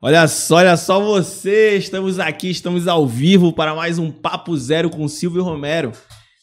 Olha só, olha só você! Estamos aqui, estamos ao vivo para mais um Papo Zero com Silvio Romero.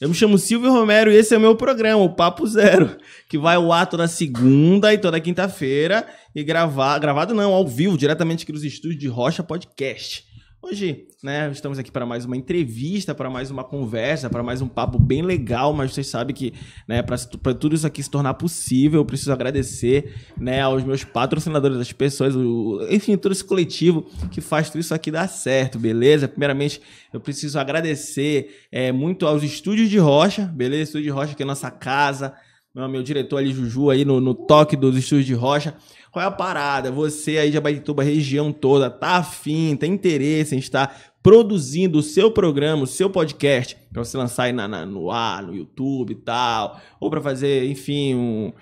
Eu me chamo Silvio Romero e esse é o meu programa, o Papo Zero, que vai ao ar toda segunda e toda quinta-feira e gravar, gravado não, ao vivo, diretamente aqui nos estúdios de Rocha Podcast. Hoje, né, estamos aqui para mais uma entrevista, para mais uma conversa, para mais um papo bem legal, mas vocês sabem que, né, para tudo isso aqui se tornar possível, eu preciso agradecer, né, aos meus patrocinadores, as pessoas, o, enfim, todo esse coletivo que faz tudo isso aqui dar certo, beleza? Primeiramente, eu preciso agradecer é, muito aos estúdios de Rocha, beleza? Estúdio de Rocha que é nossa casa, meu, meu diretor ali, Juju, aí no, no toque dos estúdios de Rocha. Qual é a parada? Você aí de Abaitetuba, região toda, tá afim, tem interesse em estar produzindo o seu programa, o seu podcast, para você lançar aí na, na, no ar, no YouTube e tal, ou para fazer, enfim, um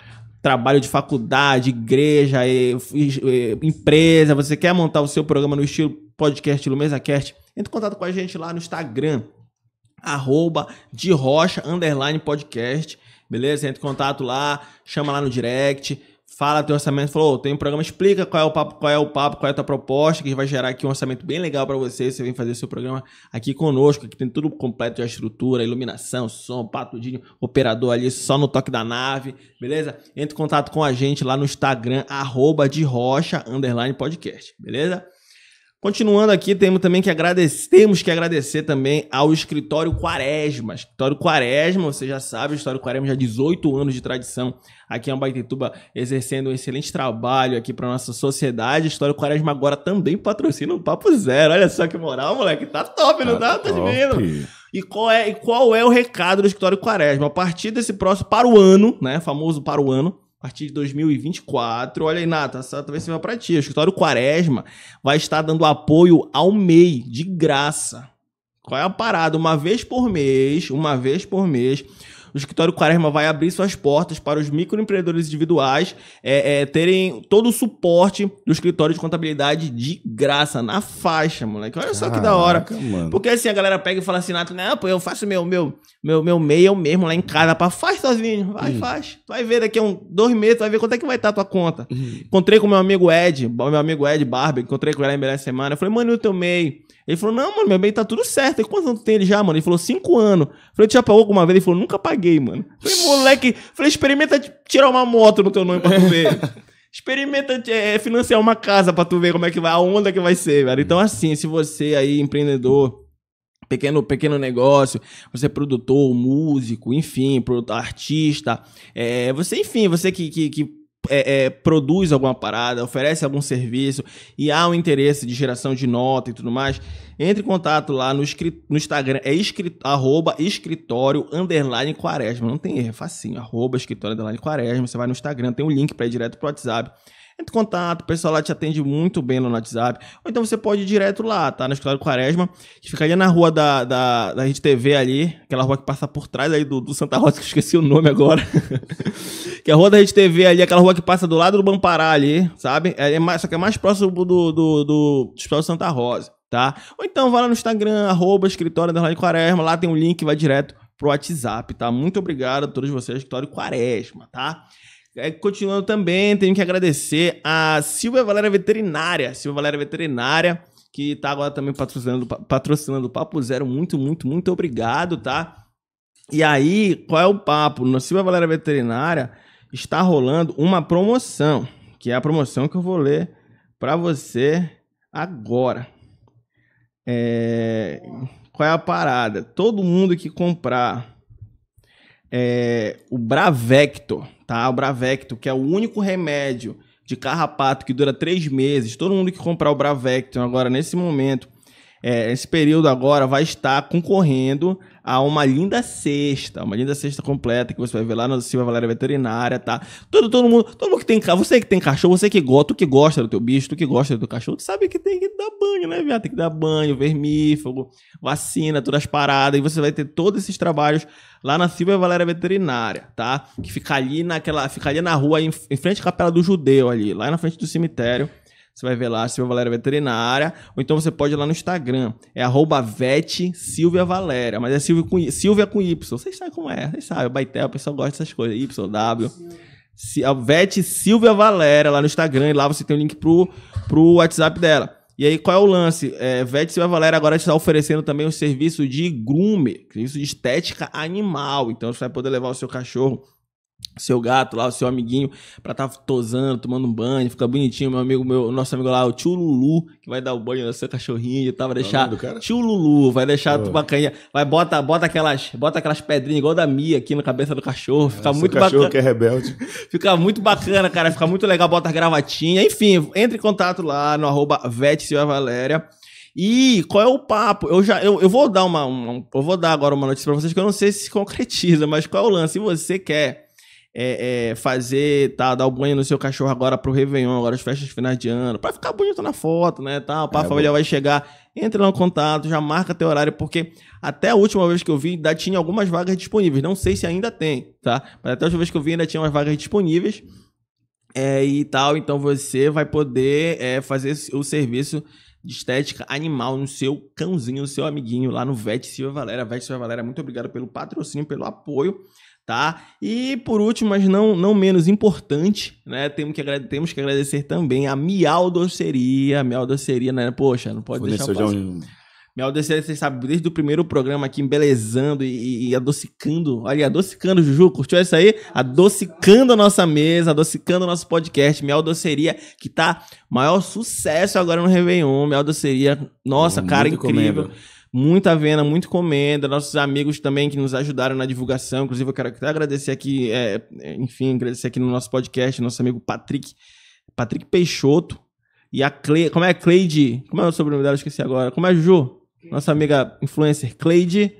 trabalho de faculdade, igreja, e, e, empresa, você quer montar o seu programa no estilo podcast, estilo MesaCast, entre em contato com a gente lá no Instagram, arroba de rocha, underline podcast, beleza? Entra em contato lá, chama lá no direct, fala teu orçamento, falou, oh, tem um programa, explica qual é o papo, qual é o papo, qual é a tua proposta, que vai gerar aqui um orçamento bem legal para você, você vem fazer seu programa aqui conosco, que tem tudo completo, a estrutura, iluminação, som, patudinho, operador ali, só no toque da nave, beleza? Entre em contato com a gente lá no Instagram, arroba de rocha, underline podcast, beleza? Continuando aqui, temos também que agradecer, temos que agradecer também ao escritório Quaresma. Escritório Quaresma, você já sabe, o escritório Quaresma já 18 anos de tradição aqui em Ambaitetuba, exercendo um excelente trabalho aqui para nossa sociedade. O escritório Quaresma agora também patrocina o Papo Zero. Olha só que moral, moleque, tá top, não tá? Tá, tá vendo? E qual, é, e qual é o recado do escritório Quaresma? A partir desse próximo para o ano, né, famoso para o ano, a partir de 2024. Olha aí, Nata, essa talvez seja para ti. O escritório Quaresma vai estar dando apoio ao MEI, de graça. Qual é a parada? Uma vez por mês, uma vez por mês, o escritório Quaresma vai abrir suas portas para os microempreendedores individuais é, é, terem todo o suporte do escritório de contabilidade de graça, na faixa, moleque. Olha só Caraca, que da hora. Mano. Porque assim, a galera pega e fala assim, Nato, né? pô, eu faço meu, meu, meu, meu é o mesmo lá em casa, pá, faz sozinho, vai, uhum. faz. Vai ver daqui a um, dois meses, vai ver quanto é que vai estar a tua conta. Uhum. Encontrei com meu amigo Ed, meu amigo Ed Barber, encontrei com ele em Belém Semana. Eu falei, mano, e o teu MEI? Ele falou, não, mano, meu MEI tá tudo certo. Quantos anos tem ele já, mano? Ele falou, cinco anos. Eu falei, tu já pagou alguma vez? Ele falou, nunca paguei, mano. Eu falei, moleque, falei, experimenta tirar uma moto no teu nome pra tu ver. Experimenta é, financiar uma casa pra tu ver como é que vai, a onda é que vai ser, velho. Então, assim, se você aí, empreendedor pequeno pequeno negócio, você é produtor, músico, enfim, produtor, artista, é, você, enfim, você que, que, que é, é, produz alguma parada, oferece algum serviço e há um interesse de geração de nota e tudo mais, entre em contato lá no, no Instagram, é escrit, arroba escritório underline quaresma, não tem erro, é facinho, arroba escritório underline quaresma, você vai no Instagram, tem um link para ir direto pro WhatsApp, entre em contato, o pessoal lá te atende muito bem no WhatsApp. Ou então você pode ir direto lá, tá? No Escritório Quaresma, que fica ali na rua da, da, da Rede TV ali, aquela rua que passa por trás aí do, do Santa Rosa, que eu esqueci o nome agora. que é a rua da Rede TV ali, aquela rua que passa do lado do Bampará ali, sabe? É, é mais, só que é mais próximo do, do, do, do Hospital Santa Rosa, tá? Ou então vai lá no Instagram, arroba escritório da Quaresma, lá tem um link, vai direto pro WhatsApp, tá? Muito obrigado a todos vocês, Escritório Quaresma, tá? É, continuando também, tenho que agradecer a Silvia Valéria Veterinária. Silvia Valéria Veterinária, que tá agora também patrocinando, patrocinando o Papo Zero. Muito, muito, muito obrigado, tá? E aí, qual é o papo? Na Silvia Valéria Veterinária está rolando uma promoção, que é a promoção que eu vou ler para você agora. É... Qual é a parada? Todo mundo que comprar é... o Bravector tá? O Bravecto, que é o único remédio de carrapato que dura três meses. Todo mundo que comprar o Bravecto agora, nesse momento, é, esse período agora vai estar concorrendo a uma linda cesta, uma linda cesta completa que você vai ver lá na Silva Valéria Veterinária, tá? Todo, todo mundo, todo mundo que tem você que tem cachorro, você que gosta, tu que gosta do teu bicho, tu que gosta do teu cachorro, tu sabe que tem que dar banho, né, viado? Tem que dar banho, vermífugo, vacina, todas as paradas, e você vai ter todos esses trabalhos lá na Silva Valéria Veterinária, tá? Que fica ali naquela, fica ali na rua, em, em frente à Capela do Judeu ali, lá na frente do cemitério. Você vai ver lá, Silvia Valéria é Veterinária. Ou então você pode ir lá no Instagram. É arroba Silvia Valéria. Mas é Silvia com, I, Silvia com Y. Vocês sabem como é. Vocês sabem. O Baitel, o pessoal gosta dessas coisas. Y, W. Se a Vete Silvia lá no Instagram. E lá você tem o link pro, pro WhatsApp dela. E aí, qual é o lance? É, Vete Silvia Valéria agora está oferecendo também o um serviço de grooming, serviço de estética animal. Então, você vai poder levar o seu cachorro seu gato lá, o seu amiguinho, pra estar tá tosando, tomando um banho, fica bonitinho, meu amigo, meu, nosso amigo lá, o tio Lulu, que vai dar o banho no seu cachorrinho e tal, tá, vai deixar, é tio Lulu, vai deixar oh. bacaninha, vai, bota, bota aquelas, bota aquelas pedrinhas igual da Mia aqui na cabeça do cachorro, fica é, muito cachorro bacana. que é rebelde. fica muito bacana, cara, fica muito legal, bota gravatinha, enfim, entre em contato lá no arroba Valéria. E qual é o papo? Eu já eu, eu vou dar uma, uma eu vou dar agora uma notícia para vocês que eu não sei se se concretiza, mas qual é o lance? Se você quer é, é, fazer, tá, dar o banho no seu cachorro agora pro Réveillon, agora as festas finais de ano, pra ficar bonito na foto, né, tal, tá, pá, é, a família bom. vai chegar, entre no contato, já marca teu horário, porque até a última vez que eu vi, ainda tinha algumas vagas disponíveis, não sei se ainda tem, tá, mas até a última vez que eu vi ainda tinha umas vagas disponíveis, é, e tal, então você vai poder é, fazer o serviço de estética animal no seu cãozinho, no seu amiguinho, lá no Vet Silva Valera. Vet Silva Valera, muito obrigado pelo patrocínio, pelo apoio tá? E por último, mas não, não menos importante, né? Temos que, agradecer, temos que agradecer também a Miau Doceria, a Miau Doceria, né? Poxa, não pode Forneceu deixar passar. Miau Doceria, vocês sabem, desde o primeiro programa aqui embelezando e, e adocicando, olha, adocicando, Juju, curtiu isso aí? Adocicando a nossa mesa, adocicando o nosso podcast, Miau Doceria, que tá maior sucesso agora no Réveillon, Miau Doceria, nossa, cara, incrível. Comendo muita venda, muita comenda nossos amigos também que nos ajudaram na divulgação. Inclusive, eu quero até agradecer aqui, é, enfim, agradecer aqui no nosso podcast, nosso amigo Patrick, Patrick Peixoto. E a Cleide, como é a Cleide? Como é o sobrenome dela? Eu esqueci agora. Como é a Ju? Nossa amiga influencer Cleide.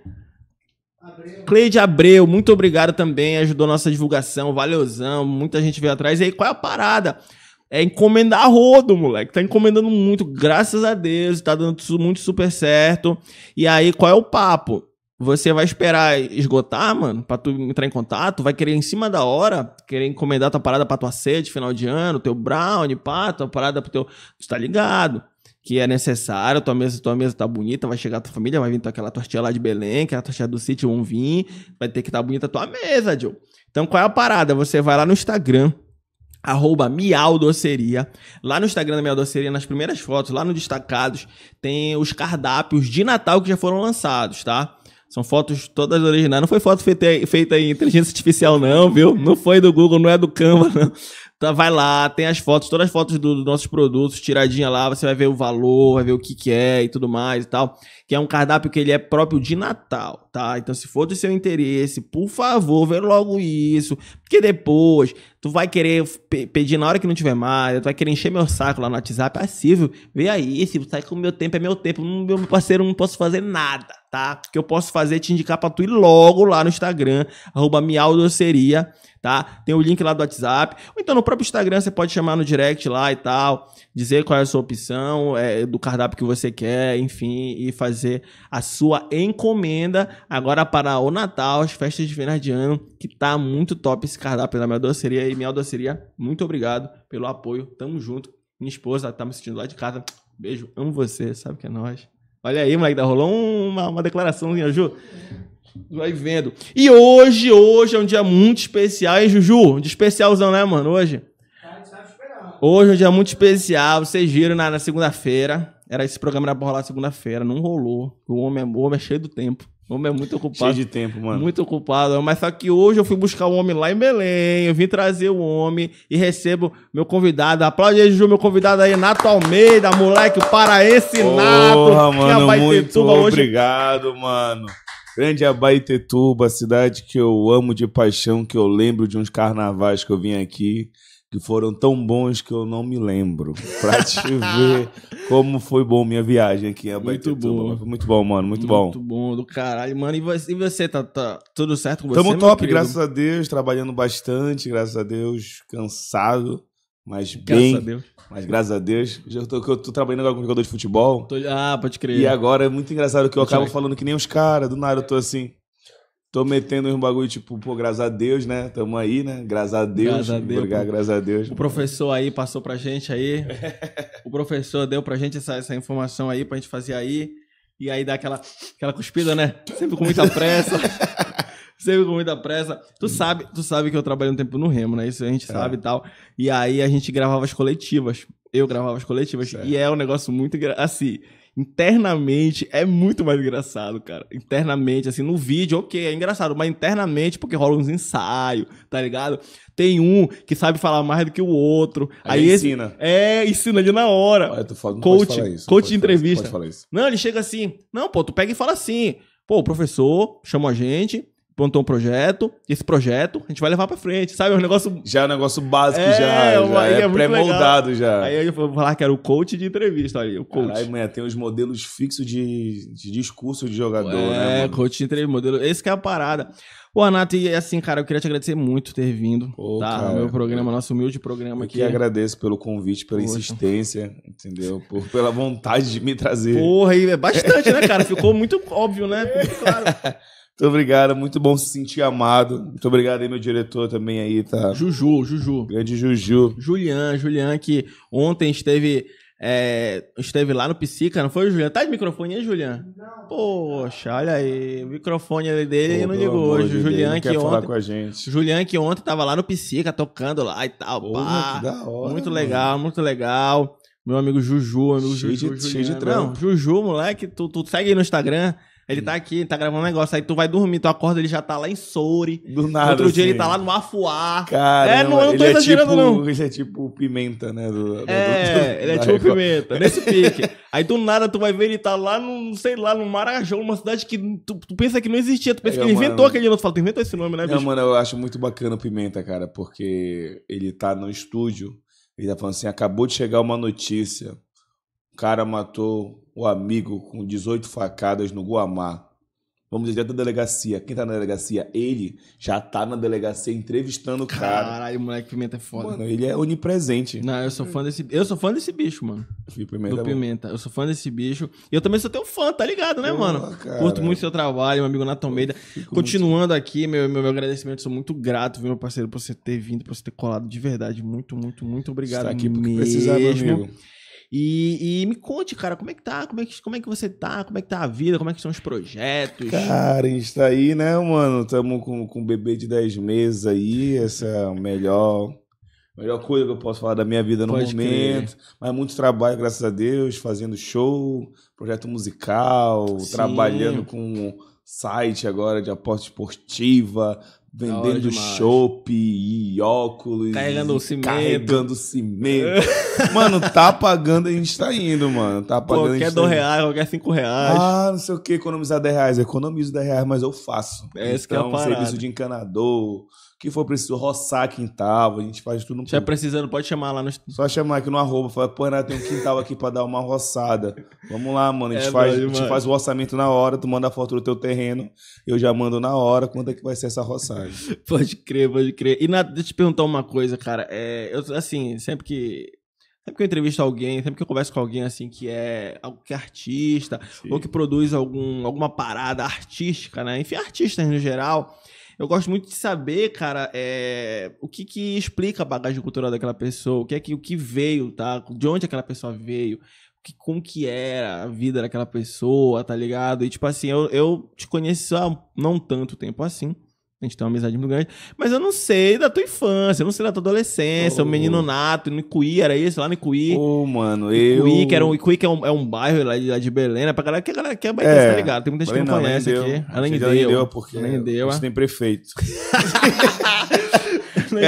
Abreu. Cleide Abreu, muito obrigado também, ajudou nossa divulgação, valeuzão, muita gente veio atrás. E aí, qual é a parada? é encomendar rodo, moleque. Tá encomendando muito, graças a Deus, tá dando muito super certo. E aí, qual é o papo? Você vai esperar esgotar, mano, pra tu entrar em contato, vai querer em cima da hora, querer encomendar tua parada pra tua sede, final de ano, teu brownie, pá, tua parada pro teu. Tu tá ligado? Que é necessário, tua mesa, tua mesa tá bonita, vai chegar tua família, vai vir tua, aquela tortilha lá de Belém, aquela é tortilha do sítio, vão vir, vai ter que estar tá bonita tua mesa, Joe. Então qual é a parada? Você vai lá no Instagram, arroba Miau Doceria. Lá no Instagram da Miau Doceria, nas primeiras fotos, lá no Destacados, tem os cardápios de Natal que já foram lançados, tá? São fotos todas originais. Não foi foto feita, feita em inteligência artificial, não, viu? Não foi do Google, não é do Canva, não. Então vai lá, tem as fotos, todas as fotos do, dos nossos produtos, tiradinha lá, você vai ver o valor, vai ver o que, que é e tudo mais e tal. Que é um cardápio que ele é próprio de Natal, tá? Então se for do seu interesse, por favor, vê logo isso. Porque depois tu vai querer pedir na hora que não tiver mais, tu vai querer encher meu saco lá no WhatsApp, é passível. Vê aí, se sai com o meu tempo, é meu tempo. Meu parceiro, não posso fazer nada tá? Que eu posso fazer te indicar para tu ir logo lá no Instagram, arroba miaudoceria, tá? Tem o link lá do WhatsApp. Ou então no próprio Instagram você pode chamar no direct lá e tal, dizer qual é a sua opção, é, do cardápio que você quer, enfim, e fazer a sua encomenda agora para o Natal, as festas de final de ano, que tá muito top esse cardápio da minha Doceria. E minha Doceria, muito obrigado pelo apoio, tamo junto. Minha esposa tá me assistindo lá de casa. Beijo, amo você, sabe que é nós. Olha aí, moleque, tá rolou uma, uma declaraçãozinha, Ju. Vai vendo. E hoje, hoje é um dia muito especial, hein, Juju? Um dia especialzão, né, mano? Hoje? Hoje é um dia muito especial. Vocês viram na, na segunda-feira. Era esse programa era pra rolar segunda-feira. Não rolou. O homem, é, o homem é cheio do tempo. O homem é muito ocupado. Cheio de tempo, mano. Muito ocupado. Mas só que hoje eu fui buscar o um homem lá em Belém. Eu vim trazer o homem e recebo meu convidado. Aplaude aí, Ju, meu convidado aí, Nato Almeida, moleque paraense nato. Porra, mano, é muito hoje. obrigado, mano. Grande Abaitetuba, é cidade que eu amo de paixão, que eu lembro de uns carnavais que eu vim aqui que foram tão bons que eu não me lembro. Pra te ver como foi bom minha viagem aqui a Muito bom. Foi muito bom, mano. Muito, bom. Muito bom do caralho, mano. E você, e você tá, tá, tudo certo com você? Tamo top, graças a Deus. Trabalhando bastante, graças a Deus. Cansado, mas bem. Graças a Deus. Mas graças a Deus, eu tô, eu tô trabalhando agora com jogador de futebol. Tô, ah, pode crer. E agora é muito engraçado que eu acabo falando que nem os caras, do nada eu tô assim tô metendo um bagulho tipo, pô, graças a Deus, né? Tamo aí, né? Graças a Deus. Graças a Deus. Lugar, graças a Deus. O professor aí passou pra gente aí. o professor deu pra gente essa, essa informação aí pra gente fazer aí. E aí dá aquela, aquela cuspida, né? Sempre com muita pressa. sempre com muita pressa. Tu hum. sabe, tu sabe que eu trabalhei um tempo no Remo, né? Isso a gente é. sabe e tal. E aí a gente gravava as coletivas. Eu gravava as coletivas. Certo. E é um negócio muito assim internamente é muito mais engraçado, cara. Internamente, assim, no vídeo, ok, é engraçado, mas internamente, porque rola uns ensaios, tá ligado? Tem um que sabe falar mais do que o outro. Aí, aí ensina. Esse, é, ensina ali na hora. tu fala, não coach, falar isso, coach de entrevista. Falar, não, ele chega assim, não, pô, tu pega e fala assim. Pô, o professor chama a gente, plantou um projeto, esse projeto a gente vai levar para frente, sabe? É um negócio. Já é um negócio básico, é, já. já é, é pré-moldado já. Aí eu vou falar que era o coach de entrevista aí, o coach. Caralho, manhã tem os modelos fixos de, de discurso de jogador, né? É, coach de entrevista, modelo. Esse que é a parada. Pô, Anato, e assim, cara, eu queria te agradecer muito ter vindo. Pô, tá, cara, meu programa, nosso humilde programa eu aqui. que agradeço pelo convite, pela Poxa. insistência, entendeu? Por, pela vontade de me trazer. Porra, e é bastante, né, cara? Ficou muito óbvio, né? Muito claro. Muito obrigado, muito bom se sentir amado. Muito obrigado aí, meu diretor também aí, tá? Juju, Juju. Grande Juju. Julian, Julian, que ontem esteve. É, esteve lá no Psica, não foi, Julian? Tá de microfone aí, Julian? Não. Poxa, olha aí. O microfone dele Pô, não ligou hoje. De Julian que ontem. Falar com a gente. Julian que ontem tava lá no Psica tocando lá e tal. Pô, que da hora, muito legal, muito legal. Meu amigo Juju, amigo cheio Juju. De, cheio de trampo. Não, Juju, moleque, tu, tu segue aí no Instagram. Ele tá aqui, tá gravando um negócio, aí tu vai dormir, tu acorda, ele já tá lá em Souri. Do nada. Outro dia ele assim. tá lá no Afuá. Cara, é, não, eu não tô é exagerando, é tipo, não. Ele é tipo pimenta, né? Do, do, é, do, ele é tipo Record. pimenta, nesse pique. aí do nada tu vai ver, ele tá lá no, sei lá, no Marajó, numa cidade que tu, tu pensa que não existia, tu pensa é, que ele mano, inventou aquele outro. Fala, tu inventou esse nome, né, bicho? Não, mano, eu acho muito bacana o Pimenta, cara, porque ele tá no estúdio, ele tá falando assim, acabou de chegar uma notícia, o cara matou o amigo com 18 facadas no Guamá. Vamos direto tá da delegacia. Quem tá na delegacia? Ele já tá na delegacia entrevistando o cara. Caralho, moleque Pimenta é foda. Mano, ele é onipresente. Não, eu sou fã desse. Eu sou fã desse bicho, mano. Pimenta Do é Pimenta. Eu sou fã desse bicho. E eu também sou teu fã, tá ligado, né, Pô, mano? Cara. Curto muito seu trabalho, meu amigo Nato Almeida. Continuando muito... aqui, meu, meu, meu, agradecimento. Sou muito grato, viu, meu parceiro, por você ter vindo, por você ter colado de verdade. Muito, muito, muito obrigado. Está aqui porque mesmo. amigo. E, e, me conte, cara, como é que tá? Como é que, como é que você tá? Como é que tá a vida? Como é que são os projetos? Cara, a gente tá aí, né, mano? Tamo com, com um bebê de 10 meses aí, essa é a melhor, melhor coisa que eu posso falar da minha vida no Pode momento. Crer. Mas muito trabalho, graças a Deus, fazendo show, projeto musical, Sim. trabalhando com site agora de aposta esportiva, vendendo chope e óculos. Carregando e cimento. Carregando cimento. mano, tá pagando, a gente tá indo, mano. Tá pagando. Qualquer a tá dois tá reais, qualquer cinco reais. Ah, não sei o que, economizar 10 reais. Economizo 10 reais, mas eu faço. É, então, que é a parada. serviço de encanador, que for preciso roçar quintal, a gente faz tudo no Se é precisando, pode chamar lá no. Só chamar aqui no arroba, fala, pô, Renato, tem um quintal aqui pra dar uma roçada. Vamos lá, mano. A gente, é faz, a gente mano. faz o orçamento na hora, tu manda a foto do teu terreno, eu já mando na hora quanto é que vai ser essa roçagem. pode crer, pode crer. E Nath, deixa eu te perguntar uma coisa, cara. É, eu, assim, sempre que. Sempre que eu entrevisto alguém, sempre que eu converso com alguém assim que é algo que é artista, Sim. ou que produz algum, alguma parada artística, né? Enfim, artistas no geral. Eu gosto muito de saber, cara, é, o que, que explica a bagagem cultural daquela pessoa, o que é que, o que veio, tá? De onde aquela pessoa veio, que, como que era a vida daquela pessoa, tá ligado? E tipo assim, eu, eu te conheci há não tanto tempo assim. A gente tem uma amizade muito grande. Mas eu não sei da tua infância, eu não sei da tua adolescência, oh. o menino nato, no Icuí era isso, lá no Icuí Ô, oh, mano, Nicuí, eu... Que era um, Icuí que é um, é um bairro lá de, lá de Belém, né? Pra galera que, galera que é bairro, é, tá ligado? Tem muita gente que não, conhece aqui. Além deu. Além deu, porque além deu, a tem prefeito. É,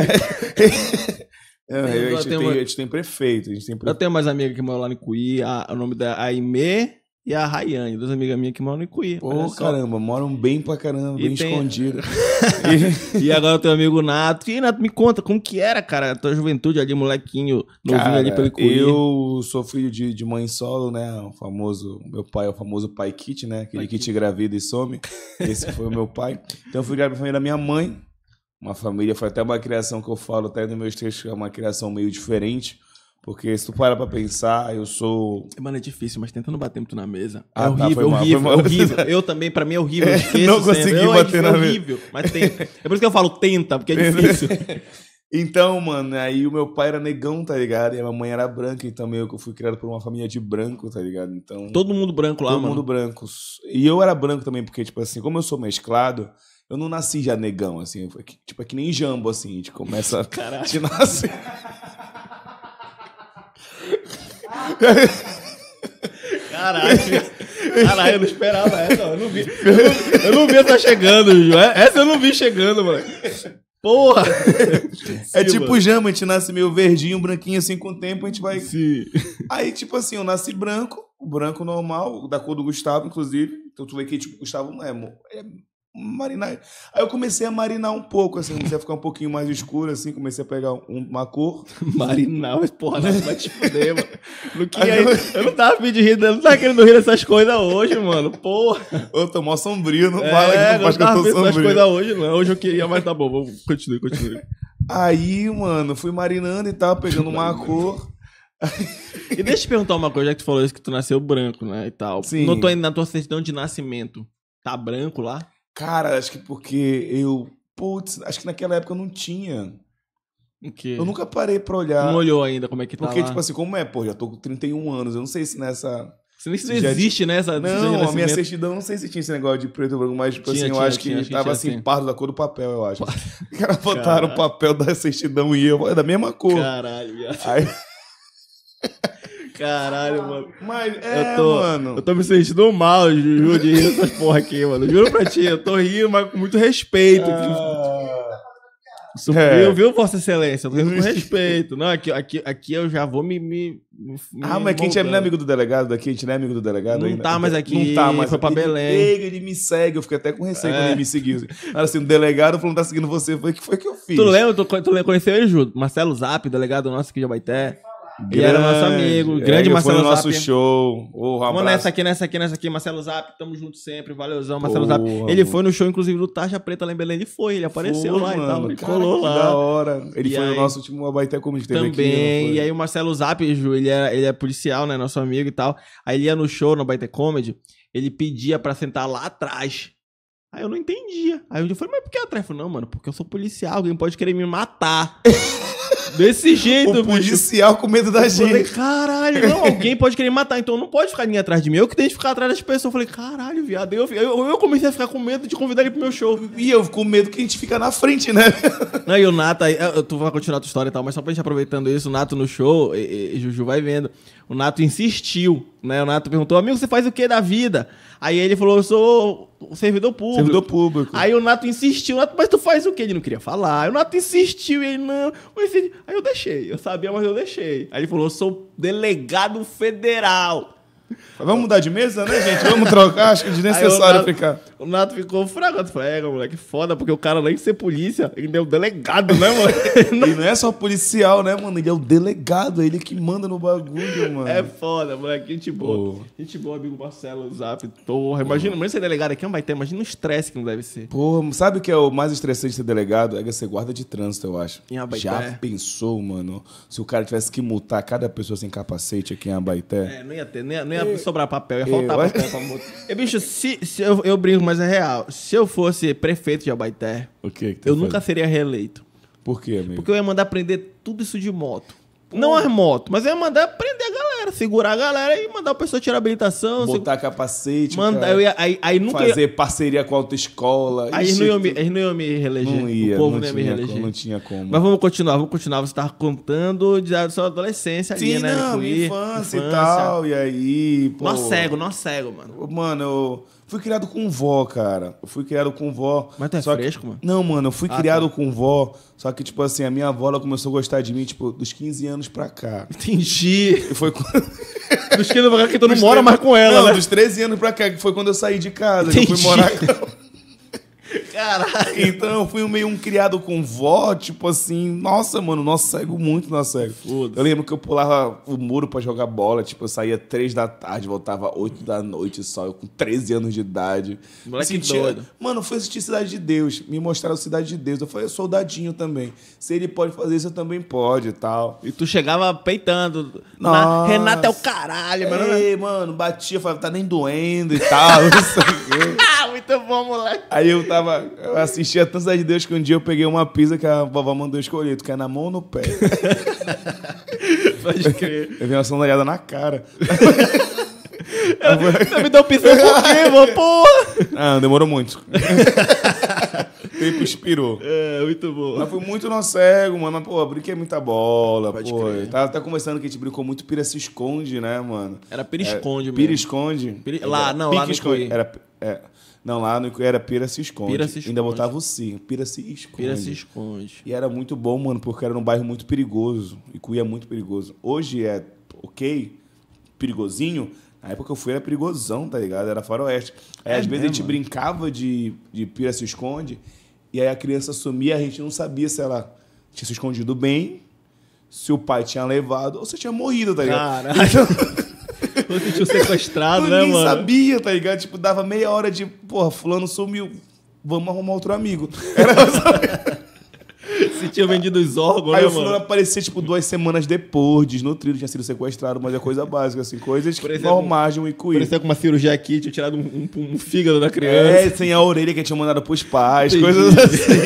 a, gente tem, uma... a, gente tem, prefeito, a gente tem prefeito. Eu tenho mais amiga que mora lá no Cuí, a, o nome da é Aime e a Rayane, duas amigas minhas que moram em Cuí. Pô, caramba, moram bem pra caramba, e bem tem... escondido. e... e agora o teu amigo Nato. E aí, Nato, me conta, como que era, cara, a tua juventude ali, molequinho, novinho cara, ali pelo Cuí? Eu sou filho de, de mãe solo, né? O famoso, meu pai é o famoso pai kit, né? Aquele kit, gravida e some. Esse foi o meu pai. Então eu fui criado pela família da minha mãe. Uma família, foi até uma criação que eu falo, até nos meus textos, é uma criação meio diferente porque se tu parar pra pensar, eu sou. É, mano, é difícil, mas tentando bater muito na mesa. É ah, é horrível, tá, horrível, mal, horrível. Eu também, pra mim, é horrível. É, é difícil, não consegui bater bater mesa é horrível, mas tenta. É por isso que eu falo tenta, porque é difícil. então, mano, aí o meu pai era negão, tá ligado? E a minha mãe era branca, então meio que eu fui criado por uma família de branco, tá ligado? Então. Todo mundo branco lá, todo mano. Todo mundo branco. E eu era branco também, porque, tipo assim, como eu sou mesclado. Eu não nasci já negão, assim. Tipo, é que nem jambo, assim. A gente começa. caraca A gente nasce. Caralho. eu não esperava essa, eu não vi. Eu não, eu não vi essa chegando, Ju. É, essa eu não vi chegando, mano. Porra! É Sim, é tipo mano. jama, a gente nasce meio verdinho, branquinho, assim, com o tempo a gente vai... Sim. Aí, tipo assim, eu nasci branco, o branco normal, da cor do Gustavo, inclusive. Então tu vê que, tipo, o Gustavo é, é marinar. Aí eu comecei a marinar um pouco, assim, comecei a ficar um pouquinho mais escuro, assim, comecei a pegar um, uma cor. marinar, mas porra, não vai te fuder, mano. É eu... não tava pedindo rir, eu não tava querendo rir dessas coisas hoje, mano, porra. Eu tô mó sombrio, não é, fala que não faz que eu tô sombrio. Essas coisas hoje, não, hoje eu queria, mas tá bom, vamos, continue, continue. Aí, mano, fui marinando e tal, pegando uma cor. e deixa eu te perguntar uma coisa, já que tu falou isso, que tu nasceu branco, né, e tal. Sim. Não tô ainda na tua certidão de nascimento. Tá branco lá? Cara, acho que porque eu. Putz, acho que naquela época eu não tinha. O quê? Eu nunca parei pra olhar. Não olhou ainda como é que tá. Porque, lá. tipo assim, como é? Pô, já tô com 31 anos. Eu não sei se nessa. Você nem se existe, né? Essa não, a minha certidão, não sei se tinha esse negócio de preto e branco, mas, tipo tinha, assim, eu acho tinha, que tinha, tava assim, pardo da cor do papel, eu acho. Os caras botaram o papel da certidão e eu, é da mesma cor. Caralho, viado. Aí... Caralho, mano. Mas é, eu tô, mano. Eu tô me sentindo mal, Juju, de rir essas porra aqui, mano. Juro pra ti, eu tô rindo, mas com muito respeito. Ah. é. viu, Vossa Excelência? Eu tô rindo com respeito. Não, aqui, aqui, aqui eu já vou me. me, me ah, mas aqui a gente não é amigo do delegado daqui, a gente não é amigo do delegado não ainda. tá mais aqui. Não tá mais. Foi pra ele Belém. ele me segue, eu fiquei até com receio é. quando ele é. me seguiu. Era assim, o delegado falou: não tá seguindo você, foi o que foi que eu fiz. Tu lembra? Tu, tu lembra, conheceu ele, Ju? Marcelo Zap, delegado nosso aqui de Abaité. Grande, ele era nosso amigo, é, grande é, Marcelo foi no Zap. nosso show. Oh, um Vamos nessa aqui, nessa aqui, nessa aqui. Marcelo Zap, tamo junto sempre. Valeuzão, Marcelo Porra, Zap. Ele mano. foi no show, inclusive, do Taxa Preta lá em Belém. Ele foi, ele apareceu foi, lá mano, e tal. Ele cara, colou lá. da hora. Ele e foi aí, nosso último Abaité Comedy TV Também. Aqui, e aí o Marcelo Zap, Ju, ele, era, é, ele é policial, né? Nosso amigo e tal. Aí ele ia no show, no Abaité Comedy. Ele pedia pra sentar lá atrás Aí eu não entendia. Aí eu falei, mas por que atrás? falei, não, mano, porque eu sou policial, alguém pode querer me matar. Desse jeito, O policial bicho. com medo da eu gente. Falei, caralho, não, alguém pode querer matar, então não pode ficar ninguém atrás de mim. Eu que tenho que ficar atrás das pessoas. Eu falei, caralho, viado. Eu, eu, eu, comecei a ficar com medo de convidar ele pro meu show. E eu com medo que a gente fica na frente, né? Não, e o Nato, aí, tu vai continuar a tua história e tal, mas só pra gente aproveitando isso, o Nato no show, e, e Juju vai vendo. O Nato insistiu, né? O Nato perguntou, amigo, você faz o que da vida? Aí ele falou, eu sou servidor público. Servidor público. Aí o Nato insistiu, Nato, mas tu faz o que? Ele não queria falar. Aí o Nato insistiu, e ele, não, mas ele... Aí eu deixei, eu sabia, mas eu deixei. Aí ele falou, eu sou delegado federal. Vamos mudar de mesa, né, gente? Vamos trocar, acho que é desnecessário ficar. O Nato ficou fraco. Eu falei, é, moleque, foda, porque o cara, além de ser polícia, ele é o delegado, né, mano? e não é só policial, né, mano? Ele é o delegado, é ele que manda no bagulho, mano. É foda, moleque. Gente boa. Pô. Gente boa, amigo Marcelo, o Zap, torre. Imagina, mesmo ser delegado aqui é um ter. Imagina o estresse que não deve ser. Porra, sabe o que é o mais estressante de ser delegado? É ser guarda de trânsito, eu acho. Em Abaité. Já pensou, mano, se o cara tivesse que multar cada pessoa sem capacete aqui em Abaité? É, não ia ter, não ia, não ia ia sobrar papel, ia faltar eu... papel pra botar. Eu, bicho, se, se eu, eu brinco, mas é real. Se eu fosse prefeito de Albaité, que que eu nunca seria reeleito. Por quê, amigo? Porque eu ia mandar prender tudo isso de moto. Não as motos, mas é mandar prender a galera, segurar a galera e mandar a pessoa tirar a habilitação. Assim. Botar seg... capacete, mandar, ia, aí, aí nunca fazer ia... parceria com a autoescola. Aí não iam me, eles não iam me reeleger. Não ia, o povo não, não ia me reeleger. Como, não tinha como. Mas vamos continuar, vamos continuar. Você estava contando de sua adolescência Sim, ali, né? infância, infância, e tal, e aí... Pô. Nó cego, nós cego, mano. Mano, eu Fui criado com vó, cara. Eu fui criado com vó. Mas tu é fresco, que... mano? Não, mano, eu fui ah, criado tá. com vó. Só que, tipo assim, a minha avó ela começou a gostar de mim, tipo, dos 15 anos pra cá. Entendi. E foi quando. dos 15 anos pra cá que tu não mora mais com ela. Não, né? dos 13 anos pra cá, que foi quando eu saí de casa. Entendi. Que eu fui morar com Caralho. Então eu fui meio um criado com vó, tipo assim, nossa, mano, nosso cego muito nosso cego. Foda eu lembro que eu pulava o muro para jogar bola, tipo, eu saía três da tarde, voltava oito da noite só, eu com 13 anos de idade. Moleque sentia... Assim, doido. Mano, eu fui assistir Cidade de Deus, me mostraram Cidade de Deus. Eu falei, soldadinho também. Se ele pode fazer isso, eu também pode e tal. E tu chegava peitando. Na... Renato é o caralho, mano. Ei, mano, batia, falava, tá nem doendo e tal. Isso muito bom, moleque. Aí eu tava. Eu assistia tanto de Deus que um dia eu peguei uma pizza que a vovó mandou escolher. Tu quer na mão ou no pé? Pode crer. Eu vi uma sondalhada na cara. Você me deu pizza por quê, mano? Ah, demorou muito. tempo expirou. É, muito bom. Mas foi muito nosso cego, mano. Mas, pô, brinquei muita bola, Pode pô. Crer. Tava até conversando que a gente brincou muito pira se esconde, né, mano? Era pira é, esconde, é, mesmo. Pira esconde. Pira... Lá, não, Pique lá no esconde. Era, é. Não, lá no, era Pira se esconde. Pira se esconde. Ainda botava o si. Pira se esconde. Pira se esconde. E era muito bom, mano, porque era um bairro muito perigoso. E Cuia é muito perigoso. Hoje é ok, perigosinho. Na época que eu fui era perigosão, tá ligado? Era faroeste. Aí é às mesmo? vezes a gente brincava de, de Pira se esconde. E aí a criança sumia, a gente não sabia se ela tinha se escondido bem, se o pai tinha levado ou se tinha morrido, tá ligado? Caralho. Então... Você tinha sequestrado, né, mano? sabia, tá ligado? Tipo, dava meia hora de, porra, fulano sumiu. Vamos arrumar outro amigo. Era Você tinha vendido os órgãos, Aí né, o fulano aparecia, tipo, duas semanas depois, desnutrido, tinha sido sequestrado, mas é coisa básica, assim, coisas normais de um icuí. Parecia com uma cirurgia aqui, tinha tirado um, um, um fígado da criança. É, sem a orelha que tinha mandado pros pais, Entendi. coisas assim.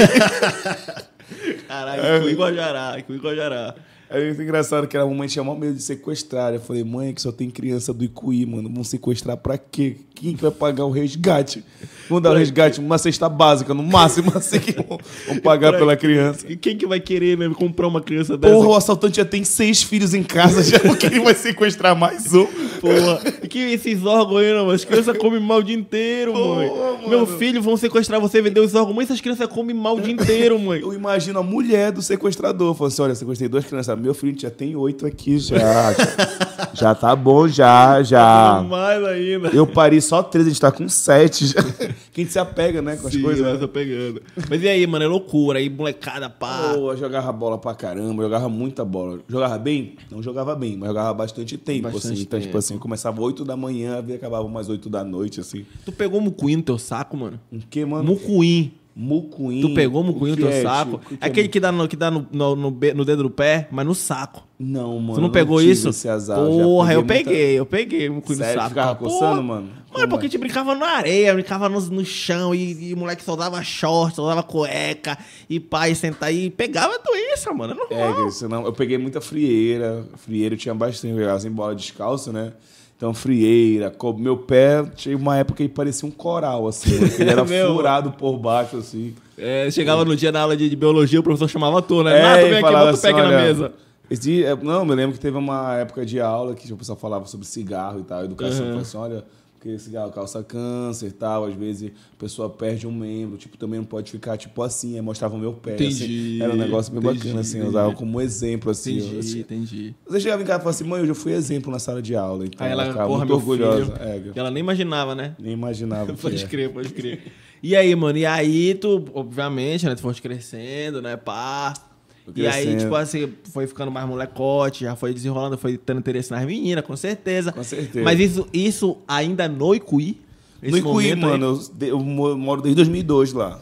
Caralho, é. icuí Guajará, icuí Guajará. É muito engraçado que a mamãe tinha mal medo de sequestrar. Eu falei, mãe, que só tem criança do Icuí, mano. Vão sequestrar pra quê? quem que vai pagar o resgate? Vamos dar o resgate, uma cesta básica, no máximo, assim que vão, pagar pra... pela criança. E quem que vai querer mesmo comprar uma criança dessa? Porra, o assaltante já tem seis filhos em casa, já porque ele vai sequestrar mais um. Porra, que esses órgãos aí, não, as crianças comem mal o dia inteiro, Porra, mãe. Meu filho, vão sequestrar você, vender os órgãos. Mãe, essas crianças comem mal o dia inteiro, mãe. Eu imagino a mulher do sequestrador, falando assim, olha, sequestrei duas crianças, meu filho já tem oito aqui já. já, já tá bom já, já. Tá mais ainda. Eu parei só só três, a gente tá com sete. Já. que a gente se apega, né, com as Sim, coisas. Né? pegando. Mas e aí, mano, é loucura, aí molecada, pá. Boa, jogava bola pra caramba, jogava muita bola. Jogava bem? Não jogava bem, mas jogava bastante tempo, bastante assim. Então, tipo tempo. tipo assim, começava oito da manhã e acabava umas oito da noite, assim. Tu pegou mucuim no teu saco, mano? O um quê, mano? Mucuim. Mucuinho. Tu pegou o no teu saco? Que é aquele que dá, no, que dá no, no, no, no, dedo do pé, mas no saco. Não, mano. Tu não pegou isso? Esse azar. Porra, eu peguei, eu peguei, eu peguei o mucuim Sério? no saco. ficava coçando, mano? Como mano, porque é? a gente brincava na areia, brincava no, no chão e, e, o moleque só dava short, dava cueca e pai sentar e pegava doença, mano. É normal. É, isso não. Eu peguei muita frieira, frieira eu tinha bastante, eu jogava sem bola descalço, né? Então, frieira, meu pé tinha uma época que parecia um coral, assim, né? ele era furado por baixo, assim. É, chegava é. no dia na aula de, de, biologia, o professor chamava tu, né? É, Nato, vem aqui, bota o pé assim, aqui na mesa. Dia, não, me lembro que teve uma época de aula que tipo, o pessoal falava sobre cigarro e tal, educação, uhum. falou assim, olha porque cigarro calça câncer e tal, às vezes a pessoa perde um membro, tipo, também não pode ficar, tipo, assim, aí mostrava o meu pé. Assim, entendi, assim, era um negócio bem entendi, bacana, assim, usava como exemplo, assim. Entendi, eu, assim, entendi. Você chegava em casa e falava assim, mãe, eu já fui exemplo na sala de aula. Então aí ela, ela ficava porra, muito orgulhosa. Filho, é, ela nem imaginava, né? Nem imaginava. pode é. crer, pode crer. E aí, mano, e aí tu, obviamente, né, tu foste crescendo, né, pá e aí, assim, tipo assim, foi ficando mais molecote, já foi desenrolando, foi tendo interesse nas meninas, com certeza. Com certeza. Mas isso, isso ainda no Icuí? No Icuí, mano, aí... eu, eu moro desde 2002 lá.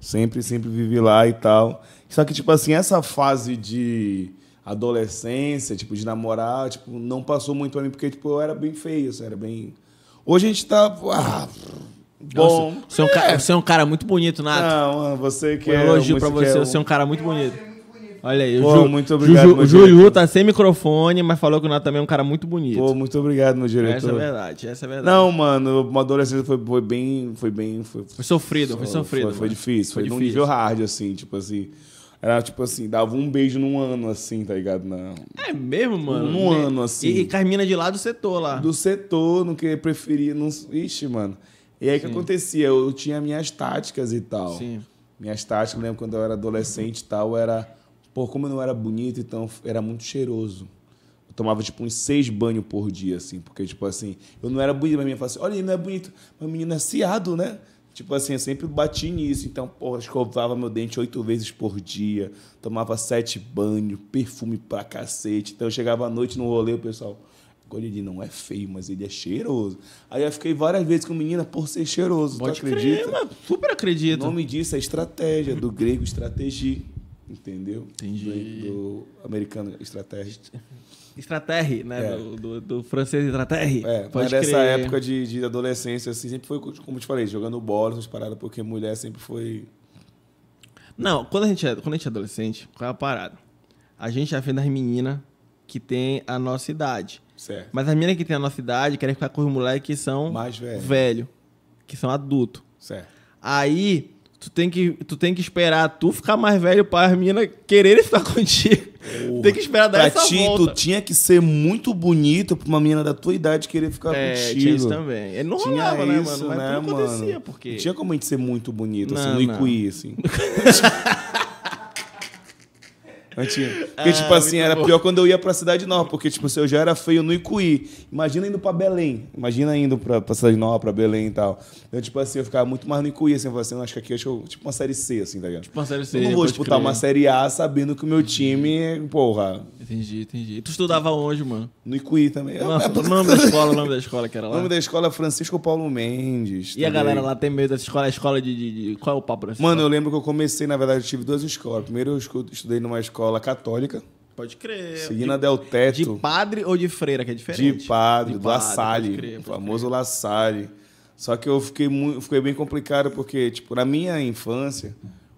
Sempre, sempre vivi lá e tal. Só que, tipo assim, essa fase de adolescência, tipo, de namorar, tipo, não passou muito pra mim, porque, tipo, eu era bem feio, assim, era bem... Hoje a gente tá... Ah, bom... Nossa, você, é um cara, é. você é um cara muito bonito, Nato. Não, você que um elogio é... elogio pra você, é você é um cara muito bonito. Olha aí, Pô, o Ju, muito obrigado, O Juju tá sem microfone, mas falou que o Nath também é um cara muito bonito. Pô, muito obrigado, meu diretor. Essa é verdade, essa é verdade. Não, mano, uma adolescência foi, foi bem. Foi bem. Foi, foi sofrido, foi sofrido. Foi, foi difícil, foi, foi difícil. nível hard, assim, tipo assim. Era tipo assim, dava um beijo num ano, assim, tá ligado? Na... É mesmo, mano? Num ano, assim. E, e Carmina de lá do setor lá. Do setor, no que preferia. Não... Ixi, mano. E aí o que acontecia? Eu, tinha minhas táticas e tal. Sim. Minhas táticas, lembro quando eu era adolescente e tal, era Pô, como eu não era bonito, então era muito cheiroso. Eu tomava, tipo, uns seis banhos por dia, assim, porque, tipo assim, eu não era bonito, mas minha falava assim, olha, ele não é bonito, mas o menino é ciado, né? Tipo assim, eu sempre bati nisso. Então, porra, escovava meu dente oito vezes por dia, tomava sete banhos, perfume pra cacete. Então, eu chegava à noite no rolê, o pessoal, agora ele não é feio, mas ele é cheiroso. Aí eu fiquei várias vezes com menina por ser cheiroso. Pode tu acredita? Crer, super acredito. O nome disso é estratégia, do grego estratégia entendeu? Entendi. Do, do americano estratégia. Estratégia, né? É. Do, do, do, francês estratégia. É, Pode mas nessa época de, de, adolescência, assim, sempre foi, como eu te falei, jogando bola, essas paradas, porque mulher sempre foi. Não, quando a gente é, quando a gente é adolescente, qual é a parada? A gente já vê das meninas que tem a nossa idade. Certo. Mas as meninas que tem a nossa idade querem ficar com os moleques que são. Mais velho. velho que são adultos. Certo. Aí Tu tem, que, tu tem que esperar tu ficar mais velho para as meninas quererem ficar contigo. Porra. Tem que esperar dar pra essa ti, volta. Tu tinha que ser muito bonito pra uma menina da tua idade querer ficar é, contigo. Tinha isso também. Ele é, não tinha rolava, isso, né, mano? Mas né, não acontecia, porque... Não tinha como a gente ser muito bonito, assim, não, assim, no não. Icuí, assim. Ah, porque, ah, tipo assim, era bom. pior quando eu ia pra Cidade Nova, porque, tipo, se assim, eu já era feio no Icuí. Imagina indo pra Belém. Imagina indo pra, pra Cidade Nova, pra Belém e tal. Então, tipo assim, eu ficava muito mais no Icuí, assim, eu falei assim, acho que aqui acho tipo uma série C, assim, tá ligado? Tipo uma série C. Eu não vou disputar uma série A sabendo que o meu time, porra. Entendi, entendi. Tu estudava onde, mano? No Icuí também. É, eu, o nome da escola, o nome da escola que era lá. O nome da escola é Francisco Paulo Mendes. E também. a tá galera lá tem medo dessa escola, a é escola de, de, de... Qual é o papo dessa Mano, escola? eu lembro que eu comecei, na verdade, eu tive duas escolas. Primeiro eu estudei numa escola escola católica. Pode crer. Seguindo de, Del Teto. De padre ou de freira, que é diferente? De padre, de do La Salle. Pode crer, pode o famoso La Salle. Só que eu fiquei, muito, fiquei bem complicado, porque, tipo, na minha infância,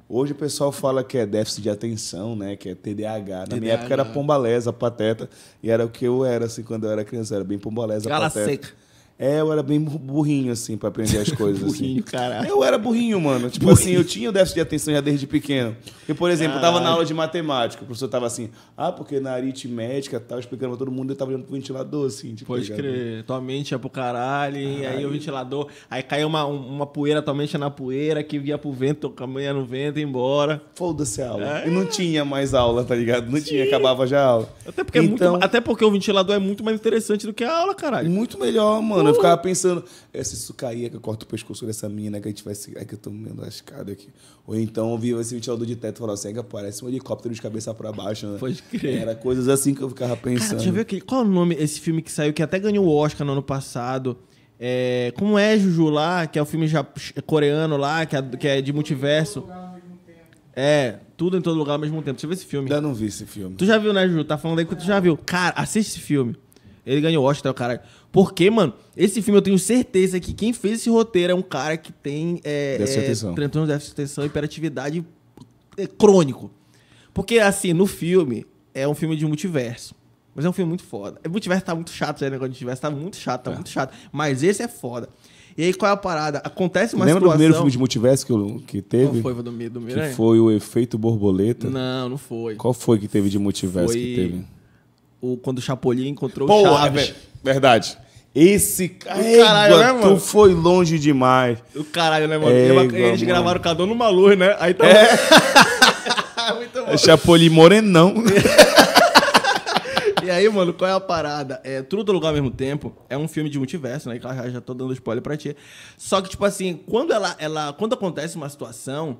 hoje o pessoal fala que é déficit de atenção, né? Que é TDAH. Na TDAH. minha época era pombalesa, pateta. E era o que eu era, assim, quando eu era criança. era bem pombalesa, Cara pateta. Seca. É, eu era bem burrinho, assim, para aprender as coisas. Assim. burrinho, assim. caralho. Eu era burrinho, mano. Tipo burrinho. assim, eu tinha o déficit de atenção já desde pequeno. E, por exemplo, caralho. eu tava na aula de matemática, o professor tava assim, ah, porque na aritmética tava explicando pra todo mundo, eu tava olhando pro ventilador, assim. Tipo, Pode tá crer. Tua mente ia pro caralho, caralho, aí o ventilador. Aí caiu uma, uma poeira, tua mente ia na poeira, que via pro vento, caminha no vento e embora. Foda-se a aula. É. E não tinha mais aula, tá ligado? Não Sim. tinha, acabava já a aula. Até porque, então... É muito, então até porque o ventilador é muito mais interessante do que a aula, caralho. Muito melhor, mano. Eu ficava pensando, é, se isso cair, é que eu corto o pescoço dessa mina, que a gente vai se. É que eu tô me lascado aqui. Ou então viva esse ventilador de teto e falava assim, é parece um helicóptero de cabeça pra baixo, né? Pode crer. Era coisas assim que eu ficava pensando. Cara, já viu aquele. Qual é o nome? Esse filme que saiu, que até ganhou o Oscar no ano passado. É, como é Juju lá, que é o filme já, coreano lá, que é, que é de multiverso. É, tudo em todo lugar ao mesmo tempo. Deixa eu ver esse filme. Eu não vi esse filme. Tu já viu, né, Juju? Tá falando aí que tu já viu. Cara, assiste esse filme. Ele ganhou o Oscar, o cara. Porque, mano, esse filme eu tenho certeza que quem fez esse roteiro é um cara que tem. É, é atenção. transtorno de déficit de atenção, hiperatividade é, crônico. Porque, assim, no filme, é um filme de multiverso. Mas é um filme muito foda. O é, multiverso tá muito chato, né negócio de multiverso tá muito chato, tá é. muito chato. Mas esse é foda. E aí, qual é a parada? Acontece uma Lembra situação... Lembra do primeiro filme de multiverso que, eu, que teve? Qual foi do, do Que foi o Efeito Borboleta. Não, não foi. Qual foi que teve de multiverso foi... que teve? O, quando o Chapolin encontrou Pô, o Chaves. É, Verdade. Esse caralho, né, mano? Tu foi longe demais. O caralho, né, mano? Égua, Eles mano. gravaram cada um numa luz, né? Aí tá. É. Muito bom. Chapolin é morenão. e aí, mano, qual é a parada? É Tudo Lugar ao mesmo tempo. É um filme de multiverso, né? Que já tô dando spoiler pra ti. Só que, tipo assim, quando ela, ela. Quando acontece uma situação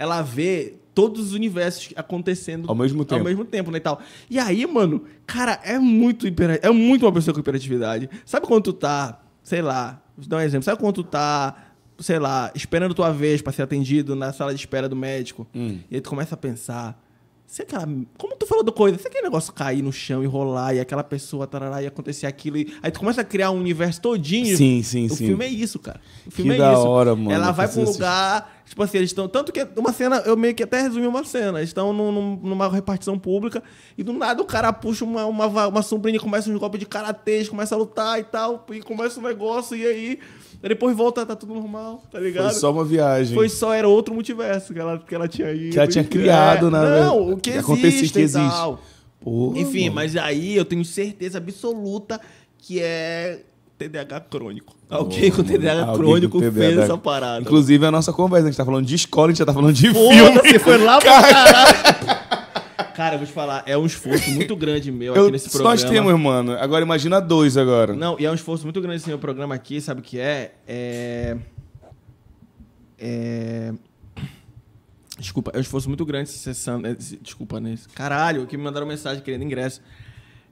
ela vê todos os universos acontecendo ao mesmo tempo, ao mesmo tempo né, e tal. E aí, mano, cara, é muito hiper, é muito uma pessoa com hiperatividade. Sabe quando tu tá, sei lá, vou dar um exemplo, sabe quando tu tá sei lá, esperando tua vez para ser atendido na sala de espera do médico. Hum. E aí tu começa a pensar, se é aquela. Como tu falou do coisa? Se é aquele negócio cair no chão e rolar, e aquela pessoa tarará, e acontecer aquilo. E... Aí tu começa a criar um universo todinho. Sim, sim, o sim. O filme é isso, cara. O filme que é da isso. Hora, mano. Ela vai pra um lugar Tipo assim, eles estão. Tanto que uma cena, eu meio que até resumi uma cena. Eles estão num, num, numa repartição pública e do nada o cara puxa uma, uma, uma sombrinha e começa um golpe de karatê, começa a lutar e tal, e começa o um negócio, e aí. Depois volta, tá tudo normal, tá ligado? Foi só uma viagem. Foi só, era outro multiverso que ela, que ela tinha aí Que ela tinha criado, né, é, né? Não, o que, que existe, que existe. Tal. Porra, Enfim, mano. mas aí eu tenho certeza absoluta que é TDAH crônico. Tá Alguém com TDAH crônico fez essa parada. Inclusive, a nossa conversa, a gente tá falando de escola, a gente já tá falando de Porra, filme. Você foi lá pra caralho. Cara, eu vou te falar, é um esforço muito grande meu aqui nesse programa. Nós temos, mano. Agora imagina dois agora. Não, e é um esforço muito grande esse meu programa aqui, sabe o que é? É. É. Desculpa, é um esforço muito grande se sessão. Desculpa, né? Caralho, que me mandaram mensagem querendo ingresso.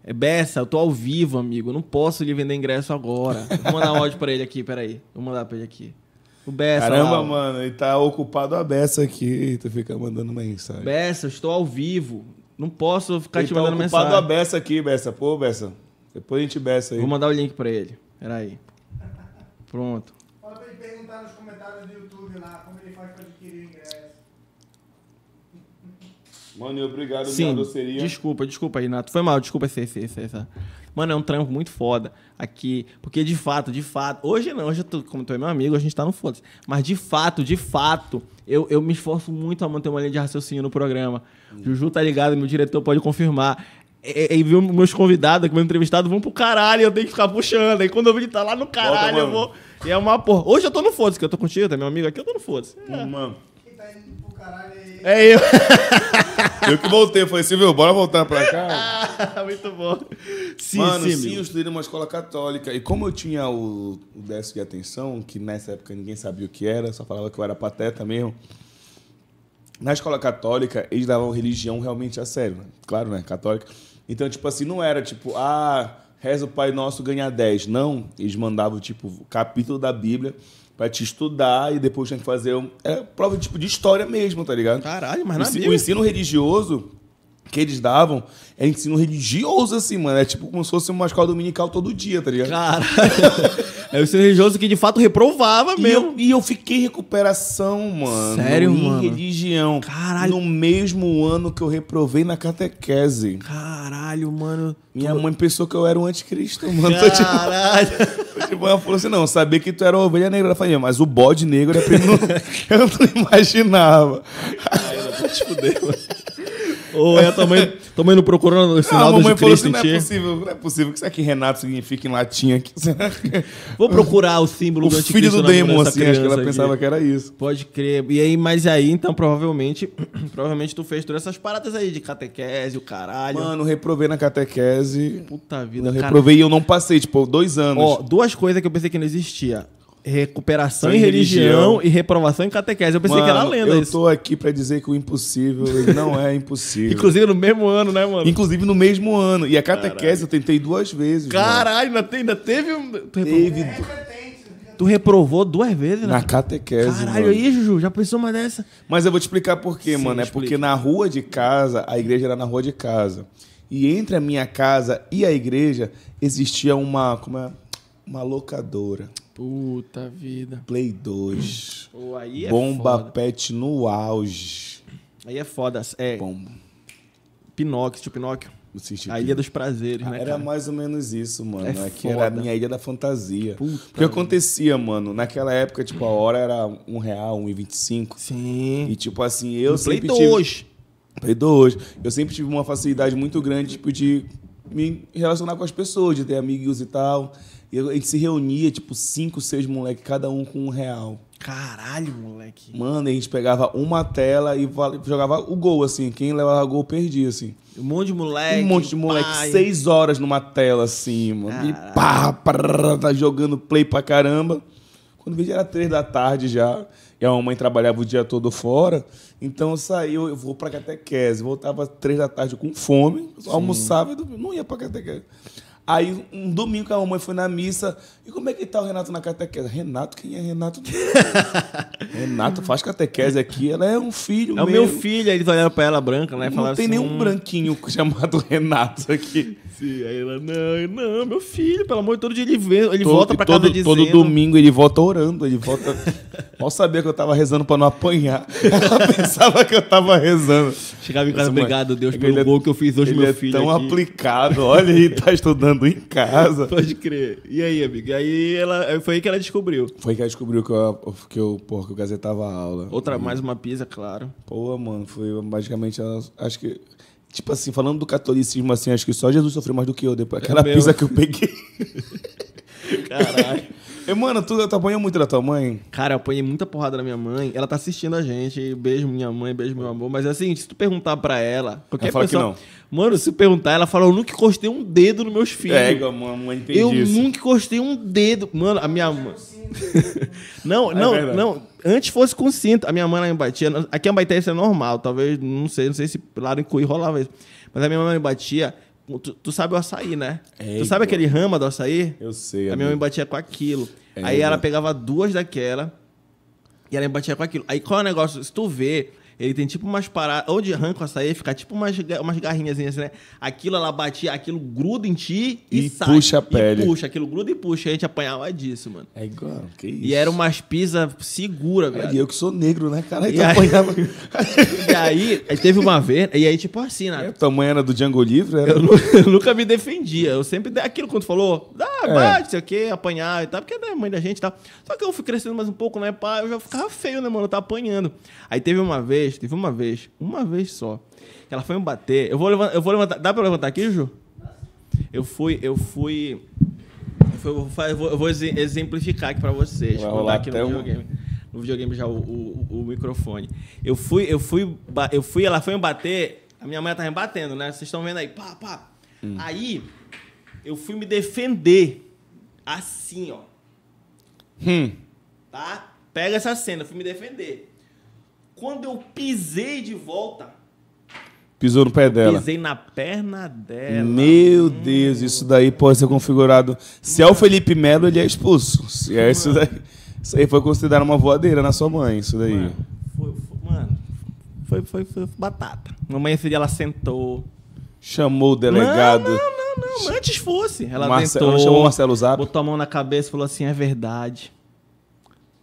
É, Bessa, eu tô ao vivo, amigo. não posso lhe vender ingresso agora. Vou mandar um áudio pra ele aqui, peraí. Vou mandar pra ele aqui. O Bessa. Caramba, lá, mano, ele tá ocupado a Bessa aqui. Tu fica mandando mensagem. Bessa, eu estou ao vivo. Não posso ficar ele te tá mandando mensagem. Ele ocupado a Bessa aqui, Bessa. Pô, Bessa. Depois a gente Bessa aí. Vou mandar o link pra ele. Peraí. Pronto. Mano, obrigado, Sim, doceria. Desculpa, desculpa aí, Nato. Foi mal, desculpa essa, essa, essa. Mano, é um trampo muito foda aqui. Porque de fato, de fato. Hoje não, hoje, eu tô, como tu é meu amigo, a gente tá no foda Mas de fato, de fato, eu, eu me esforço muito a manter uma linha de raciocínio no programa. Hum. Juju tá ligado, meu diretor pode confirmar. E, viu meus convidados, meus entrevistados, vão pro caralho, eu tenho que ficar puxando. Aí quando eu vi que tá lá no caralho, eu vou. E é uma porra. Hoje eu tô no foda-se, que eu tô contigo, tá meu amigo aqui, eu tô no foda-se. É. Mano. Quem tá indo pro caralho aí? É, é eu. Eu que voltei, falei, Silvio, bora voltar pra cá. Ah, muito bom. Sim, Mano, sim, sim, eu estudei numa escola católica. E como eu tinha o, o déficit de atenção, que nessa época ninguém sabia o que era, só falava que eu era pateta mesmo. Na escola católica, eles davam religião realmente a sério, né? Claro, né? Católica. Então, tipo assim, não era tipo, ah, reza o Pai Nosso, ganha 10. Não, eles mandavam, tipo, capítulo da Bíblia pra te estudar e depois tinha que fazer. Um, é prova tipo de história mesmo, tá ligado? Caralho, mas na O, o ensino religioso que eles davam é ensino religioso, assim, mano. É tipo como se fosse uma escola dominical todo dia, tá ligado? Cara, é o ensino religioso que de fato reprovava e mesmo. Eu, e eu fiquei em recuperação, mano. Sério, em mano? religião. Caralho. No mesmo ano que eu reprovei na catequese. Caralho, mano. Minha mãe pensou que eu era um anticristo, mano. Tipo, Caralho. Tipo, ela falou assim, não, sabia que tu era ovelha negra. Ela falou, mas o bode negro é pelo. eu não imaginava. Aí ela, te fuder, mano. Ou é também, também não procurando ah, o sinal de Cristo assim, não é possível, não é possível. O que será que Renato significa em latim aqui? Vou procurar o símbolo o do filho do demônio, assim, acho que ela aqui. pensava que era isso. Pode crer. E aí, mas aí, então, provavelmente, provavelmente tu fez todas essas paradas aí de catequese, o caralho. Mano, reprovei na catequese. Puta vida. Eu reprovei e eu não passei, tipo, dois anos. Ó, duas coisas que eu pensei que não existia recuperação em religião, religião, e reprovação em catequese. Eu pensei mano, que era lenda eu isso. Eu tô aqui para dizer que o impossível não é impossível. Inclusive no mesmo ano, né, mano? Inclusive no mesmo ano. E a catequese Caralho. eu tentei duas vezes. Caralho, mano. ainda, teve um. Teve. É, tu reprovou duas vezes, né? Na catequese. Caralho, mano. aí, Juju, já pensou uma dessa? Mas eu vou te explicar por quê, Sim, mano. É porque na rua de casa, a igreja era na rua de casa. E entre a minha casa e a igreja existia uma. Como é? Uma locadora. Puta vida. Play 2. aí é Bomba foda. pet no auge. Aí é foda. É. Bomba. Pinóquio, tipo Pinóquio. a Ilha dos Prazeres, ah, né? Era cara? mais ou menos isso, mano. É, é era a minha Ilha da Fantasia. O Porque acontecia, mano, naquela época, tipo, a hora era um real, um e vinte e cinco. Sim. E tipo assim, eu no sempre Play tive... Play 2. Eu sempre tive uma facilidade muito grande, tipo, de me relacionar com as pessoas, de ter amigos e tal. E a gente se reunia, tipo, cinco, seis moleque, cada um com um real. Caralho, moleque. Mano, a gente pegava uma tela e jogava o gol, assim. Quem levava gol perdia, assim. Um monte de moleque. Um monte de moleque. Pai. Seis horas numa tela, assim, mano. Caralho. E pá, prrr, tá jogando play pra caramba. Quando vejo era três da tarde já. E a mamãe trabalhava o dia todo fora. Então eu saí, eu vou pra catequese. Voltava três da tarde com fome. Almoçava e não ia pra catequese. Aí, um domingo que a mamãe foi na missa, e como é que tá o Renato na catequese? Renato, quem é Renato? Renato faz catequese aqui, ela é um filho É o meu filho, aí eles olharam pra ela branca, né? Não tem assim, nenhum branquinho chamado Renato aqui. Sim, aí ela, não, não, meu filho, pelo amor de Deus, ele, vem, ele todo, volta pra todo, casa dizendo... Todo domingo ele volta orando, ele volta... Mal sabia que eu tava rezando pra não apanhar. Ela pensava que eu tava rezando. Chegava em casa, obrigado, Deus, pelo é gol que eu fiz hoje, meu é filho. tão aqui. aplicado, olha, ele tá estudando em casa. Pode crer. E aí, amigo? E aí ela, foi aí que ela descobriu. Foi aí que ela descobriu que eu, que eu, porra, que eu gazetava a aula. Outra, e... mais uma pisa, claro. Pô, mano, foi basicamente... Acho que... Tipo assim, falando do catolicismo, assim, acho que só Jesus sofreu mais do que eu, depois aquela é pisa que eu peguei. Caralho. E, mano, tu, tu apanhou muito da tua mãe? Cara, eu apanhei muita porrada da minha mãe. Ela tá assistindo a gente. Beijo minha mãe, beijo meu amor. Mas é assim, se tu perguntar pra ela, qualquer ela fala pessoa. Mano, se tu perguntar, ela fala: Eu nunca encostei um dedo nos meus filhos. É, mano, entendi. Eu isso. nunca encostei um dedo. Mano, a minha é mãe. não, não, é não. Antes fosse com cinto. A minha mãe lá me Batia. Aqui em Batia isso é normal. Talvez, não sei, não sei se lá em Cui rolava isso. Mas a minha mãe me batia Tu, tu, sabe o açaí, né? É, tu sabe aquele rama do açaí? Eu sei. A minha mãe batia com aquilo. É, Aí ela pegava duas daquela e ela me batia com aquilo. Aí qual é o negócio? Se tu vê, ele tem tipo umas paradas. Onde arranca o açaí, fica tipo umas, umas garrinhas assim, né? Aquilo ela batia, aquilo gruda em ti e, e sai. puxa a pele. E puxa, aquilo gruda e puxa. A gente apanhava disso, mano. É igual, que isso. E era umas pisa segura, velho. E eu que sou negro, né, cara? E então aí, apanhava. e aí, teve uma vez, e aí tipo assim, né? É, tamanho era do Django Livre? Era... Eu, eu, nunca me defendia. Eu sempre, aquilo quando falou, ah, é. bate, sei o quê, apanhar e tal, porque é né, mãe da gente e tal. Só que eu fui crescendo mais um pouco, né, pá? Eu já ficava feio, né, mano? Eu tava apanhando. Aí teve uma vez vez, teve uma vez, uma vez só. Ela foi me bater. Eu vou levantar, eu vou levantar. Dá pra levantar aqui, Ju? Eu fui, eu fui. Eu, fui, eu vou, eu vou exemplificar aqui pra vocês. Vai aqui no videogame. No videogame já o, o, o, microfone. Eu fui, eu fui, eu fui, ela foi me bater. A minha mãe tá me batendo, né? Vocês estão vendo aí. Pá, pá. Hum. Aí, eu fui me defender. Assim, ó. Hum. Tá? Pega essa cena, fui me defender. Quando eu pisei de volta. Pisou no pé dela. Pisei na perna dela. Meu Deus, isso daí pode ser configurado. Se é o Felipe Melo, ele é expulso. Se é isso daí. Isso aí foi considerado uma voadeira na sua mãe, isso daí. Mano, foi, foi, mano, foi, foi, foi batata. Mamãe esse dia ela sentou. Chamou o delegado. Não, não, não, não. Antes fosse. Ela Marce... tentou. Ela chamou o Marcelo Zap. Botou a mão na cabeça e falou assim: é verdade.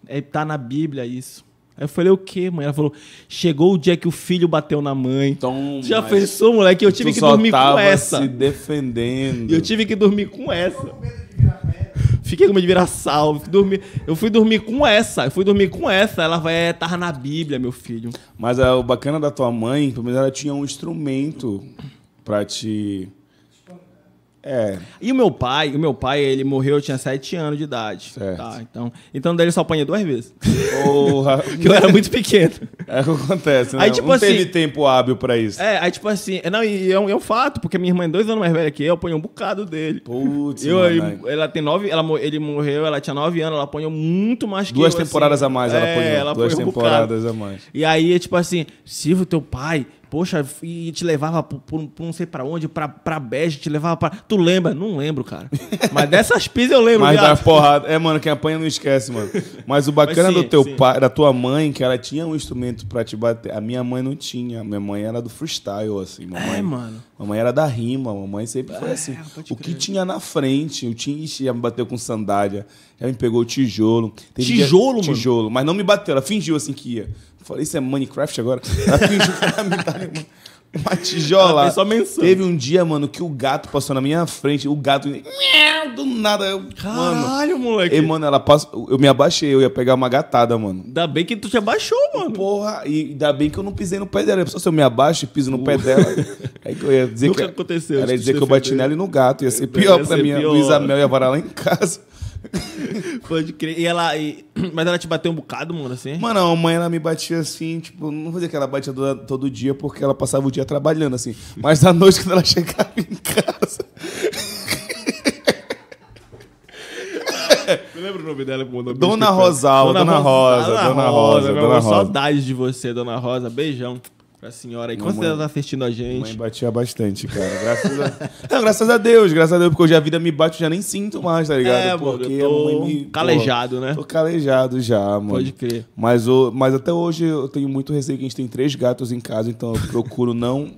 É, tá na Bíblia isso. Aí eu falei, o quê, mãe? Ela falou, chegou o dia que o filho bateu na mãe. então Já pensou, moleque? Eu tive que dormir com essa. se defendendo. Eu tive que dormir com essa. Fiquei com medo de virar salvo. Dormi... Eu fui dormir com essa. Eu fui dormir com essa. Ela vai estar é, tava na Bíblia, meu filho. Mas é, o bacana da tua mãe, pelo menos ela tinha um instrumento para te é. E o meu pai, o meu pai, ele morreu, eu tinha 7 anos de idade. Certo. Tá, então, então ele só apanha duas vezes. Porra. Porque eu era muito pequeno. É o que acontece, né? Aí, tipo, não assim, teve tempo hábil pra isso. É, aí tipo assim, não, e é um, é um fato, porque minha irmã é dois anos mais velha que eu, apanhou um bocado dele. Putz, eu, mano, Ela tem nove, ela, ele morreu, ela tinha nove anos, ela apanhou muito mais que duas eu. Duas assim. temporadas assim. a mais ela é, apanhou. É, ela duas apanhou temporadas um a mais. E aí, tipo assim, Silvio, teu pai, Poxa, e te levava por, não sei para onde, pra, pra Bege, te levava pra. Tu lembra? Não lembro, cara. Mas dessas pisas eu lembro. Mas da porrada. É, mano, quem apanha não esquece, mano. Mas o bacana Mas sim, do teu pai, da tua mãe, que ela tinha um instrumento pra te bater. A minha mãe não tinha. minha mãe era do freestyle, assim. É, mamãe, é, mano. Mamãe era da rima. Mamãe sempre foi é, assim. É, o que tinha na frente, eu tinha. Ixi, me bateu com sandália. Ela me pegou o tijolo. Teve tijolo, dia, mano? Tijolo. Mas não me bateu. Ela fingiu assim que ia. Eu falei, isso é Minecraft agora? uma tijola. Só Teve um dia, mano, que o gato passou na minha frente. O gato. Do nada. Eu, Caralho, mano, moleque. E, mano, ela passa. Eu me abaixei, eu ia pegar uma gatada, mano. Ainda bem que tu te abaixou, mano. Porra, e ainda bem que eu não pisei no pé dela. Só se eu me abaixo e piso no uh. pé dela. Aí eu ia dizer Nunca que. aconteceu. Ela ia dizer que eu bati nela e no gato. Ia ser pior ia pra mim. Luísa Mel ia varar lá em casa. Pode crer. E ela. E... Mas ela te bateu um bocado, mano, assim? Mano, a mãe ela me batia assim, tipo, não fazia que ela batia todo dia, porque ela passava o dia trabalhando, assim. Mas à noite, quando ela chegava em casa. Não lembro o nome dela como nome Dona Rosalva, Dona, Rosa, ah, Dona Rosa, Dona Rosa. Dona Rosa, Dona Rosa. Saudade de você, Dona Rosa. Beijão. Pra senhora aí, quando ela tá assistindo a gente. Mãe batia bastante, cara. Graças a... Não, graças a Deus, graças a Deus, porque hoje a vida me bate, eu já nem sinto mais, tá ligado? É, porque eu tô me... calejado, né? Tô calejado já, mano. Pode crer. Mas, o... Mas até hoje eu tenho muito receio que a gente tem três gatos em casa, então eu procuro não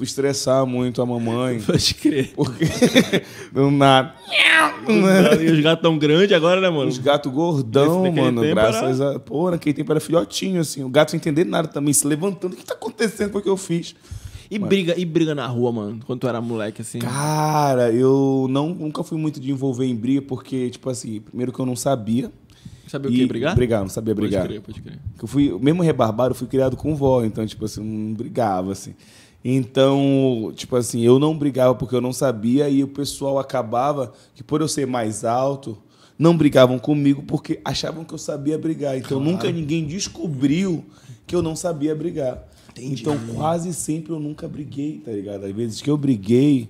Tipo, estressar muito a mamãe. Pode crer. Porque do nada. Né? E os gatos tão grandes agora, né, mano? Os gatos gordão, mano. Graças era... a. Pô, naquele tempo era filhotinho, assim. O gato sem entender nada também, se levantando. O que tá acontecendo? Porque eu fiz. E briga, e briga na rua, mano, quando tu era moleque, assim? Cara, eu não, nunca fui muito de envolver em briga, porque, tipo assim, primeiro que eu não sabia. Sabia o que? Brigar? Brigar, não sabia brigar. Pode crer, pode crer. Eu fui, mesmo rebarbado, eu fui criado com vó, então, tipo assim, não brigava, assim. Então, tipo assim, eu não brigava porque eu não sabia e o pessoal acabava que por eu ser mais alto, não brigavam comigo porque achavam que eu sabia brigar. Então claro. nunca ninguém descobriu que eu não sabia brigar. Entendi. Então quase sempre eu nunca briguei, tá ligado? Às vezes que eu briguei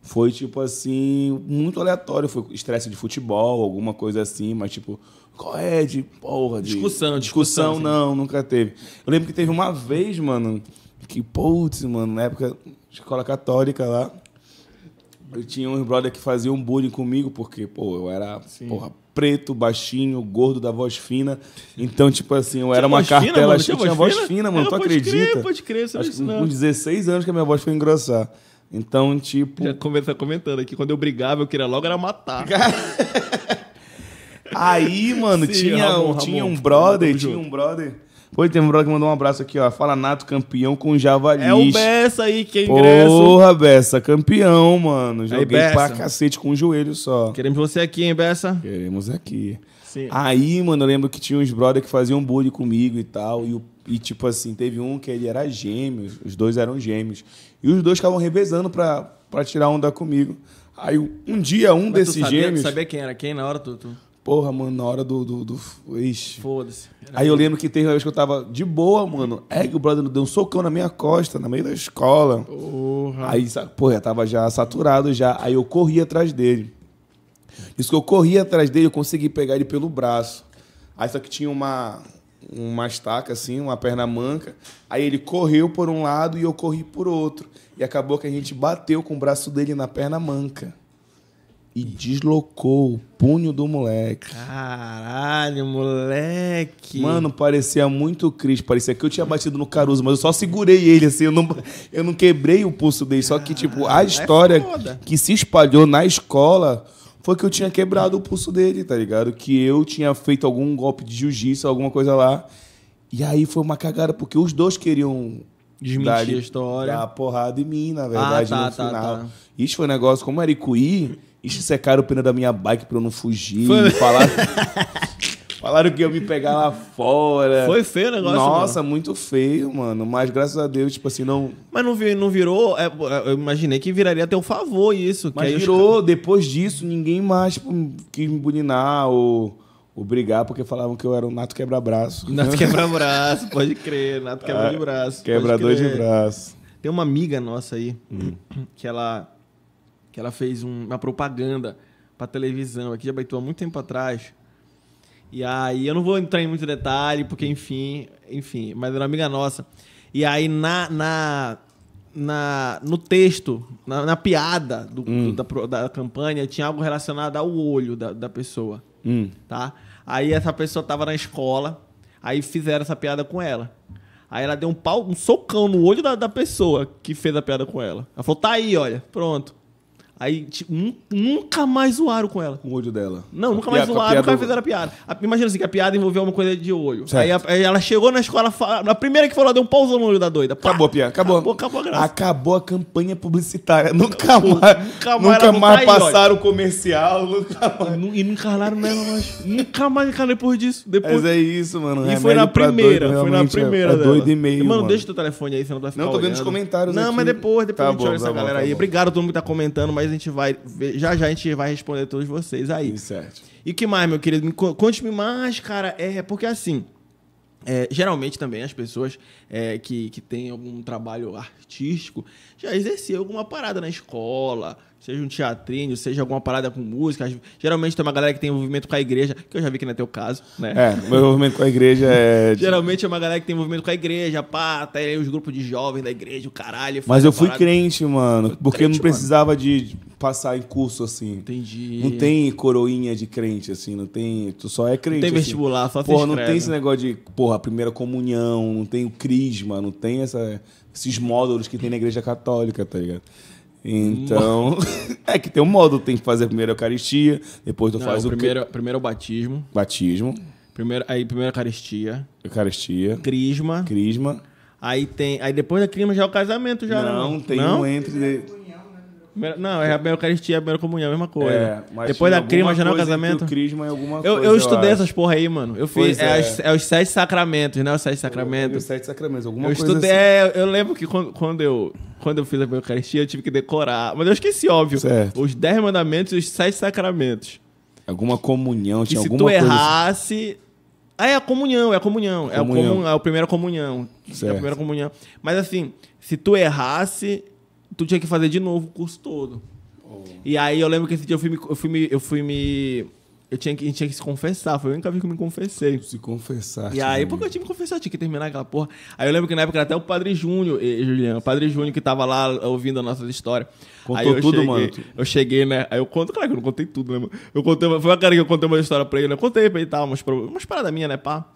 foi tipo assim, muito aleatório, foi estresse de futebol, alguma coisa assim, mas tipo, qual é de porra de discussão, discussão, discussão assim. não, nunca teve. Eu lembro que teve uma vez, mano, que, putz, mano, na época, escola católica lá, eu tinha uns brother que faziam bullying comigo, porque, pô, eu era, porra, preto, baixinho, gordo da voz fina. Então, tipo assim, eu tinha era uma cartela, fina, mano, tinha, voz, voz fina, fina é, mano, eu tu pode acredita? Crer, pode crer, você não. Com 16 anos que a minha voz foi engrossar. Então, tipo. Já começa comentando aqui, quando eu brigava, eu queria logo era matar. Aí, mano, Sim, tinha, Ramon, Ramon, tinha um brother, tinha um brother Pô, tem um brother que mandou um abraço aqui, ó. Fala Nato, campeão com javalis. É o Bessa aí que é ingresso. Porra, Bessa, campeão, mano. Joguei aí, pra cacete com o um joelho só. Queremos você aqui, hein, Bessa? Queremos aqui. Sim. Aí, mano, eu lembro que tinha uns brother que faziam bullying comigo e tal. E, e, tipo assim, teve um que ele era gêmeo, os dois eram gêmeos. E os dois estavam revezando pra, pra tirar onda comigo. Aí um dia um Mas desses tu sabia, gêmeos. Tu sabia quem era quem na hora, Tutu? tu... Porra, mano, na hora do. do, do... Foda-se. Aí eu lembro que teve uma vez que eu tava de boa, mano. É que o brother deu um socão na minha costa, na meio da escola. Porra. Aí, porra, tava já saturado já. Aí eu corri atrás dele. Isso que eu corri atrás dele, eu consegui pegar ele pelo braço. Aí só que tinha uma. Uma estaca, assim, uma perna manca. Aí ele correu por um lado e eu corri por outro. E acabou que a gente bateu com o braço dele na perna manca e deslocou o punho do moleque. Caralho, moleque. Mano, parecia muito Cris. Parecia que eu tinha batido no Caruso, mas eu só segurei ele, assim. Eu não, eu não quebrei o pulso dele. Só que, tipo, a ah, é história é que se espalhou na escola foi que eu tinha quebrado o pulso dele, tá ligado? Que eu tinha feito algum golpe de jiu-jitsu, alguma coisa lá. E aí foi uma cagada, porque os dois queriam desmentir a história. Dar porrada em mim, na ah, verdade, ah, tá, no tá, final. Tá, tá. Isso foi um negócio como era Icuí Ixi, secaram é o pneu da minha bike pra eu não fugir. Foi... Falaram... Falaram que eu me pegar lá fora. Foi feio o negócio. Nossa, mano. muito feio, mano. Mas graças a Deus, tipo assim, não. Mas não, vi, não virou. É, eu imaginei que viraria até um favor isso. Mas virou, depois disso, ninguém mais tipo, quis me bulinar ou, ou brigar, porque falavam que eu era um Nato quebra-braço. Nato quebra-braço, pode crer. Nato quebra ah, braço. Quebrador de braço. Tem uma amiga nossa aí hum. que ela que ela fez um, uma propaganda para televisão aqui de Abaitua muito tempo atrás. E aí eu não vou entrar em muito detalhe, porque enfim, enfim, mas era uma amiga nossa. E aí na, na, na no texto, na, na piada do, hum. do, da, da campanha, tinha algo relacionado ao olho da, da pessoa. Hum. Tá? Aí essa pessoa tava na escola, aí fizeram essa piada com ela. Aí ela deu um pau, um socão no olho da, da pessoa que fez a piada com ela. Ela falou, tá aí, olha, pronto. Aí, tipo, nunca mais zoaram com ela. O olho dela. Não, a nunca piada, mais zoaram, nunca mais do... fizeram a piada. A, imagina assim, que a piada envolveu uma coisa de olho. Aí, a, aí, ela chegou na escola, a primeira que falou, deu um pauzão no olho da doida. Pá, acabou a piada, acabou. Acabou, acabou a graça. Acabou a campanha publicitária. Nunca mais, nunca mais, nunca mais passaram o comercial, nunca mais. E não encarnaram nela mais. nunca mais encarnei por disso. Depois... Mas é isso, mano. E foi na primeira, doido, foi na é- é primeira é, doido e meio, mano, mano, deixa teu telefone aí, senão tu tá vai ficar Não, tô olhando. vendo os comentários Não, aqui. mas depois, depois tá a gente tá olha essa tá galera aí. Obrigado a todo mundo que tá comentando, mas a gente vai. Já já a gente vai responder todos vocês aí. Certo. E que mais, meu querido? Conte-me mais, cara. É, porque assim. É, geralmente também as pessoas é, que, que têm algum trabalho artístico já exerciam alguma parada na escola, Seja um teatrinho, seja alguma parada com música. Geralmente tem uma galera que tem envolvimento com a igreja, que eu já vi que não é teu caso, né? É, o meu envolvimento com a igreja é. Geralmente é uma galera que tem envolvimento com a igreja, pá, tá aí os grupos de jovens da igreja, o caralho. Mas eu fui crente, mano, porque crente, não precisava mano. de passar em curso assim. Entendi. Não tem coroinha de crente, assim, não tem. Tu só é crente. Não tem assim. vestibular, assim. só Porra, não tem esse negócio de, porra, primeira comunhão, não tem o crisma, não tem essa, esses módulos que tem na igreja católica, tá ligado? Então, é que tem um modo tem que fazer primeiro a Eucaristia, depois tu Não, faz o, o primeiro, primeiro o batismo. Batismo. Primeiro, aí primeiro a Eucaristia. Eucaristia. Crisma. Crisma. Aí tem, aí depois da crisma já é o casamento já, né, não? Não, tem não? um entre não, é a Eucaristia, é a comunhão, é a mesma é, coisa. É, mas Depois da Crisma, já não é o casamento. Crisma alguma eu, coisa, eu estudei eu essas porra aí, mano. Eu fiz. É, é. Os, é, Os, sete sacramentos, né? Os sete sacramentos. Os sete sacramentos, alguma eu coisa. Estudei, assim. é, eu lembro que quando, quando, eu, quando eu fiz a Eucaristia, eu tive que decorar. Mas eu esqueci, óbvio. Certo. Os dez mandamentos e os sete sacramentos. Alguma comunhão, tinha alguma coisa. Se assim. tu errasse. Assim. Ah, é a comunhão, é a comunhão. comunhão. É, a comun... é a primeira comunhão. Certo. É a primeira comunhão. Mas assim, se tu errasse, tu tinha que fazer de novo o curso todo. Oh. E aí eu lembro que esse dia eu fui me. Eu fui me. Eu, fui me, eu tinha que, a gente tinha que se confessar. Foi a única vez que eu me confessei. Se confessar. E aí, né? porque eu tinha que me confessar, eu tinha que terminar aquela porra. Aí eu lembro que na época era até o Padre Júnior, e, Juliano, o Padre Júnior que tava lá ouvindo a nossa história. Contou tudo, cheguei, mano. Eu cheguei, né? Aí eu conto, claro que eu não contei tudo, né, mano? Eu contei, foi uma cara que eu contei uma história pra ele, né? Eu contei pra ele e tal, umas, umas paradas minhas, né, pá?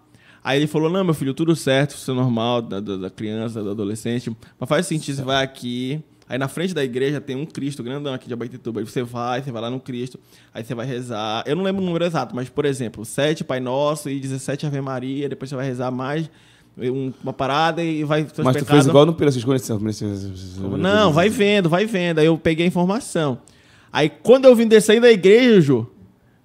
Aí ele falou: Não, meu filho, tudo certo, isso é normal, da, da, da criança, do adolescente. Mas faz sentido, você vai aqui, Aí na frente da igreja tem um Cristo grandão aqui de Abaitetuba. Aí você vai, você vai lá no Cristo, aí você vai rezar. Eu não lembro o número exato, mas, por exemplo, sete Pai Nosso e 17 Ave Maria, depois você vai rezar mais uma parada e vai. Mas pecado. tu fez igual no Piracicó Não, vai vendo, vai vendo. Aí eu peguei a informação. Aí quando eu vim descendo da igreja, Ju,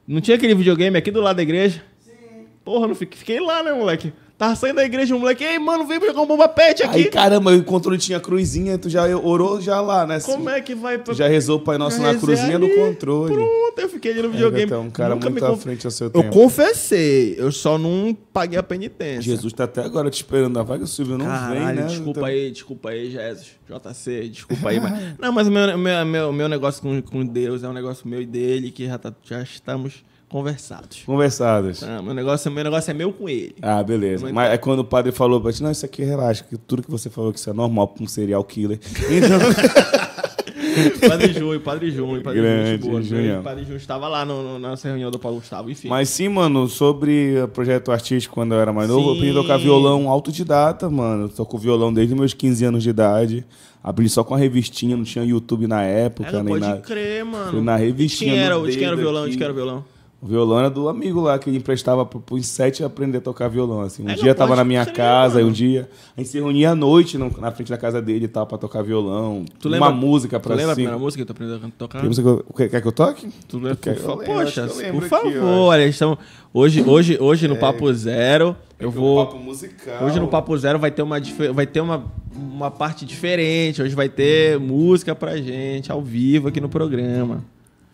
não tinha aquele videogame aqui do lado da igreja? Sim. Porra, não fiquei lá, né, moleque? Tava tá saindo da igreja, um moleque, ei, mano, vem jogar um bomba pet aqui. Aí, caramba, o controle tinha cruzinha, tu já orou já lá, né? Como é que vai... Pra... Já rezou o Pai Nosso na cruzinha ali, do controle. Pronto, eu fiquei ali no é, videogame. É, então, um cara Nunca muito à frente ao seu tempo. Eu confessei, eu só não paguei a penitência. Jesus tá até agora te esperando na o Silvio, não Caralho, vem, né? desculpa então... aí, desculpa aí, Jesus. JC, desculpa aí, mas... Não, mas o meu, meu, meu, meu negócio com, com Deus é um negócio meu e dele, que já, tá, já estamos Conversados. Conversados. Ah, meu, negócio, meu negócio é meu com ele. Ah, beleza. Mas tá. é quando o padre falou pra ti, não, isso aqui é relaxa, que tudo que você falou que isso é normal pra um serial killer. Então... padre João, Padre João, Padre Grande, Júnior. Padre João estava lá no, no, nessa reunião do Paulo Gustavo, enfim. Mas sim, mano, sobre projeto artístico quando eu era mais novo, eu aprendi a tocar violão autodidata, mano. Eu toco violão desde meus 15 anos de idade. Abri só com a revistinha, não tinha YouTube na época, não nem pode nada. crer, mano. Fui na revistinha. De quem era, de quem era o violão? De quem era o violão? O violão era do amigo lá que emprestava pro, pro sete aprender a tocar violão. Assim. Um é, dia tava na minha casa, e um dia. A gente se reunia à noite no, na frente da casa dele e tal, pra tocar violão. Tu uma lembra, música pra você. lembra assim. a primeira música que tu aprendeu a tocar? Que que eu, quer que eu toque? Tu lembra, tu quer, por, poxa, por favor, aqui, olha, estamos. Hoje, hoje, hoje é, no Papo Zero. É eu é vou. Um hoje no Papo Zero vai ter uma, vai ter uma, uma parte diferente. Hoje vai ter música pra gente, ao vivo aqui no programa.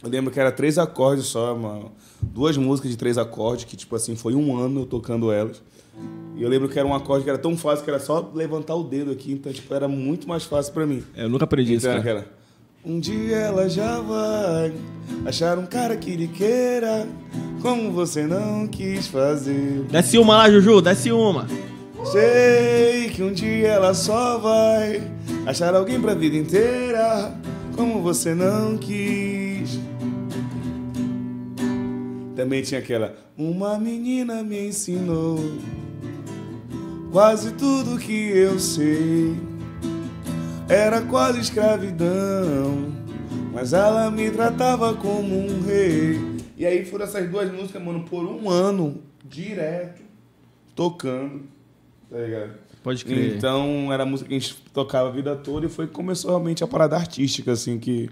Eu lembro que era três acordes só, mano. Duas músicas de três acordes, que tipo assim, foi um ano eu tocando elas. E eu lembro que era um acorde que era tão fácil que era só levantar o dedo aqui, então tipo, era muito mais fácil para mim. É, eu nunca aprendi então, isso. Cara. Era... Um dia ela já vai achar um cara que lhe queira, como você não quis fazer. Desce uma lá, Juju, desce uma. Sei que um dia ela só vai achar alguém pra vida inteira, como você não quis feliz. Também tinha aquela. Uma menina me ensinou quase tudo que eu sei. Era quase escravidão, mas ela me tratava como um rei. E aí foram essas duas músicas, mano, por um ano direto tocando, tá ligado? Pode crer. Então era a música que a gente tocava a vida toda e foi que começou realmente a parada artística, assim, que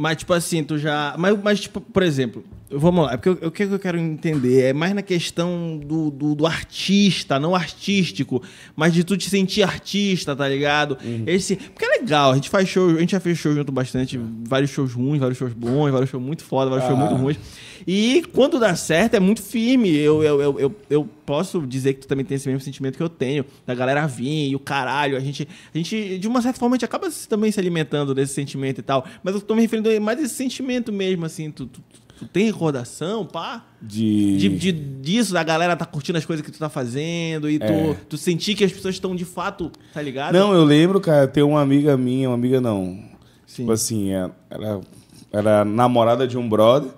mas, tipo assim, tu já. Mas, mas tipo, por exemplo, Vamos lá, porque o que eu quero entender é mais na questão do, do, do, artista, não artístico, mas de tu te sentir artista, tá ligado? Uhum. Esse, porque é legal, a gente faz show, a gente já fez show junto bastante, uhum. vários shows ruins, vários shows bons, vários shows muito foda, vários ah. shows muito ah. ruins. E quando dá certo, é muito firme. Eu, eu, eu, eu, eu, posso dizer que tu também tem esse mesmo sentimento que eu tenho, da galera vir e o caralho. A gente, a gente de uma certa forma, a gente acaba também se alimentando desse sentimento e tal. Mas eu tô me referindo mais a esse sentimento mesmo, assim, tu, tu Tu tem recordação, pá? De... de, de disso, da galera tá curtindo as coisas que tu tá fazendo e tu, é. tu sentir que as pessoas estão de fato, tá ligado? Não, eu lembro, cara, tem uma amiga minha, uma amiga não. Sim. Tipo assim, é, ela era, era é namorada de um brother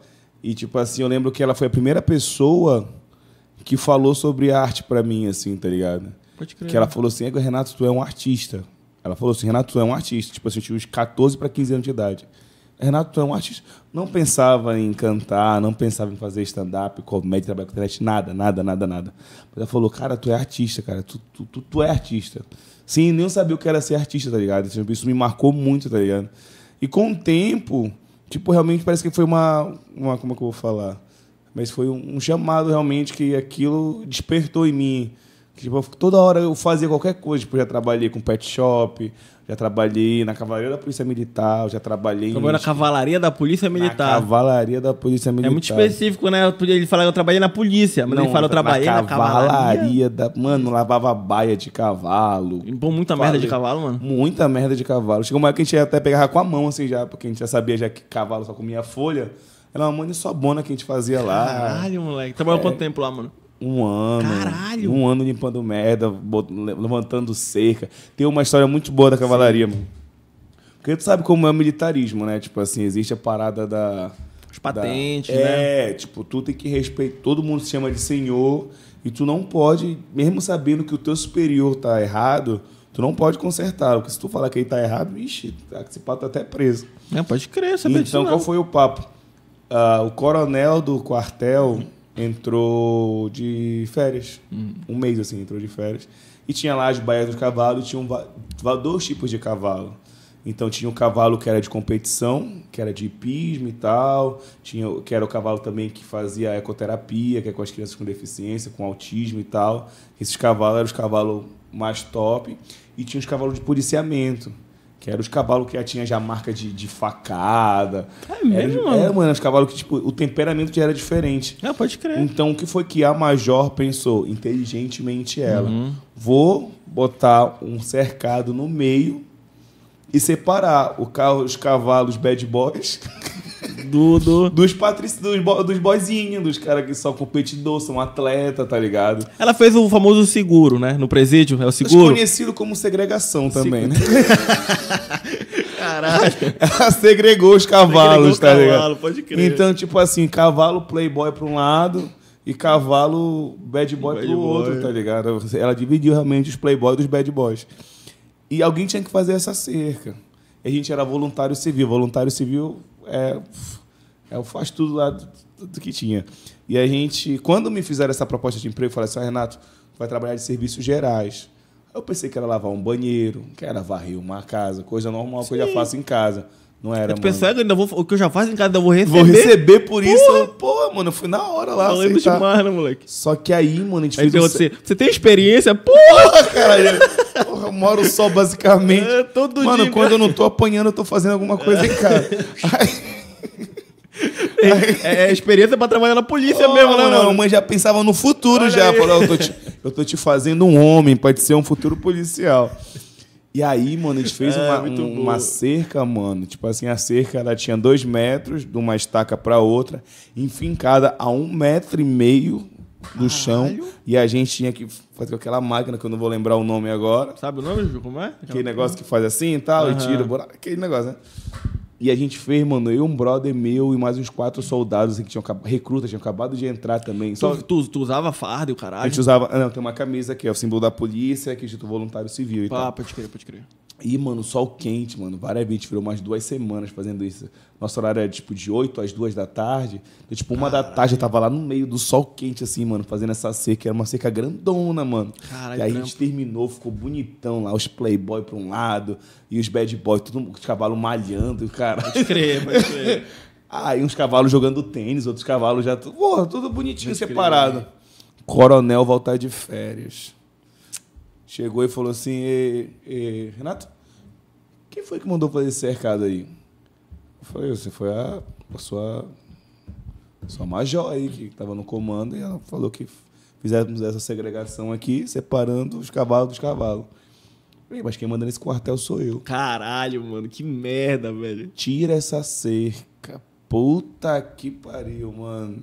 e, tipo assim, eu lembro que ela foi a primeira pessoa que falou sobre arte para mim, assim, tá ligado? Pode crer. Que ela falou assim, é Renato, tu é um artista. Ela falou assim, Renato, tu é um artista. Tipo assim, eu tinha uns 14 para 15 anos de idade. Renato, tu é um artista. Não pensava em cantar, não pensava em fazer stand-up, comédia, trabalho com internet, nada, nada, nada, nada. Mas ela falou, cara, tu é artista, cara, tu, tu, tu, tu é artista. Sim, nem sabia o que era ser artista, tá ligado? Isso me marcou muito, tá ligado? E com o tempo, tipo, realmente parece que foi uma. uma como é que eu vou falar? Mas foi um, um chamado realmente que aquilo despertou em mim Tipo, toda hora eu fazia qualquer coisa. Tipo, já trabalhei com pet shop, já trabalhei na Cavalaria da Polícia Militar, já trabalhei. Trabalhou na Cavalaria da Polícia Militar. Na Cavalaria da Polícia Militar. É muito específico, né? Ele fala que eu trabalhei na polícia, mas não, ele fala eu trabalhei na, na cavalaria. da... Mano, lavava baia de cavalo. Pô, muita falei, merda de cavalo, mano. Muita merda de cavalo. Chegou uma hora que a gente até pegava com a mão, assim, já, porque a gente já sabia já que cavalo só comia folha. Era uma mania só bona que a gente fazia lá. Caralho, moleque. Trabalhou é. quanto tempo lá, mano? Um ano. Caralho! Um ano limpando merda, levantando cerca. Tem uma história muito boa da cavalaria, Sim. mano. Porque tu sabe como é o militarismo, né? Tipo assim, existe a parada da. Os patentes, da... É, né? tipo, tu tem que respeitar. Todo mundo se chama de senhor. E tu não pode, mesmo sabendo que o teu superior tá errado, tu não pode consertar. Porque se tu falar que ele tá errado, ixi, esse pato tá até preso. É, pode crer, sabe Então, qual foi o papo? Uh, o coronel do quartel entrou de férias. Hum. Um mês, assim, entrou de férias. E tinha lá as baias dos cavalos, tinham dois tipos de cavalo. Então tinha o cavalo que era de competição, que era de hipismo e tal, tinha, que era o cavalo também que fazia ecoterapia, que é com as crianças com deficiência, com autismo e tal. Esses cavalos eram os cavalos mais top. E tinha os cavalos de policiamento, que eram os cavalos que já tinha já marca de, de facada. É mesmo? Era, É, mano, os cavalos que, tipo, o temperamento já era diferente. É, pode crer. Então, o que foi que a Major pensou? Inteligentemente ela. Uhum. Vou botar um cercado no meio e separar o carro, os cavalos bad boys do, do... Dos patrícios, dos, bo, dos boizinhos, dos caras que são competidores, são atleta, tá ligado? Ela fez o famoso seguro, né? No presídio, é o seguro. Conhecido como segregação também, né? Caralho. Ela segregou os cavalos, segregou tá cavalo, ligado? Pode crer. Então, tipo assim, cavalo playboy pra um lado, e cavalo bad boy bad pro boy. outro, tá ligado? Ela dividiu realmente os playboys dos bad boys. E alguém tinha que fazer essa cerca. E a gente era voluntário civil. Voluntário civil é, é o faz tudo lá do, do, que tinha. E a gente, quando me fizeram essa proposta de emprego, falaram assim: ah, Renato, vai trabalhar de serviços gerais. Eu pensei que era lavar um banheiro, que era varrer uma casa, coisa normal, Sim. coisa fácil em casa. Não era, eu mano. vou, o que eu já faço em casa, eu vou receber. Vou receber por isso. Porra. pô, mano, eu fui na hora lá. aceitar. demais, né, moleque? Só que aí, mano, a gente aí fez. Um... Você, você tem experiência? Porra, caralho. porra, eu moro só, basicamente. É, todo mano, dia. Mano, quando eu não tô apanhando, eu tô fazendo alguma coisa em casa. É, aí... É, é, experiência pra trabalhar na polícia oh, mesmo, né, mano? Não, mãe já pensava no futuro Olha já. Falou, eu, tô te, eu tô te fazendo um homem, pode ser um futuro policial. E aí, mano, a gente fez é, uma, um, uma cerca, mano. Tipo assim, a cerca ela tinha dois metros de uma estaca para outra, enfincada a um metro e meio do Caralho. chão. E a gente tinha que fazer aquela máquina que eu não vou lembrar o nome agora. Sabe o nome, Ju? Como é? Aquele, negócio que faz assim e tal, uhum. e tira, bora, aquele negócio, né? E a gente fez, mano, eu, um brother meu e mais uns quatro soldados que tinham recrutas, tinham acabado de entrar também. Tu, Só... tu, tu usava farda e o caralho? A gente usava. Ah, não, tem uma camisa aqui, é o símbolo da polícia, aqui, é Instituto Voluntário Civil e tal. Ah, pode crer, pode crer. E, mano, sol quente, mano. Várias vezes, virou umas duas semanas fazendo isso. Nosso horário era, tipo, de 8 às 2 da tarde. tipo, uma Caralho. da tarde eu tava lá no meio do sol quente, assim, mano, fazendo essa seca. Era uma seca grandona, mano. Caralho, e aí trampo. a gente terminou, ficou bonitão lá. Os playboy pra um lado e os bad boy, todo os cavalos malhando, cara. Pode crer, pode crer. aí uns cavalos jogando tênis, outros cavalos já... Porra, tudo bonitinho, pode separado. Crer. Coronel voltar de férias chegou e falou assim: e, e, Renato, quem foi que mandou fazer esse cercado aí? Eu falei: Você foi a, a sua, a sua major aí, que estava no comando, e ela falou que fizemos essa segregação aqui, separando os cavalos dos cavalos. Falei, mas quem manda nesse quartel sou eu. Caralho, mano, que merda, velho. Tira essa cerca. Puta que pariu, mano.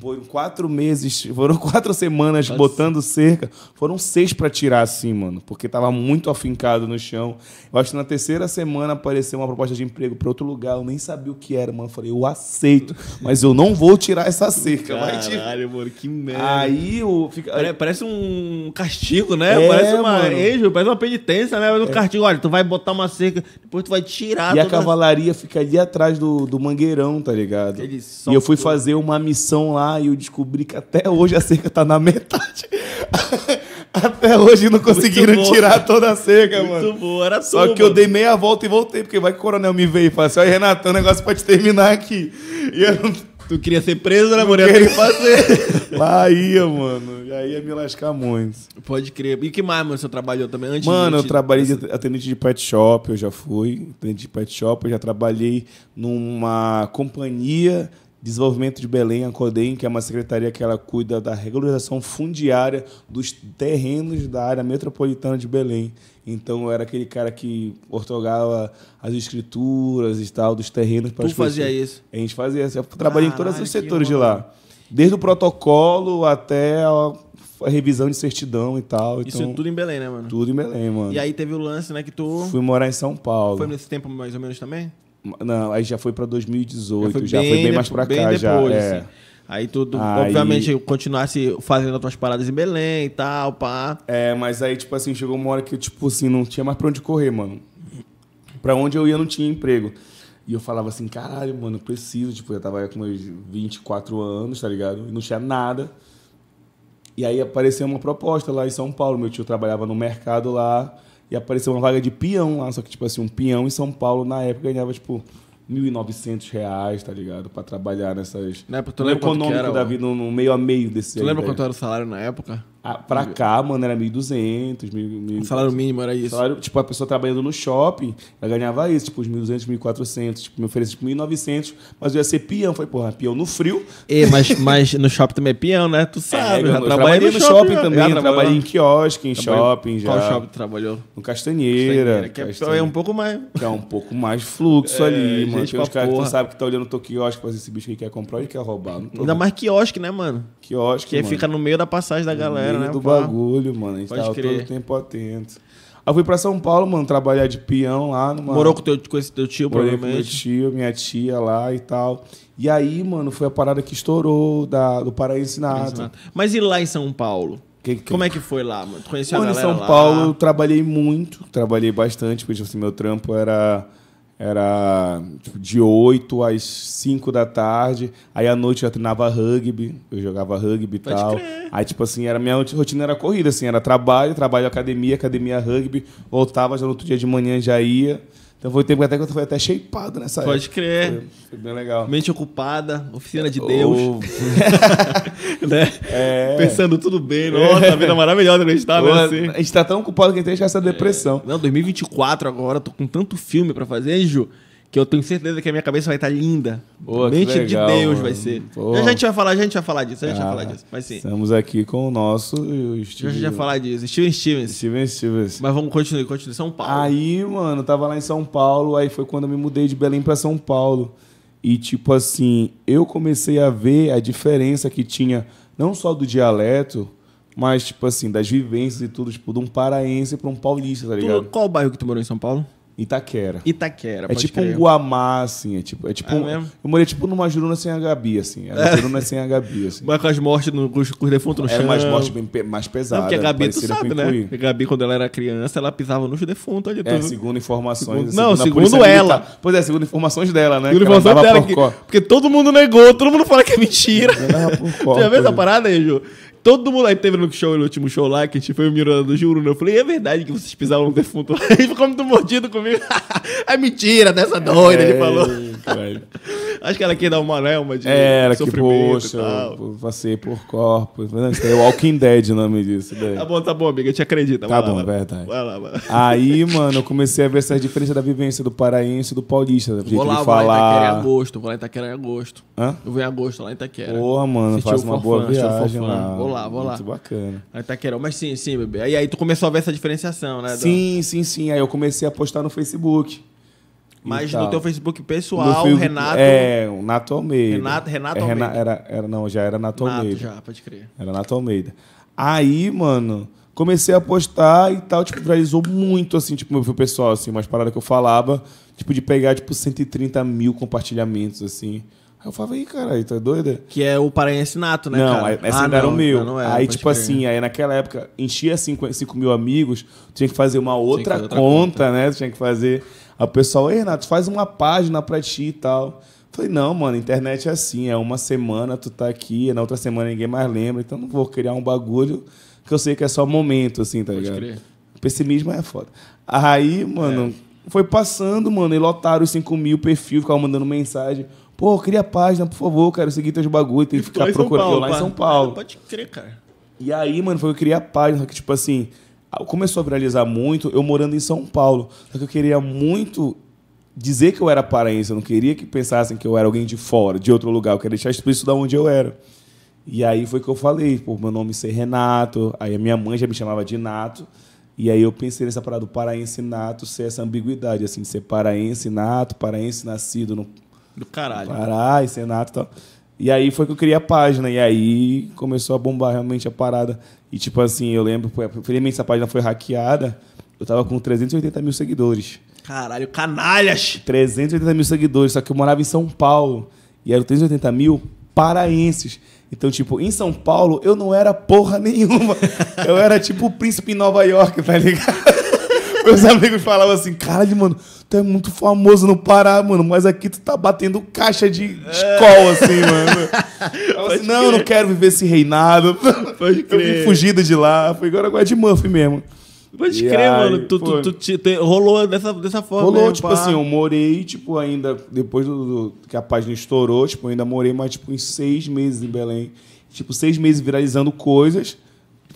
Foram quatro meses, foram quatro semanas Nossa. botando cerca. Foram seis para tirar assim, mano, porque tava muito afincado no chão. Eu acho que na terceira semana apareceu uma proposta de emprego para outro lugar. Eu nem sabia o que era, mano. Eu falei, eu aceito, mas eu não vou tirar essa cerca. Caralho, mano, que merda. Aí o. Fica... Parece um castigo, né? É, parece uma parece uma penitência, né? Mas um é. castigo, olha, tu vai botar uma cerca, depois tu vai tirar. E a cavalaria fica ali atrás do, do mangueirão, tá ligado? E eu fui fazer uma missão lá e eu descobri que até hoje a cerca tá na metade. até hoje não conseguiram tirar toda a cerca, Muito mano. Muito bom, era só. Só que mano. eu dei meia volta e voltei, porque vai que o coronel me veio e fala assim: Renato, o um negócio pode terminar aqui. E eu Tu queria ser preso, né, Moreno? Queria... fazer. Lá ia, mano. aí ia me lascar muito. Pode crer. E que mais, mano, você trabalhou também antes Mano, de... eu trabalhei de atendente de pet shop, eu já fui. Atendente de pet shop, eu já trabalhei numa companhia Desenvolvimento de Belém, a CODEM, que é uma secretaria que ela cuida da regularização fundiária dos terrenos da área metropolitana de Belém. Então eu era aquele cara que ortogava as escrituras e tal dos terrenos para Tu fazia isso? A gente fazia isso. Eu trabalhei ah, em todos os setores de lá. Desde o protocolo até a a revisão de certidão e tal. Isso então, tudo em Belém, né, mano? Tudo em Belém, mano. E aí teve o lance, né, que tu. Fui morar em São Paulo. Foi nesse tempo mais ou menos também? Não, aí já foi para 2018, já foi bem, já foi bem mais para cá. Depois, já, é. Assim. Aí tudo, aí... obviamente, eu continuasse fazendo outras paradas em Belém e tal, pá. É, mas aí, tipo assim, chegou uma hora que eu, tipo assim, não tinha mais pra onde correr, mano. Pra onde eu ia, não tinha emprego. E eu falava assim, caralho, mano, eu preciso. Tipo, eu tava com meus 24 anos, tá ligado? E não tinha nada. E aí apareceu uma proposta lá em São Paulo. Meu tio trabalhava no mercado lá e apareceu uma vaga de peão lá, só que, tipo assim, um peão em São Paulo, na época, ganhava, tipo, 1.900 reais, tá ligado? Pra trabalhar nessas... Na época, tu lembra econômico que era, da vida, no meio a meio desse... Tu aí, lembra velho. quanto era o salário na época? Pra uhum. cá, mano, era 1.200, 1.000... Salário mínimo era isso? Salário, tipo, a pessoa trabalhando no shopping, ela ganhava isso, tipo, uns 1.200, 1.400. Tipo, me oferecia, tipo, 1.900, mas eu ia ser peão. Falei, porra, peão no frio. É, mas, mas no shopping também é peão, né? Tu é, sabe, é, eu, eu trabalhei no, shopping, shopping também. Eu trabalhei em quiosque, em shopping já. Qual shopping tu trabalhou? No Castanheira. Castanheira que é, é um pouco mais... Que é um pouco mais fluxo é, ali, mano. Tem uns caras que não sabem que tá olhando o teu quiosque, fazer esse bicho que quer comprar e quer roubar. Ainda mais quiosque, né, mano? Quiosque, Que mano. fica no meio da passagem da galera né, do bagulho, mano. A gente Pode tava crer. todo tempo atento. Aí fui pra São Paulo, mano, trabalhar de peão lá. Numa... Morou com, teu, com esse teu tio, provavelmente? Com meu tio, minha tia lá e tal. E aí, mano, foi a parada que estourou da, do Paraíso Nada. Mas e lá em São Paulo? Que, que... Como é que foi lá, mano? Tu conheceu mano, a galera em São lá? Paulo eu trabalhei muito, trabalhei bastante, porque tipo assim, meu trampo era era tipo, de 8 às 5 da tarde. Aí à noite eu treinava rugby, eu jogava rugby e tal. Crer. Aí, tipo assim, era, minha rotina era corrida, assim, era trabalho, trabalho, academia, academia, rugby. Voltava já no outro dia de manhã, já ia. Então foi o tempo até que eu fui até shapeado nessa Pode época. Pode crer. Foi, foi, bem legal. Mente ocupada, oficina de Deus. Oh. né? É. Pensando tudo bem, nossa, a vida é maravilhosa que a gente tá, né? Assim. A gente tá tão ocupado que a gente tem essa é. depressão. Não, 2024 agora, tô com tanto filme pra fazer, Ju que eu tenho certeza que a minha cabeça vai estar linda. Boa, Mente legal, de Deus mano. vai ser. Já a gente vai falar, a gente vai falar disso, a gente ah, vai falar disso. Mas sim. Estamos aqui com o nosso o Steve... Já a gente vai falar disso. Steven Stevens. Steven Stevens. Mas vamos continuar, continuar. São Paulo. Aí, mano, tava lá em São Paulo, aí foi quando eu me mudei de Belém para São Paulo. E tipo assim, eu comecei a ver a diferença que tinha não só do dialeto, mas tipo assim, das vivências e tudo, tipo, de um paraense para um paulista, tá ligado? Tu, qual bairro que tu morou em São Paulo? Itaquera. Itaquera, É tipo crer. um Guamá, assim. É tipo, é tipo é um, mesmo? Eu morei tipo numa juruna sem a Gabi, assim. Era uma é. juruna sem a Gabi, assim. Mas com as mortes no com os defuntos no chão. Era mortes bem, mais pesada. Não, porque a Gabi, tu sabe, né? A Gabi, quando ela era criança, ela pisava nos defuntos. Olha, é, tudo. segundo informações. Segundo- assim, não, segundo ela. Militar. Pois é, segundo informações dela, né? Segundo informações dela, por que, porque todo mundo negou, todo mundo fala que é mentira. Tinha andava Já essa é. parada aí, Ju? Todo mundo. Aí teve no show, no último show lá, que a gente foi mirando o Juruna. Né? Eu falei, é verdade que vocês pisaram no defunto. Ele ficou muito mordido comigo. é mentira dessa né? doida, é... ele falou. velho. Acho que ela quer dar uma anelma de é, Era que, poxa, passei por corpos. Não, o é Walking Dead o nome disso. Daí. Tá bom, tá bom, amiga, eu te acredito. Tá bom, lá, verdade. Vai lá, Aí, mano, eu comecei a ver essa diferença da vivência do paraense e do paulista. vou lá, falar... vou lá em Itaquera em agosto. Vou lá em Itaquera em agosto. Hã? Eu vou em agosto, lá em Itaquera. Porra, mano, faz uma boa viagem lá. Vou lá, vou lá. Muito bacana. Lá em Itaquera. Mas sim, sim, bebê. E aí tu começou a ver essa diferenciação, né? Sim, sim, sim. Aí eu comecei a postar no Facebook. Mas no teu Facebook pessoal, Facebook, Renato. É, o Nato Almeida. Renato, Renato é, Era, era, não, já era Nato, Nato Almeida. já, pode crer. Era Nato Almeida. Aí, mano, comecei a postar e tal, tipo, viralizou muito, assim, tipo, meu pessoal, assim, umas paradas que eu falava, tipo, de pegar, tipo, 130 mil compartilhamentos, assim. Aí eu falava, aí, caralho, tá doida? Que é o paraense nato, né, não, cara? É, ah, ainda não, era o meu. Não, não era, aí, tipo assim, aí naquela época, enchia 5, mil amigos, tinha que fazer uma outra, outra conta, conta, né? Tinha que fazer a pessoal, ei, Renato, faz uma página pra ti e tal. Falei, não, mano, internet é assim, é uma semana tu tá aqui, na outra semana ninguém mais lembra, então não vou criar um bagulho que eu sei que é só momento, assim, tá Pode ligado? Crer. Pessimismo é foda. Aí, mano, é. foi passando, mano, e lotaram os 5 mil perfil, ficavam mandando mensagem. Pô, cria a página, por favor, quero seguir teus bagulho, tem que ficar procurando. lá em São Paulo. É, pode crer, cara. E aí, mano, foi eu criar a página, que tipo assim, ah, começou a viralizar muito eu morando em São Paulo. Só que eu queria muito dizer que eu era paraense, eu não queria que pensassem que eu era alguém de fora, de outro lugar, eu queria deixar explícito de onde eu era. E aí foi que eu falei, pô, meu nome ser Renato, aí a minha mãe já me chamava de Nato, e aí eu pensei nessa parada do paraense nato, ser essa ambiguidade, assim, ser paraense nato, paraense nascido no... Do caralho. Pará, e ser nato e tal. E aí foi que eu criei a página, e aí começou a bombar realmente a parada. E, tipo assim, eu lembro, infelizmente essa página foi hackeada, eu tava com 380 mil seguidores. Caralho, canalhas! 380 mil seguidores, só que eu morava em São Paulo. E eram 380 mil paraenses. Então, tipo, em São Paulo eu não era porra nenhuma. Eu era tipo o príncipe em Nova York, tá ligado? Meus amigos falavam assim, caralho, mano, tu é muito famoso no Pará, mano, mas aqui tu tá batendo caixa de escola, é. assim, mano. Assim, não, não quero viver esse reinado. Pode crer. Eu vim fugido de lá, foi agora agora de Murphy mesmo. Pode crer, aí, mano. Tu, tu, tu, te, rolou dessa, dessa forma. Rolou, mesmo, tipo pá. assim, eu morei, tipo, ainda, depois do, do, que a página estourou, tipo, eu ainda morei mais, tipo, uns seis meses em Belém. Tipo, seis meses viralizando coisas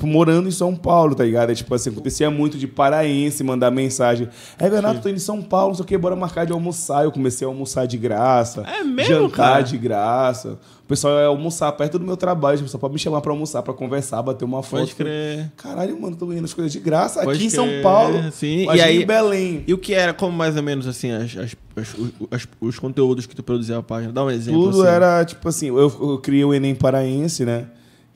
tipo, morando em São Paulo, tá ligado? É, tipo assim, acontecia muito de paraense mandar mensagem. É, Renato, tô indo em São Paulo, não sei o que, bora marcar de almoçar. Eu comecei a almoçar de graça. É mesmo, Jantar cara? de graça. O pessoal ia almoçar perto do meu trabalho, tipo, só pra me chamar pra almoçar, pra conversar, bater uma foto. Pode crer. Caralho, mano, tô ganhando as coisas de graça Pode aqui crer. em São Paulo. Sim, e aí, em Belém. E o que era, como mais ou menos, assim, as, as, as, os conteúdos que tu produzia a página? Dá um exemplo. Tudo assim. era, tipo assim, eu, eu criei o Enem Paraense, né?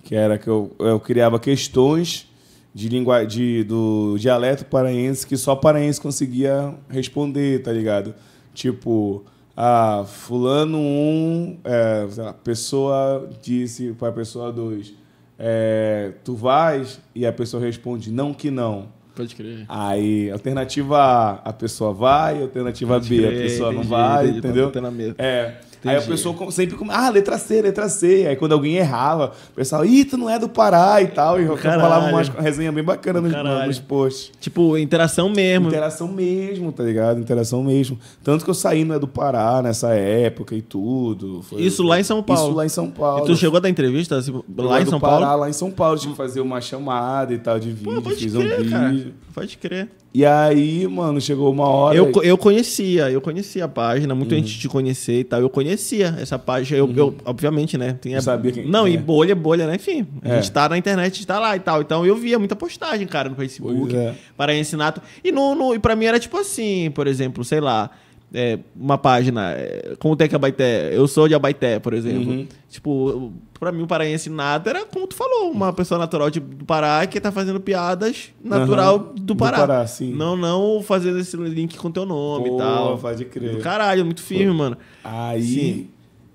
que era que eu, eu criava questões de língua de, do dialeto paraense que só paraense conseguia responder, tá ligado? Tipo, ah, fulano 1, um, é, pessoa disse para a pessoa 2, é, tu vais? E a pessoa responde, não que não. Pode crer. Aí, alternativa A, a pessoa vai, alternativa Pode B, crer, a pessoa entendi, não vai, entendi, tá entendeu? Tá é. Entendi. Aí a pessoa sempre como, ah, letra C, letra C. Aí quando alguém errava, o pessoal, ih, tu não é do Pará e tal. E eu falava uma resenha bem bacana nos, nos posts. Tipo, interação mesmo. Interação mesmo, tá ligado? Interação mesmo. Tanto que eu saí não é do Pará nessa época e tudo. Foi... Isso lá em São Paulo. Isso lá em São Paulo. E tu chegou da entrevista assim, lá em São Pará, Paulo? Lá em São Paulo, tive que fazer uma chamada e tal de vídeo, Pô, fiz crer, um vídeo. Cara. Pode crer. E aí, mano, chegou uma hora. Eu, eu conhecia, eu conhecia a página, muito uhum. antes de conhecer e tal. Eu conhecia essa página. Eu, uhum. eu obviamente, né? Tinha... Eu sabia quem Não, é. e bolha, bolha, né? Enfim, é. a gente tá na internet, a gente tá lá e tal. Então eu via muita postagem, cara, no Facebook, é. para ensinar. E, no, no, e pra mim era tipo assim, por exemplo, sei lá é, uma página, é, conta é que Abaité, eu sou de Abaité, por exemplo. Uhum. Tipo, para mim o paraense nada era, como tu falou, uma pessoa natural de, do Pará que tá fazendo piadas natural uhum. do Pará. Do Pará não, não fazendo esse link com teu nome Pô, e tal. de crer. Do caralho, muito firme, Pô. mano. Aí, Sim.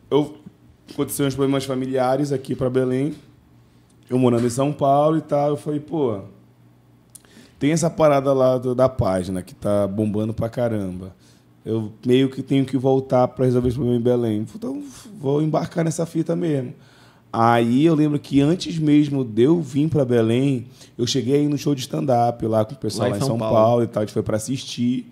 eu... Aconteceu uns problemas familiares aqui para Belém. Eu morando em São Paulo e tal. Eu falei, pô... Tem essa parada lá do, da página que tá bombando pra caramba eu meio que tenho que voltar para resolver esse problema em Belém. Então, vou embarcar nessa fita mesmo. Aí eu lembro que antes mesmo de eu vir para Belém, eu cheguei aí no show de stand-up lá com o pessoal lá em São, São Paulo. Paulo. e tal, a gente foi para assistir.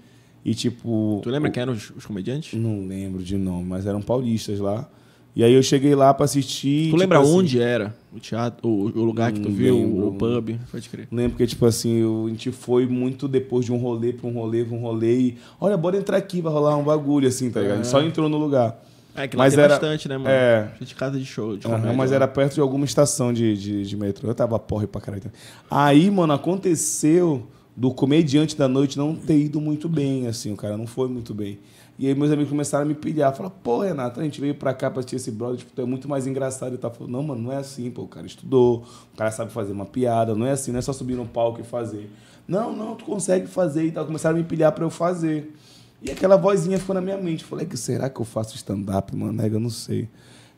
E tipo. Tu lembra o... quem eram os, os comediantes? Não lembro de nome, mas eram paulistas lá. E aí eu cheguei lá pra assistir. Tu tipo lembra assim, onde era? O teatro, o, o lugar que tu viu, o pub, pode crer. Lembro que, tipo assim, a gente foi muito depois de um rolê pra um rolê pra um rolê e. Olha, bora entrar aqui, vai rolar um bagulho, assim, tá ligado? É. A gente só é. entrou no lugar. É, que lá mas tem era, bastante, né, mano? É. De casa de show, de uhum, Mas era perto de alguma estação de, de, de metrô. Eu tava porre pra caralho. Aí, mano, aconteceu do comediante da noite não ter ido muito bem, assim, o cara não foi muito bem. E aí meus amigos começaram a me pilhar. Falaram, pô, Renato, a gente veio pra cá pra assistir esse brother, tipo, é muito mais engraçado e tal. Falou, não, mano, não é assim, pô, o cara estudou, o cara sabe fazer uma piada, não é assim, não é só subir no palco e fazer. Não, não, tu consegue fazer e tal. Começaram a me pilhar pra eu fazer. E aquela vozinha ficou na minha mente. Falei, que será que eu faço stand-up, mano? Eu não sei.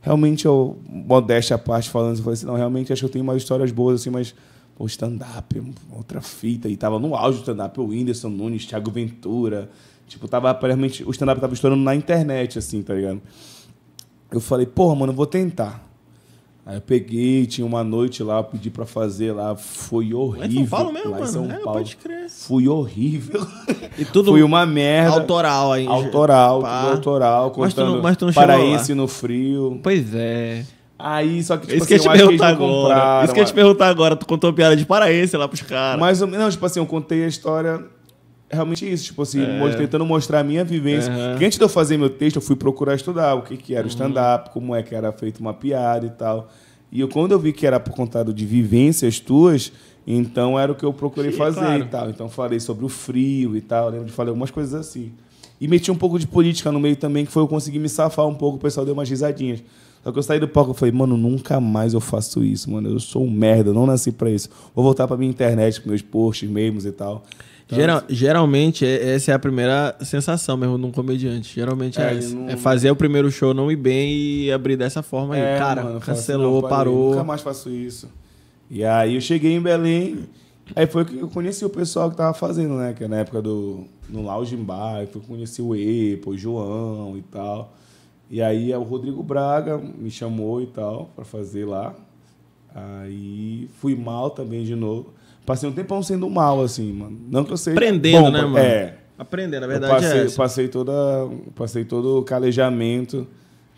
Realmente, eu, modéstia à parte falando, eu falei assim, não, realmente acho que eu tenho umas histórias boas, assim, mas o stand-up, outra fita. E tava no auge do stand-up, o Whindersson Nunes, Thiago Ventura, Tipo, tava realmente. O stand-up tava estourando na internet, assim, tá ligado? Eu falei, porra, mano, eu vou tentar. Aí eu peguei, tinha uma noite lá, pedi pra fazer lá, foi horrível. Lá em São Paulo mesmo, lá São Paulo. É, pode crer. Fui horrível. E tudo foi uma merda. Autoral aí. Autoral, pá. tudo autoral. Mas tu não, mas Paraíso no frio. Pois é. Aí, só que, tipo Isso assim, que eu te perguntar agora. Isso que eu te perguntar agora. Tu contou uma piada de paraense lá pros caras. Mas, não, tipo assim, eu contei a história realmente isso, tipo assim, é. tentando mostrar a minha vivência. Uhum. antes de eu fazer meu texto, eu fui procurar estudar o que, que era o uhum. stand-up, como é que era feito uma piada e tal. E eu, quando eu vi que era por contado de vivências tuas, então era o que eu procurei Sim, é fazer claro. e tal. Então falei sobre o frio e tal, lembro de falar algumas coisas assim. E meti um pouco de política no meio também, que foi eu conseguir me safar um pouco, o pessoal deu umas risadinhas. Só que eu saí do palco e falei, mano, nunca mais eu faço isso, mano. Eu sou um merda, não nasci para isso. Vou voltar pra minha internet, pros meus posts, memes e tal. Então, Geral, assim. geralmente, é, essa é a primeira sensação mesmo de um comediante. Geralmente é, é essa. Não... É fazer o primeiro show não ir bem e abrir dessa forma é, aí. Cara, mano, assim, cancelou, assim, não, parou. Nunca mais faço isso. E aí eu cheguei em Belém, aí foi que eu conheci o pessoal que tava fazendo, né? Que é na época do. No Lounge Bar, fui conhecer o Epo, o João e tal. E aí é o Rodrigo Braga me chamou e tal, para fazer lá. Aí fui mal também de novo. Passei um tempão sendo mal, assim, mano. Não que eu sei. Aprendendo, bom, né, mano? É. Aprendendo, na verdade. Eu é passei, é passei, toda, passei todo o calejamento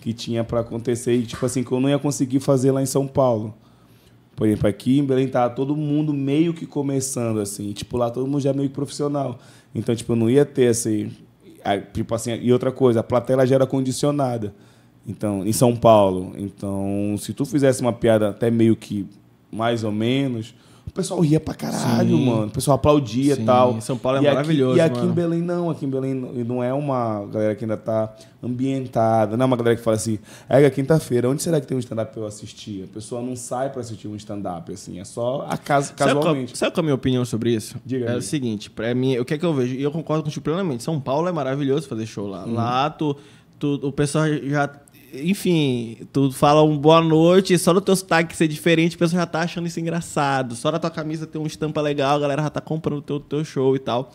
que tinha para acontecer e, tipo assim, que eu não ia conseguir fazer lá em São Paulo. Por exemplo, aqui em Belém tava todo mundo meio que começando, assim. Tipo, lá todo mundo já meio que profissional. Então, tipo, eu não ia ter assim. tipo assim, e outra coisa, a plateia já era condicionada. Então, em São Paulo. Então, se tu fizesse uma piada até meio que mais ou menos, o pessoal ria pra caralho, Sim. mano. O pessoal aplaudia e tal. São Paulo é e maravilhoso. Aqui, e aqui mano. em Belém, não. Aqui em Belém não é uma galera que ainda tá ambientada. Não é uma galera que fala assim, é quinta-feira, onde será que tem um stand-up pra eu assistir? A pessoa não sai pra assistir um stand-up, assim. É só a casa, casualmente. Sabe, sabe qual, é a minha opinião sobre isso? Diga É aí. o seguinte, pra mim, o que é que eu vejo? E eu concordo contigo plenamente. São Paulo é maravilhoso fazer show lá. Hum. Lá, tu, tu, o pessoal já enfim, tu fala um boa noite, só no teu sotaque ser diferente, a pessoa já tá achando isso engraçado. Só da tua camisa ter uma estampa legal, a galera já tá comprando o teu, teu show e tal.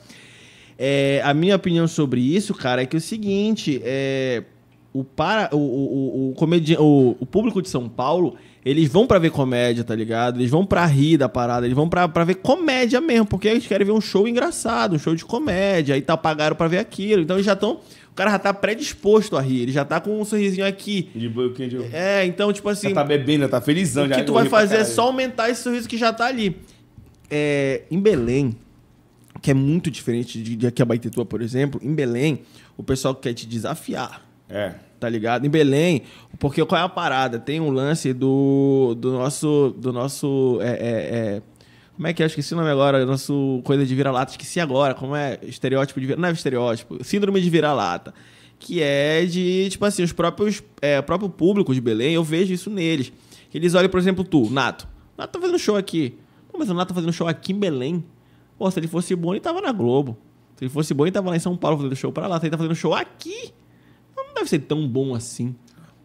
É, a minha opinião sobre isso, cara, é que é o seguinte, é, o, para, o, o, o, comedi o, o público de São Paulo, eles vão para ver comédia, tá ligado? Eles vão pra rir da parada, eles vão pra, ver comédia mesmo, porque eles querem ver um show engraçado, um show de comédia, e tá pagaram pra ver aquilo. Então eles já estão cara já tá predisposto a rir, ele já tá com um sorrisinho aqui. De boquinha de É, então, tipo assim. Já tá bebendo, já tá felizão. O que tu é vai fazer é só aumentar esse sorriso que já tá ali. É, em Belém, que é muito diferente de, de aqui a Baitetua, por exemplo, em Belém, o pessoal quer te desafiar. É. Tá ligado? Em Belém, porque qual é a parada? Tem um lance do, do nosso. Do nosso é, é, é como é que é? Eu esqueci o nome agora. Nosso coisa de vira-lata. Esqueci agora. Como é? Estereótipo de vira... Não é estereótipo. Síndrome de vira-lata. Que é de, tipo assim, os próprios... É, próprio público de Belém, eu vejo isso neles. Eles olham, por exemplo, tu, Nato. Nato tá fazendo show aqui. Pô, mas o Nato tá fazendo show aqui em Belém. Pô, se ele fosse bom, ele tava na Globo. Se ele fosse bom, ele tava lá em São Paulo fazendo show pra lá. Se ele tá fazendo show aqui, não deve ser tão bom assim.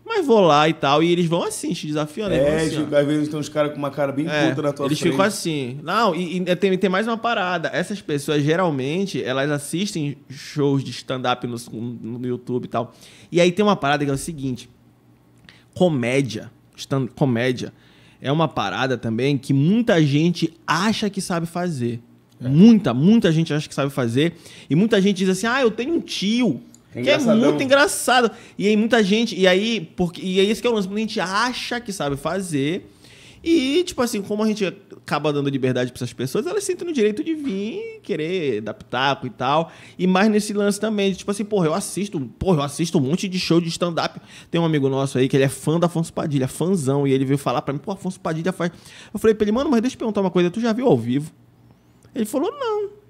Mas vou lá e tal. E eles vão assim, te desafiando. É, assim, tipo, às vezes tem uns caras com uma cara bem é, puta na tua eles frente. Eles ficam assim. Não, e, e, é, tem, tem mais uma parada. Essas pessoas, geralmente, elas assistem shows de stand-up no, no YouTube e tal. E aí tem uma parada que é o seguinte. Comédia. Stand, comédia. É uma parada também que muita gente acha que sabe fazer. É. Muita, muita gente acha que sabe fazer. E muita gente diz assim, ah, eu tenho um tio é que é muito engraçado. E aí muita gente. E aí, porque, e é isso que é o lance. a gente acha que sabe fazer. E, tipo assim, como a gente acaba dando liberdade para essas pessoas, elas sentem o direito de vir querer dar pitaco e tal. E mais nesse lance também, tipo assim, porra, eu assisto, porra, eu assisto um monte de show de stand-up. Tem um amigo nosso aí que ele é fã da Afonso Padilha, fãzão, e ele veio falar para mim, pô, Afonso Padilha faz. Eu falei pra ele, mano, mas deixa eu perguntar uma coisa, tu já viu ao vivo? Ele falou, não.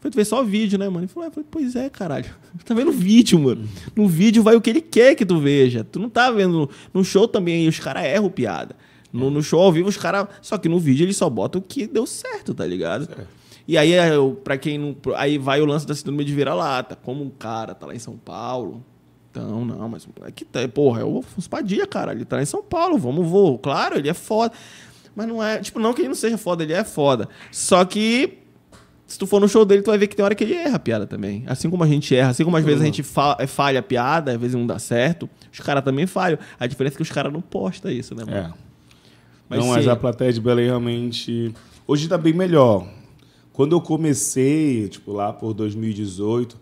Falei, tu vê só vídeo, né, mano? Ele falou, ah, falei, pois é, caralho. Tu tá vendo vídeo, mano. No vídeo vai o que ele quer que tu veja. Tu não tá vendo. No show também, os caras erram piada. No, no, show ao vivo, os caras. Só que no vídeo eles só botam o que deu certo, tá ligado? É. E aí, para é, pra quem não. Aí vai o lance da síndrome de vira-lata. Como um cara tá lá em São Paulo. Então, não, mas. que tá, porra, é o Afonso Padilha, cara. Ele tá lá em São Paulo, vamos voo. Claro, ele é foda. Mas não é. Tipo, não que ele não seja foda, ele é foda. Só que se tu for no show dele, tu vai ver que tem hora que ele erra a piada também. Assim como a gente erra, assim como às uhum. vezes a uhum. gente fa eh, falha a piada, às vezes não dá certo, os caras também falham. A diferença é que os caras não postam isso, né, mano? É. Mas não, mas a plateia de Belém realmente. Hoje tá bem melhor. Quando eu comecei, tipo, lá por 2018,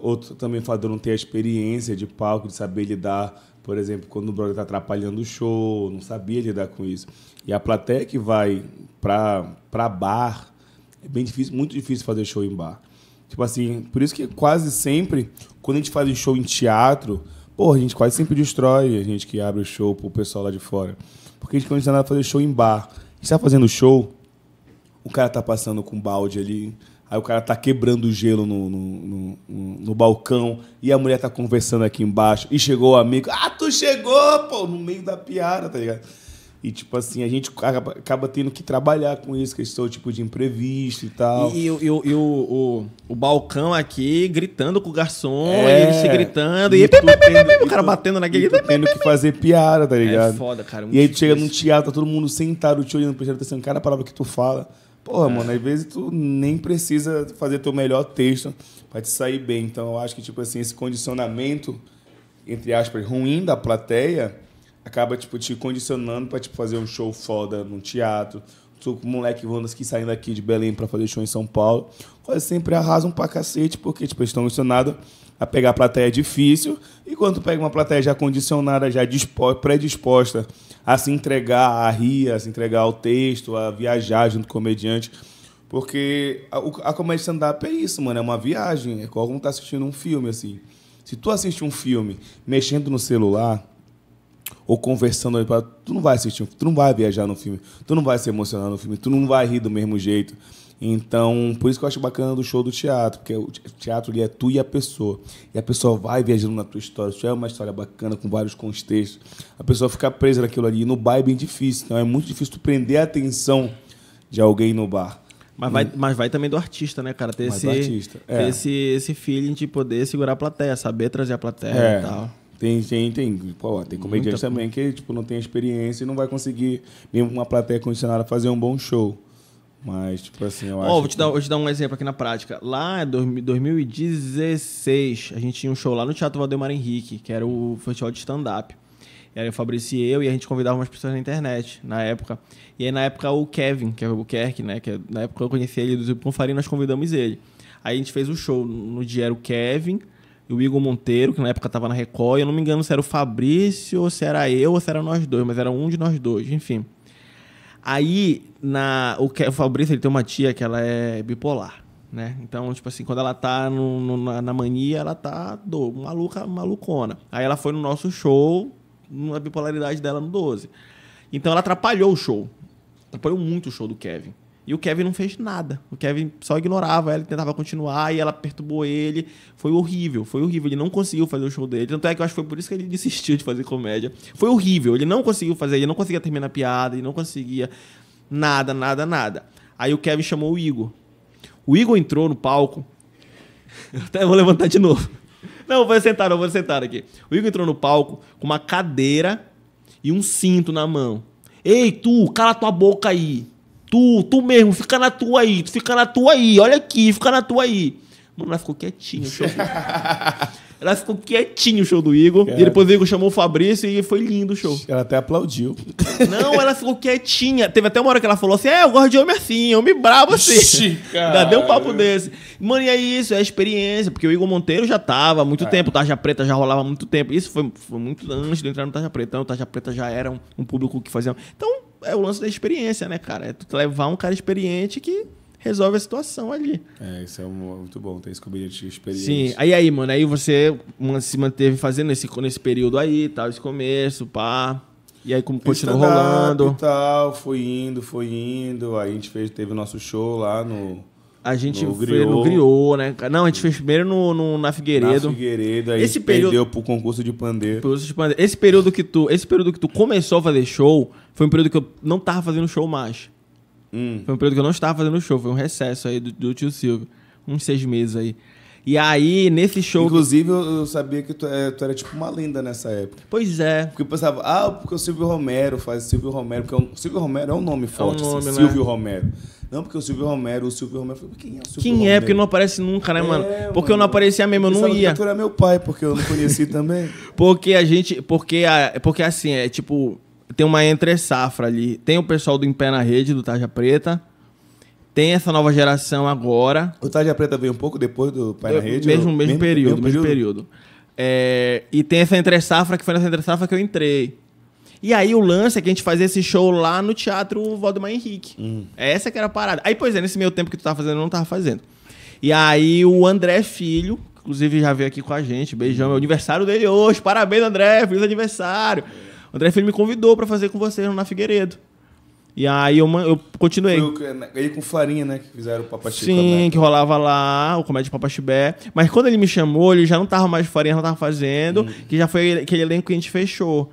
outro também falou de eu não ter a experiência de palco, de saber lidar, por exemplo, quando o brother tá atrapalhando o show, não sabia lidar com isso. E a plateia que vai para bar, é bem difícil, muito difícil fazer show em bar. Tipo assim, por isso que quase sempre, quando a gente faz show em teatro, porra, a gente quase sempre destrói a gente que abre o show pro pessoal lá de fora. Porque a gente, quando a gente tá fazer show em bar, a gente tá fazendo show, o cara tá passando com balde ali, aí o cara tá quebrando o gelo no, no, no, no, balcão, e a mulher tá conversando aqui embaixo, e chegou o amigo, ah, tu chegou, pô, no meio da piada, tá ligado? E, tipo assim, a gente acaba, acaba, tendo que trabalhar com isso, questão é tipo de imprevisto e tal. E, e, e, o, e o, o, o, balcão aqui gritando com o garçom, é, ele se gritando, e, e, tendo, o cara batendo naquele. Tu tendo que fazer piada, tá é ligado? É foda, cara. E aí tu chega num teatro, tá todo mundo sentado, te olhando, prestando tá atenção, cara, cada palavra que tu fala. Porra, é. mano, às vezes tu nem precisa fazer teu melhor texto para te sair bem. Então eu acho que, tipo assim, esse condicionamento, entre aspas, ruim da plateia acaba, tipo, te condicionando pra, tipo, fazer um show foda num teatro. Tô com moleque vandas que saindo aqui de Belém pra fazer show em São Paulo. Quase sempre arrasam pra cacete, porque, tipo, eles estão condicionados a pegar a plateia é difícil. E quando pega uma plateia já condicionada, já predisposta a se entregar, a rir, a se entregar ao texto, a viajar junto com o comediante. Porque a, a comédia stand-up é isso, mano. É uma viagem. É como tá assistindo um filme, assim. Se tu assiste um filme mexendo no celular, ou conversando, tu não vai assistir, tu não vai viajar no filme, tu não vai se emocionar no filme, tu não vai rir do mesmo jeito. Então, por isso que eu acho bacana do show do teatro, porque o teatro ali é tu e a pessoa. E a pessoa vai viajando na tua história. Isso é uma história bacana, com vários contextos. A pessoa fica presa naquilo ali. E no bar é bem difícil, então é muito difícil tu prender a atenção de alguém no bar. Mas vai, hum. mas vai também do artista, né, cara? Ter, mas esse, artista, é. esse, esse feeling de poder segurar a plateia, saber trazer a plateia é. e tal. Tem gente, tem, pô, tem comediante também que tipo, não tem experiência e não vai conseguir, mesmo uma plateia condicionada, fazer um bom show. Mas, tipo assim, eu oh, acho. Vou te, que... dar, vou te dar um exemplo aqui na prática. Lá em 2016, a gente tinha um show lá no Teatro Valdemar Henrique, que era o festival de stand-up. Era o Fabrício e eu, e a gente convidava umas pessoas na internet, na época. E aí, na época, o Kevin, que é o Buquerque, né? Que é, na época eu conheci ele do Zipo Confaria, nós convidamos ele. Aí a gente fez o show. No dia era o Kevin, e o Igor Monteiro, que na época estava na Record. Eu não me engano se era o Fabrício, ou se era eu, ou se era nós dois, mas era um de nós dois, enfim. Aí, na, o, o Fabrício ele tem uma tia que ela é bipolar, né? Então, tipo assim, quando ela tá no, no, na, na, mania, ela tá do, maluca, malucona. Aí ela foi no nosso show, na bipolaridade dela no 12. Então ela atrapalhou o show. Atrapalhou muito o show do Kevin. E o Kevin não fez nada. O Kevin só ignorava ela, tentava continuar e ela perturbou ele. Foi horrível, foi horrível. Ele não conseguiu fazer o show dele. Tanto é que eu acho que foi por isso que ele desistiu de fazer comédia. Foi horrível, ele não conseguiu fazer, ele não conseguia terminar a piada, ele não conseguia nada, nada, nada. Aí o Kevin chamou o Igor. O Igor entrou no palco. Eu até vou levantar de novo. Não, vou sentar, não, vou sentar aqui. O Igor entrou no palco com uma cadeira e um cinto na mão. Ei, tu, cala tua boca aí. Tu, tu mesmo, fica na tua aí, tu fica na tua aí, olha aqui, fica na tua aí. Mano, ela ficou quietinha. o Show do... ela ficou quietinha o show do Igor. E depois o Igor chamou o Fabrício e foi lindo o show. Ela até aplaudiu. Não, ela ficou quietinha. Teve até uma hora que ela falou assim: é, eu gosto de homem assim, homem brabo assim. Ixi, Ainda deu um papo desse. Mano, e é isso, é a experiência, porque o Igor Monteiro já tava há muito é. tempo, o Tarja Preta já rolava há muito tempo. Isso foi, foi muito antes de eu entrar no Tarja Preta. Então, o Tarja Preta já era um, um público que fazia. Então, é o lance da experiência, né, cara? É tu levar um cara experiente que resolve a situação ali. É, isso é muito bom, tem esse comediante experiente. Sim, aí aí, mano, aí você se manteve fazendo esse, nesse período aí, tal, esse começo, pá. E aí como continuou rolando. E tal, foi indo, foi indo. Aí a gente fez, teve o nosso show lá no a gente no fez no Griot, né? Não, a gente fez primeiro no, no na Figueiredo. Na Figueiredo, aí esse período, perdeu pro concurso de pandeiro. de pandeiro. Esse período que tu, esse período que tu começou a fazer show, foi um período que eu não tava fazendo show mais. Hum. Foi um período que eu não estava fazendo show, foi um recesso aí do, do tio Silvio. Uns seis meses aí. E aí, nesse show. Inclusive, eu sabia que tu, é, tu, era tipo uma lenda nessa época. Pois é. Porque eu pensava, ah, porque o Silvio Romero faz Silvio Romero, porque o é Silvio Romero é um nome forte, é um assim, nome, assim, né? Silvio Romero. Não, porque o Silvio Romero, o Silvio Romero. quem é o Silvio quem é? Porque não aparece nunca, né, é, mano? É, porque mano. eu não aparecia mesmo, eu, não ia. Que era é meu pai, porque eu não conheci também. Porque a gente. Porque, a, porque assim, é tipo. Tem uma entre-safra ali. Tem o pessoal do Em Pé na Rede, do Tarja Preta. Tem essa nova geração agora. O Tarja Preta veio um pouco depois do Pai na Rede? Mesmo, mesmo, mesmo, período, mesmo período. Mesmo período. É, e tem essa entre-safra, que foi nessa entre-safra que eu entrei. E aí o lance é que a gente fazia esse show lá no Teatro Valdemar Henrique. Hum. É essa que era a parada. Aí, pois é, nesse meio tempo que tu tava fazendo, eu não tava fazendo. E aí o André Filho, inclusive já veio aqui com a gente, beijão, é o aniversário dele hoje. Parabéns, André, feliz aniversário. O André Filho me convidou para fazer com vocês na Figueiredo. E aí eu, eu continuei. eu, né, ele com farinha né? Que fizeram o Papa Sim, né? que rolava lá, o comédia Papa Chibé. Mas quando ele me chamou, ele já não tava mais farinha não tava fazendo, hum. que já foi aquele elenco que a gente fechou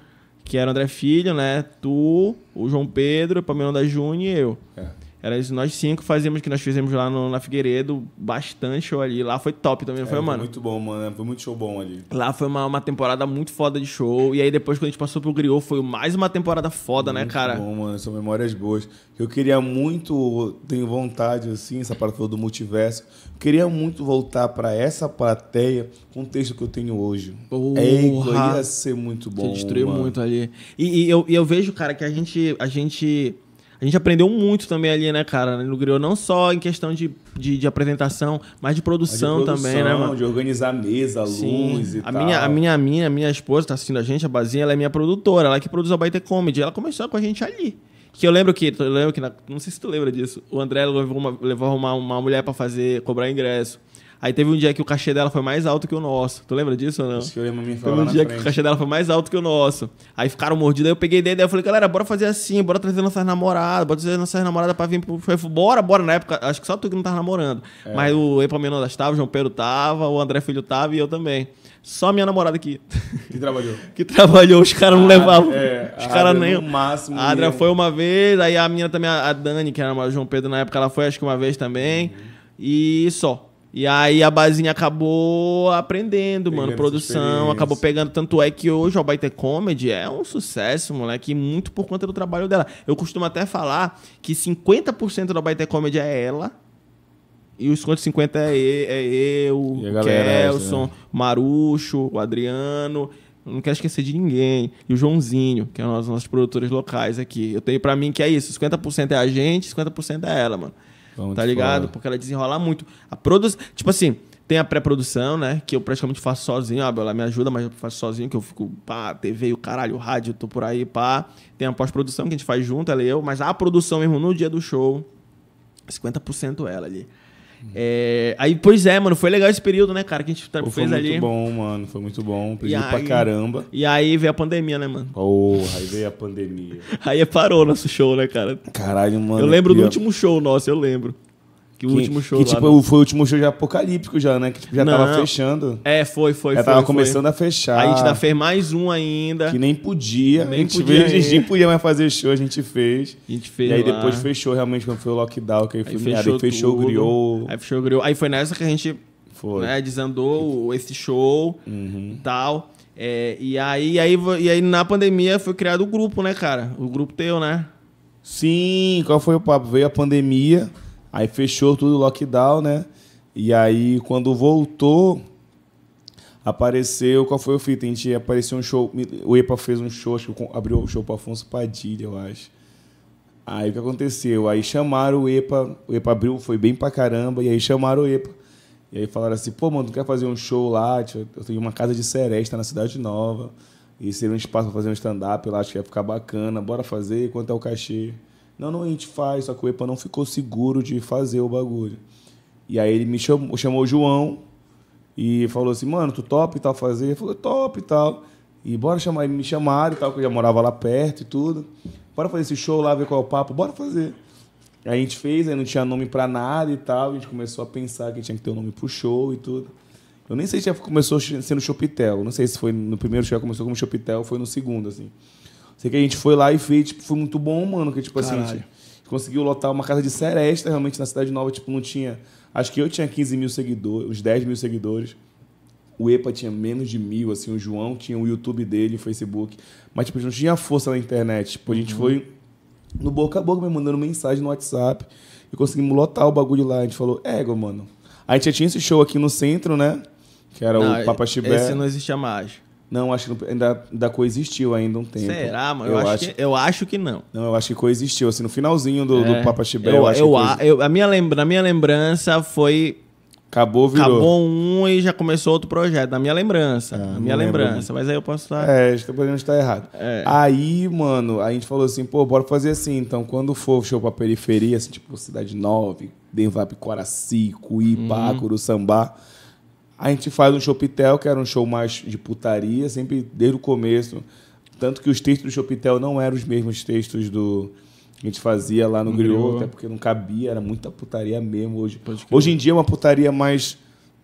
que era o André Filho, né? Tu, o João Pedro, o Pamela da Juni e eu. É. Era isso, nós cinco fazíamos que nós fizemos lá no, na Figueiredo, bastante show ali. Lá foi top também, não é, foi, mano? Muito bom, mano. É, foi muito show bom ali. Lá foi uma, uma temporada muito foda de show. E aí depois, quando a gente passou pro Griot, foi mais uma temporada foda, né, muito né, cara? bom, mano. São memórias boas. Eu queria muito, tenho vontade, assim, essa parte do multiverso. Eu queria muito voltar para essa plateia com o texto que eu tenho hoje. É Porra. É, ia ser muito bom. Você destruiu mano. muito ali. E, e eu, e eu vejo, cara, que a gente. A gente a gente aprendeu muito também ali, né, cara? No Griot, não só em questão de, de, de apresentação, mas de produção, de produção também, né, De organizar mesa, Sim. e a tal. Minha, a minha, a minha, minha esposa tá assistindo a gente, a Bazinha, ela é minha produtora, ela é que produz a Baita Comedy. Ela começou com a gente ali. Que eu lembro que, eu lembro que na, não sei se tu lembra disso, o André levou, uma, levou uma, uma mulher para fazer, cobrar ingresso. Aí teve um dia que o cachê dela foi mais alto que o nosso. Tu lembra disso ou não? Acho que eu lembro me falar Teve um dia que o cachê dela foi mais alto que o nosso. Aí ficaram mordidos. Aí eu peguei ideia, eu falei, galera, bora fazer assim, bora trazer nossas namoradas, bora trazer nossas namoradas pra vir pro. Bora, bora. Na época, acho que só tu que não tava namorando. É. Mas o Epamenondas estava, o João Pedro tava, o André Filho tava e eu também. Só minha namorada aqui. Que trabalhou. que trabalhou, os caras não ah, levavam. É, os caras nem. máximo. A Adria foi uma vez, aí a minha também, a Dani, que era a namorada do João Pedro na época, ela foi acho que uma vez também. Uhum. E só. E aí a Bazinha acabou aprendendo, pegando mano, produção, acabou pegando. Tanto é que hoje o Baita Comedy é um sucesso, moleque, muito por conta do trabalho dela. Eu costumo até falar que 50% do Baita Comedy é ela. E os 50 é, é eu, o é Kelson, né? Marucho, o Adriano. Eu não quero esquecer de ninguém. E o Joãozinho, que é um dos nossos produtores locais aqui. Eu tenho para mim que é isso: 50% é a gente, 50% é ela, mano. Vamos tá ligado? Falar. Porque ela desenrola muito. A produção. Tipo assim, tem a pré-produção, né? Que eu praticamente faço sozinho. Ah, ela me ajuda, mas eu faço sozinho, que eu fico, pá, TV, o caralho, o rádio, tô por aí, pá. Tem a pós-produção que a gente faz junto, ela e eu. Mas a produção mesmo no dia do show, 50% ela ali. É, aí, pois é, mano, foi legal esse período, né, cara, que a gente tá, Pô, fez ali. Foi muito bom, mano, foi muito bom, pediu pra caramba. E aí veio a pandemia, né, mano? Porra, aí veio a pandemia. aí parou nosso show, né, cara? Caralho, mano. Eu lembro do último show nosso, eu lembro. Que o que, último show. Que tipo, no... foi o último show de apocalíptico, já, né? Que tipo, já não, tava fechando. É, foi, foi, já foi. tava foi. começando a fechar. Aí a gente ainda fez mais um ainda. Que nem podia. Nem a gente podia. Fez, a gente nem podia mais fazer show, a gente fez. A gente fez. E aí lá. depois fechou realmente quando foi o lockdown, que aí, aí foi fechou, aí fechou tudo. griou. Aí fechou griou. Aí foi nessa que a gente foi. Né, desandou esse show uhum. e tal. É, e, aí, aí, e aí na pandemia foi criado o grupo, né, cara? O grupo teu, né? Sim, qual foi o papo? Veio a pandemia. Aí fechou tudo, lockdown, né? E aí, quando voltou, apareceu. Qual foi o fita? A gente apareceu um show. O EPA fez um show, acho que abriu o um show para Afonso Padilha, eu acho. Aí o que aconteceu? Aí chamaram o EPA, o EPA abriu, foi bem pra caramba, e aí chamaram o EPA. E aí falaram assim, pô, mano, tu quer fazer um show lá? Tipo, eu tenho uma casa de seresta na Cidade Nova. E seria um espaço para fazer um stand-up lá, acho que ia ficar bacana. Bora fazer, quanto é o cachê? Não, não, a gente faz, só que o EPA não ficou seguro de fazer o bagulho. E aí ele me chamou, chamou o João e falou assim, mano, tu top e tal fazer? Ele falou, top e tal. E bora chamar, e me chamaram e tal, que eu já morava lá perto e tudo. Bora fazer esse show lá, ver qual é o papo, bora fazer. Aí a gente fez, aí não tinha nome pra nada e tal. A gente começou a pensar que tinha que ter um nome pro show e tudo. Eu nem sei se já começou sendo Chopitel. Não sei se foi no primeiro show começou como Chopitel, foi no segundo, assim. Sei que a gente foi lá e fez, tipo, foi muito bom, mano, que tipo Caralho. assim, a gente conseguiu lotar uma casa de seresta, realmente na cidade nova, tipo, não tinha, acho que eu tinha 15 mil seguidores, uns 10 mil seguidores. O EPA tinha menos de mil, assim, o João tinha o YouTube dele, o Facebook, mas tipo, a gente não tinha força na internet. Tipo, a gente uhum. foi no boca a boca, me mandando mensagem no WhatsApp e conseguimos lotar o bagulho lá. A gente falou, ego, mano. A gente já tinha esse show aqui no centro, né? Que era não, o Papa Chibé. Esse não existia mais. Não, acho que ainda, ainda coexistiu ainda um tempo. Será, mano? Eu, eu, acho, que, eu acho que não. Não, eu acho que coexistiu. Assim, no finalzinho do, é. do Papa Chibé, eu, eu acho eu, que eu, a minha lembra, Na minha lembrança foi... Acabou, virou. Acabou um e já começou outro projeto. Na minha lembrança. Ah, na minha lembrança. Muito. Mas aí eu posso estar... É, a gente está errado. É. Aí, mano, a gente falou assim, pô, bora fazer assim. Então, quando for show pra periferia, assim, tipo Cidade 9, Denvap, Coraci, Cuíba, uhum. Samba. Sambá a gente faz um Chopitel, que era um show mais de putaria, sempre desde o começo. Tanto que os textos do Chopitel não eram os mesmos textos do que a gente fazia lá no, no Griot, até porque não cabia, era muita putaria mesmo hoje. Hoje em dia é uma putaria mais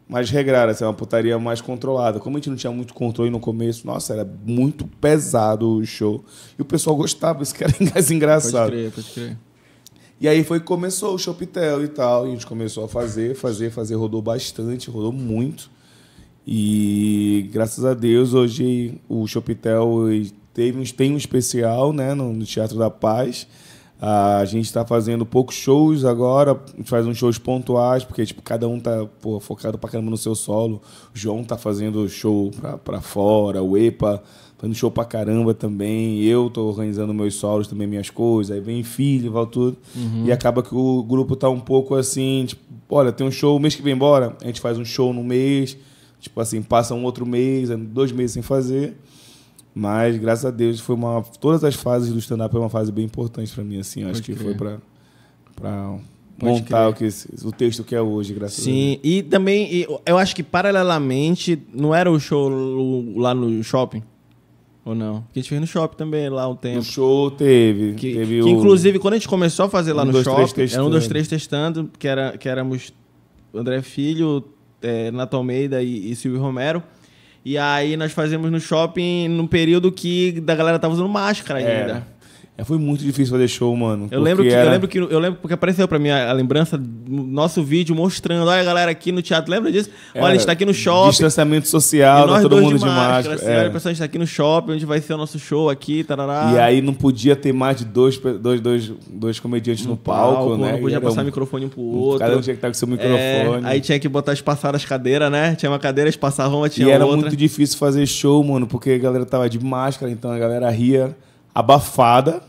mais regrada, assim, é uma putaria mais controlada. Como a gente não tinha muito controle no começo, nossa, era muito pesado o show. E o pessoal gostava, isso que era engraçado. Pode crer, pode crer. E aí foi que começou o Chopitel e tal. E a gente começou a fazer, fazer, fazer. Rodou bastante, rodou muito. E graças a Deus, hoje o Chopitel teve, um, tem um especial né, no, no Teatro da Paz. A gente está fazendo poucos shows agora, a gente faz uns shows pontuais, porque tipo, cada um tá pô, focado pra caramba no seu solo. O João tá fazendo show pra, pra fora, o Epa ando tá show pra caramba também. Eu tô organizando meus solos também, minhas coisas. Aí vem filho, vai tudo. Uhum. E acaba que o grupo tá um pouco assim, tipo, olha, tem um show mês que vem embora, a gente faz um show no mês, tipo assim, passa um outro mês, é dois meses sem fazer. Mas graças a Deus foi uma todas as fases do stand up foi é uma fase bem importante para mim assim, acho que foi para para montar o, que, o texto que é hoje, graças Sim, a Deus. Sim, e também eu acho que paralelamente não era o show lá no shopping ou não? Porque a gente fez no shopping também lá um tempo. O show teve. Que, teve que o... inclusive, quando a gente começou a fazer lá um, no dois, shopping, três era um, dos três testando, que, era, que éramos André Filho, é, Nato Almeida e, e Silvio Romero. E aí nós fazemos no shopping num período que da galera tava usando máscara é. ainda. É, foi muito difícil fazer show, mano. Eu lembro, que, era... eu lembro que eu lembro porque apareceu para mim a, a lembrança do nosso vídeo mostrando, olha a galera aqui no teatro, lembra disso? Era, olha, a gente tá aqui no shopping. Distanciamento social, tá todo mundo de máscara. De máscara assim, é. Olha, pessoal, a gente tá aqui no shopping, onde vai ser o nosso show aqui, tarará. E aí não podia ter mais de dois, dois, dois, dois comediantes no, no palco, palco, né? Não podia passar um, microfone um pro outro. Cada um tinha que estar com seu é, microfone. É, aí tinha que botar espaçar as cadeiras, né? Tinha uma cadeira, espaçava uma, tinha e outra. E era muito difícil fazer show, mano, porque a galera tava de máscara, então a galera ria abafada.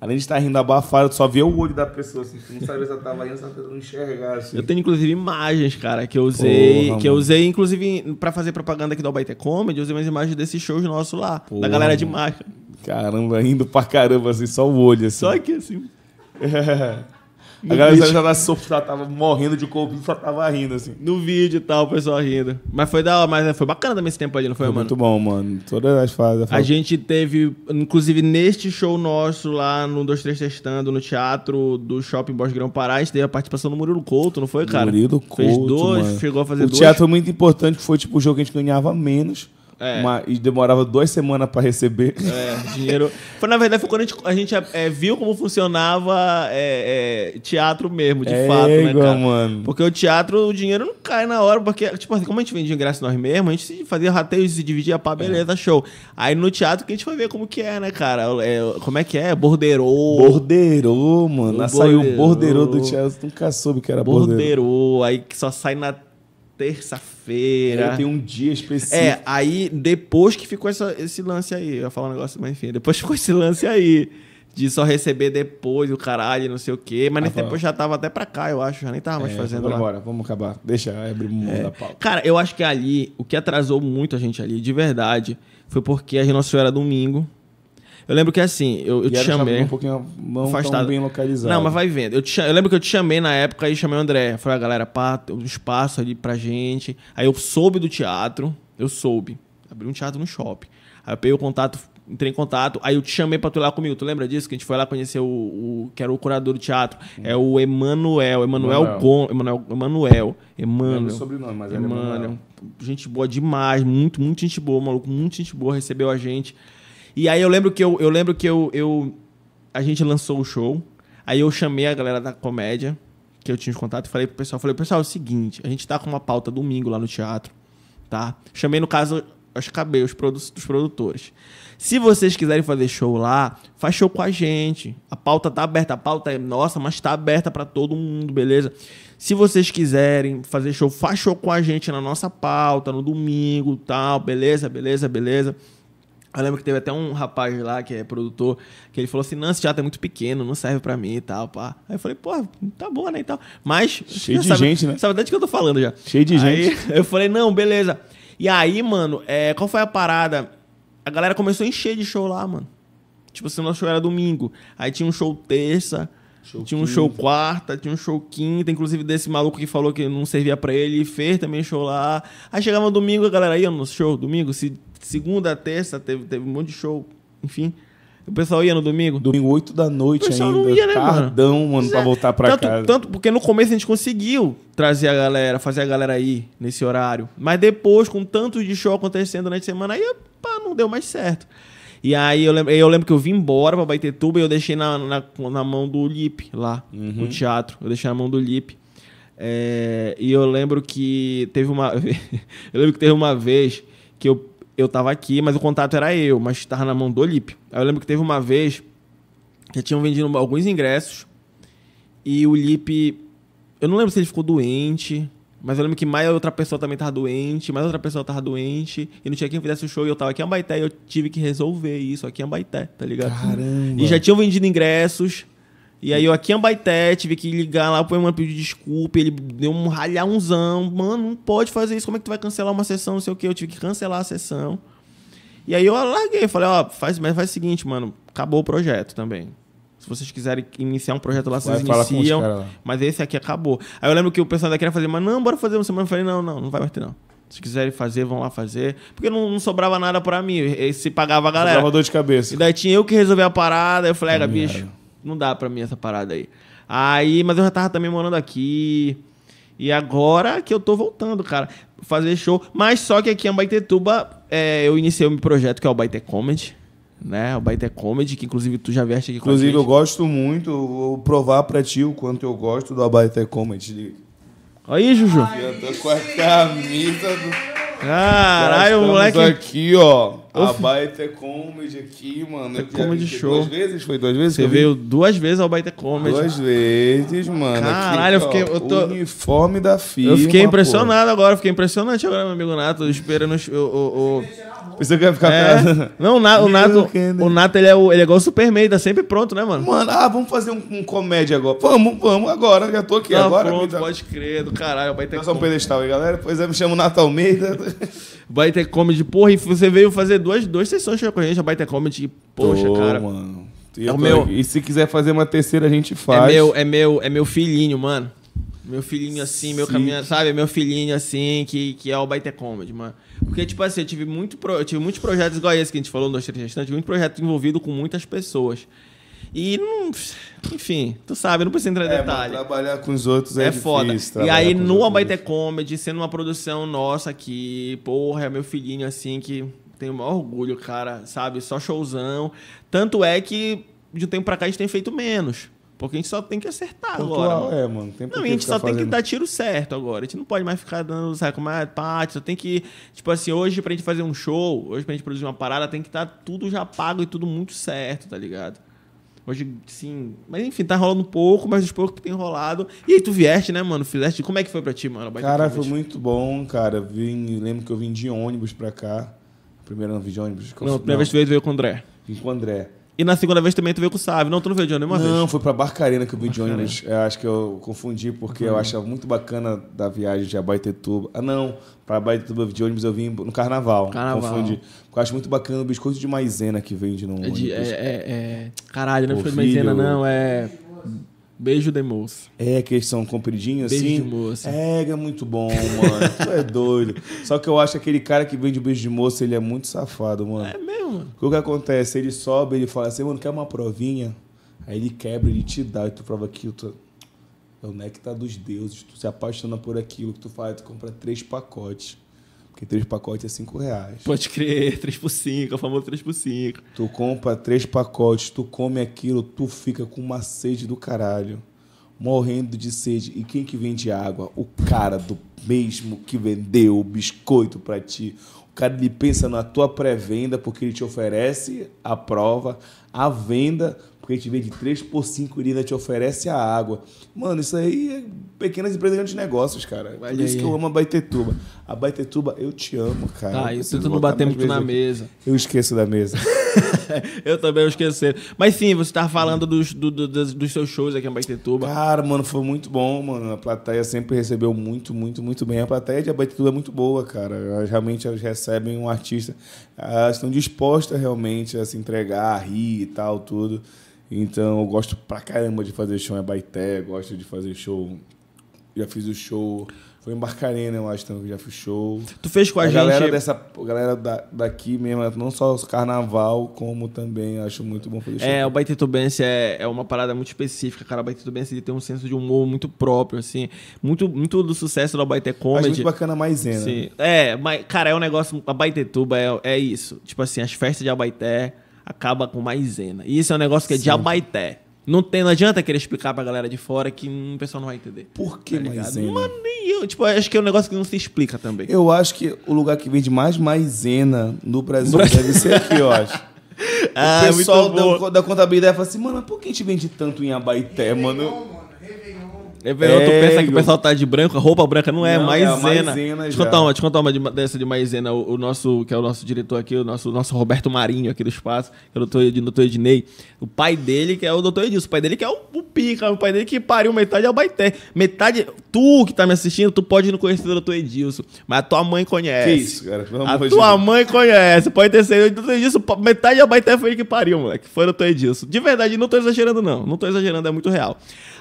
Além de estar rindo abafado, só vê o olho da pessoa, assim. Tu não sabe se ela tava rindo, não enxergar, assim. Eu tenho, inclusive, imagens, cara, que eu usei. Porra, que eu usei, inclusive, pra fazer propaganda aqui do Albaite Comedy, eu usei umas imagens desses shows nossos lá. Porra, da galera de marca. Caramba, rindo pra caramba, assim, só o olho, assim. Só que assim. É. a galera já tava, já tava morrendo de Covid, só tava rindo, assim. No vídeo e tal, o pessoal rindo. Mas foi da hora, mas né, foi bacana também esse tempo ali, não foi, foi mano? Muito bom, mano. Todas as fases. A, a gente teve, inclusive neste show nosso lá no 23 Testando, no teatro do Shopping Bosque Grão Pará, a gente teve a participação do Murilo Couto, não foi, cara? Murilo Couto. Fez dois, mano. chegou a fazer o dois. O teatro foi muito importante, foi tipo o jogo que a gente ganhava menos. É. Uma, e demorava duas semanas para receber. É, dinheiro. Foi, na verdade, foi quando a gente, a gente é, viu como funcionava é, é, teatro mesmo, de é, fato, né, cara? Mano. Porque o teatro, o dinheiro não cai na hora, porque, tipo assim, como a gente vendia ingresso nós mesmos, a gente fazia rateio, se dividia pra beleza, show. Aí no teatro que a gente foi ver como que é, né, cara? como é que é? Borderô. Borderô, mano. Borderô. Saiu borderô do teatro, nunca soube que era borderô. Borderô, aí que só sai na terça-feira. Tem um dia específico. É, aí depois que ficou essa, esse lance aí, eu ia falar um negócio, mas enfim, depois ficou esse lance aí. De só receber depois o caralho, não sei o quê. Mas ah, nesse tá. depois já tava até pra cá, eu acho. Já nem tava mais é, fazendo vamos lá. vamos acabar. Deixa abrir o mundo é. da pauta. Cara, eu acho que ali, o que atrasou muito a gente ali, de verdade, foi porque a gente nosso era domingo. Eu lembro que assim, eu, eu te chamei. um pouquinho não afastado. bem localizado. Não, mas vai vendo. Eu, te, eu lembro que eu te chamei na época e chamei o André. Falei, ah, galera, pá, um espaço ali pra gente. Aí eu soube do teatro, eu soube. Abri um teatro no shopping. Aí eu peguei o contato, entrei em contato. Aí eu te chamei pra tu ir lá comigo. Tu lembra disso? Que a gente foi lá conhecer o. o que era o curador do teatro. É o Emanuel. Emanuel Gon. Emanuel. Emanuel. Emanuel. sobrenome, mas Emanuel. Emanuel. Gente boa demais. Muito, muito gente boa, maluco. Muito gente boa. Recebeu a gente. E aí eu lembro que eu, eu lembro que eu, eu a gente lançou o show. Aí eu chamei a galera da comédia que eu tinha de contato e falei pro pessoal, falei, pessoal, é o seguinte, a gente tá com uma pauta domingo lá no teatro, tá? Chamei no caso acho que os, os produtores. Se vocês quiserem fazer show lá, faz show com a gente. A pauta tá aberta, a pauta é nossa, mas tá aberta para todo mundo, beleza? Se vocês quiserem fazer show, faz show com a gente na nossa pauta, no domingo, tal, beleza, beleza, beleza. Eu lembro que teve até um rapaz lá, que é produtor, que ele falou assim, não, esse teatro é muito pequeno, não serve pra mim e tal, pá. Aí eu falei, pô, tá boa né, e tal. Mas... Cheio de sabe, gente, né? Sabe até de que eu tô falando já. Cheio de aí, gente. eu falei, não, beleza. E aí, mano, é, qual foi a parada? A galera começou a encher de show lá, mano. Tipo assim, nosso show era domingo. Aí tinha um show terça, Show tinha um quinta. show quarta, tinha um show quinta, inclusive desse maluco que falou que não servia para ele, fez também show lá. Aí chegava domingo, a galera ia no show, domingo, se, segunda, terça, teve, teve um monte de show, enfim. O pessoal ia no domingo? Domingo, 8 da noite ainda. Não ia, né, tardão, mano, mano pra é. voltar pra tanto, casa. Tanto porque no começo a gente conseguiu trazer a galera, fazer a galera ir nesse horário. Mas depois, com tanto de show acontecendo na semana, aí pá, não deu mais certo. E aí eu lembro, eu lembro que eu vim embora pra Baitetuba e eu deixei na, na, na mão do Lipe lá, uhum. no teatro. Eu deixei na mão do Lipe. É, e eu lembro que teve uma eu lembro que teve uma vez que eu, eu tava aqui, mas o contato era eu, mas tava na mão do Lipe. Aí eu lembro que teve uma vez que tinham vendido alguns ingressos e o Lipe eu não lembro se ele ficou doente mas eu lembro que mais outra pessoa também tava doente, mais outra pessoa tava doente, e não tinha quem fizesse o show e eu tava aqui em Ambaité e eu tive que resolver isso aqui em Ambaité, tá ligado? Caramba. E já tinham vendido ingressos. E aí eu aqui em Ambaité tive que ligar lá pro irmão pedir desculpa, ele deu um ralhãozão, mano, não pode fazer isso, como é que tu vai cancelar uma sessão, não sei o quê? eu tive que cancelar a sessão. E aí eu larguei, falei, ó, faz, mas faz o seguinte, mano, acabou o projeto também. Se vocês quiserem iniciar um projeto lá, vocês vai, iniciam. Lá. Mas esse aqui acabou. Aí eu lembro que o pessoal daqui queria fazer, mas não, bora fazer uma semana. Eu falei, não, não, não vai mais ter, não. Se quiserem fazer, vão lá fazer. Porque não, não sobrava nada para mim. Se pagava a galera. Sobrava dor de cabeça. E daí tinha eu que resolver a parada. Eu falei, era bicho, não dá pra mim essa parada aí. Aí, mas eu já tava também morando aqui. E agora que eu tô voltando, cara, fazer show. Mas só que aqui em Baitetuba, é, eu iniciei um projeto que é o Baite Comedy né? O Baita Comedy, que inclusive tu já vieste aqui com Inclusive, eu gosto muito, vou provar pra ti o quanto eu gosto do Baita Comedy. Aí, Juju. Ai, eu tô com a camisa do. Caralho, moleque. aqui, ó. A Baita Comedy aqui, mano. É comedy show. Duas vezes? Foi duas vezes? Você veio duas vezes ao Baita Comedy. Duas vezes, mano. Caralho, aqui, eu fiquei. Ó, eu tô... Uniforme da firma. Eu fiquei impressionado pô. agora, fiquei impressionante agora, meu amigo Nato. Esperando. Eu, eu, eu... Pensei que ia ficar é. Não, o Nato, o Nato ele, é o, ele é igual o Superman, tá sempre pronto, né, mano? Mano, ah, vamos fazer um, um comédia agora. Vamos, vamos agora, já tô aqui agora. Pronto, tá... pode crer, do caralho, vai ter Nós um pedestal aí, galera. Pois é, me chamo Nato Almeida. Vai ter comedy, porra, e você veio fazer duas, duas sessões com a gente, vai ter comedy, poxa, tô, cara. mano. É meu... E se quiser fazer uma terceira, a gente faz. É meu, é meu, é meu filhinho, mano. Meu filhinho assim, meu Sim. caminho, sabe? Meu filhinho assim, que, que é o Baita Comedy, mano. Porque, tipo assim, eu tive, muito pro, eu tive muitos projetos igual esse que a gente falou, no Dois, Três tive muito projeto envolvido com muitas pessoas. E não. Enfim, tu sabe, não precisa entrar em é, detalhe. Trabalhar com os outros é, é foda. Difícil, e aí, no Abaité é Comedy, sendo uma produção nossa que, porra, é meu filhinho assim que tenho o maior orgulho, cara, sabe? Só showzão. Tanto é que de um tempo pra cá a gente tem feito menos. Porque a gente só tem que acertar Pontual, agora. Mano. É, mano. Tem não, a gente só fazendo. tem que dar tiro certo agora. A gente não pode mais ficar dando saco, mais parte. só tem que. Tipo assim, hoje pra gente fazer um show, hoje pra gente produzir uma parada, tem que estar tá tudo já pago e tudo muito certo, tá ligado? Hoje, sim. Mas enfim, tá rolando um pouco, mas os poucos que tem rolado. E aí, tu vieste, né, mano? Fizeste. Como é que foi pra ti, mano? Cara, foi muito bom, cara. Vim, lembro que eu vim de ônibus pra cá. Primeiro não vim de ônibus. Não, a primeira não. vez que veio, veio com o André. Vim com o André. E na segunda vez também tu veio com o Sávio. Não, tu não veio de ônibus não, vez? Não, foi pra Barcarena que eu vim de ônibus. É, acho que eu confundi, porque eu uhum. achava muito bacana da viagem de Abaitetuba. Ah, não. Pra Abaitetuba de ônibus eu vim no Carnaval. Carnaval. Confundi. Porque eu acho muito bacana o biscoito de maisena que vende no é ônibus. É, é, é... Caralho, não é biscoito de maisena, não. É... Beijo de moça. É, que eles são compridinhos beijo assim. Beijo de moça. É, é muito bom, mano. tu é doido. Só que eu acho que aquele cara que vende beijo de moça, ele é muito safado, mano. É mesmo? O que acontece? Ele sobe, ele fala assim, mano, quer uma provinha? Aí ele quebra, ele te dá, e tu prova aquilo. Tu... É o nectar dos deuses. Tu se apaixona por aquilo que tu faz, tu compra três pacotes. Que três pacotes é cinco reais. Pode crer, três por cinco, é o famoso três por cinco. Tu compra três pacotes, tu come aquilo, tu fica com uma sede do caralho. Morrendo de sede. E quem que vende água? O cara do mesmo que vendeu o biscoito para ti. O cara ele pensa na tua pré-venda porque ele te oferece a prova, a venda, porque ele te vende três por cinco ele ainda te oferece a água. Mano, isso aí é pequenas e grandes negócios, cara. Por Olha isso aí. que eu amo a Baitetuba. A Baitetuba, eu te amo, cara. Tá, isso tu não bater muito na aqui. mesa. Eu esqueço da mesa. eu também esqueço. esqueci. Mas sim, você tava tá falando dos, do, do, dos, dos, seus shows aqui em Baitetuba. Cara, mano, foi muito bom, mano. A plateia sempre recebeu muito, muito, muito bem. A plateia de Baitetuba é muito boa, cara. Elas, realmente elas recebem um artista. Elas estão dispostas realmente a se entregar, a rir e tal, tudo. Então, eu gosto pra caramba de fazer show em Baité, gosto de fazer show já fiz o show. Foi em Barcarena, eu acho, também, que já fiz show. Tu fez com a, a gente... Galera dessa, a galera da, daqui mesmo, né? não só os carnaval, como também acho muito bom fazer show. É, o Baitetubense é, é uma parada muito específica, cara. O Baitetubense tem um senso de humor muito próprio, assim. Muito, muito do sucesso da Baite Comedy. É acho muito bacana a maisena. Sim. É, mas, cara, é um negócio... A Baitetuba é, é isso. Tipo assim, as festas de Abaité acaba com maisena. E isso é um negócio que é Sim. de Abaité. Não, tem, não adianta querer explicar pra galera de fora que o pessoal não vai entender. Por que tá maisena? Mas nem eu. Tipo, acho que é um negócio que não se explica também. Eu acho que o lugar que vende mais maisena no Brasil deve ser aqui, eu acho. ah, o pessoal da, da contabilidade fala assim, mano, por que a gente vende tanto em Abaité, mano? É, verão, tu pensa que o pessoal tá de branco, a roupa branca não é, não, é maisena. É maisena deixa eu contar uma, deixa contar uma de, dessa de maisena. O, o, nosso, que é o nosso diretor aqui, o nosso, nosso Roberto Marinho aqui do espaço, que é o doutor, doutor Ednei. O pai dele, que é o doutor Edilson, o pai dele que é o, o pica, o pai dele que pariu metade é o baité. Metade, tu que tá me assistindo, tu pode não conhecer o doutor Edilson, mas a tua mãe conhece. Que isso, cara? a tua mãe conhece, pode ter sido o doutor Edilson, metade é o baité foi ele que pariu, moleque. Foi o doutor Edilson. De verdade, não tô exagerando não, não tô exagerando, é muito real.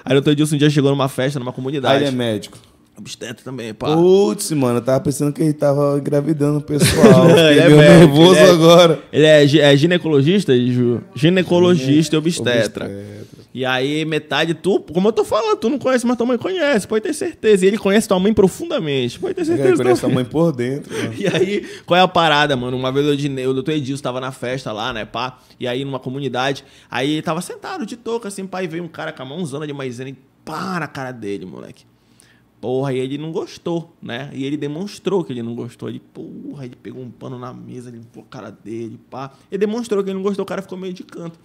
Aí o Dr. Edilson um dia chegou numa festa, numa comunidade. Aí ele é médico. Obstetra também, pá. Putz, mano, eu tava pensando que ele tava engravidando o pessoal. ele é meio nervoso ele é, agora. Ele é, é ginecologista, Ju? Ginecologista e obstetra. obstetra. E aí, metade, tu, como eu tô falando, tu não conhece, mas tua mãe conhece, pode ter certeza. E ele conhece tua mãe profundamente, pode ter certeza. Ele conhece tua mãe por dentro. Mano. Né? E aí, qual é a parada, mano? Uma vez eu, o doutor Edilson tava na festa lá, né, pá, e aí numa comunidade, aí ele tava sentado de touca, assim, pai, veio um cara com a mãozona de maisena e pá na cara dele, moleque. Porra, e ele não gostou, né? E ele demonstrou que ele não gostou. Ele, porra, ele pegou um pano na mesa, limpou a cara dele, pá. Ele demonstrou que ele não gostou, o cara ficou meio de canto.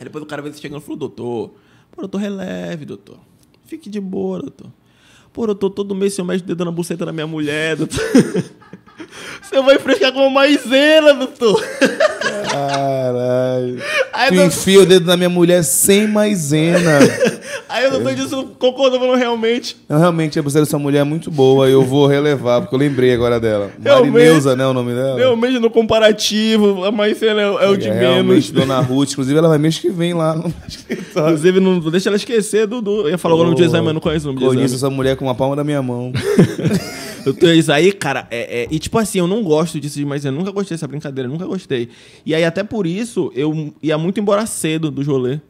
Aí depois o cara veio chegando e falou, doutor, pô, tô releve, doutor. Fique de boa, doutor. Pô, tô todo mês sem mexe o dedo na buceta da minha mulher, doutor. Você vai frescar com uma maisena, doutor. Caralho. Aí tu enfia o dedo na minha mulher sem maisena. Aí o doutor disse, concordo falou, realmente. Não, realmente, a buzina da sua mulher é muito boa, eu vou relevar, porque eu lembrei agora dela. Marineuza, né, o nome dela? Realmente, no comparativo, a maisena é, é o de é menos. menos. Dona Ruth, inclusive ela vai mês que vem lá. No... inclusive, não deixa ela esquecer, Dudu. Eu ia falar oh, o nome de exame, mas não conheço o nome de exame. Conheço essa mulher com uma palma da minha mão. Eu tô isso aí, cara. É, é, e tipo assim, eu não gosto disso, mas eu nunca gostei dessa brincadeira, nunca gostei. E aí, até por isso, eu ia muito embora cedo do rolê.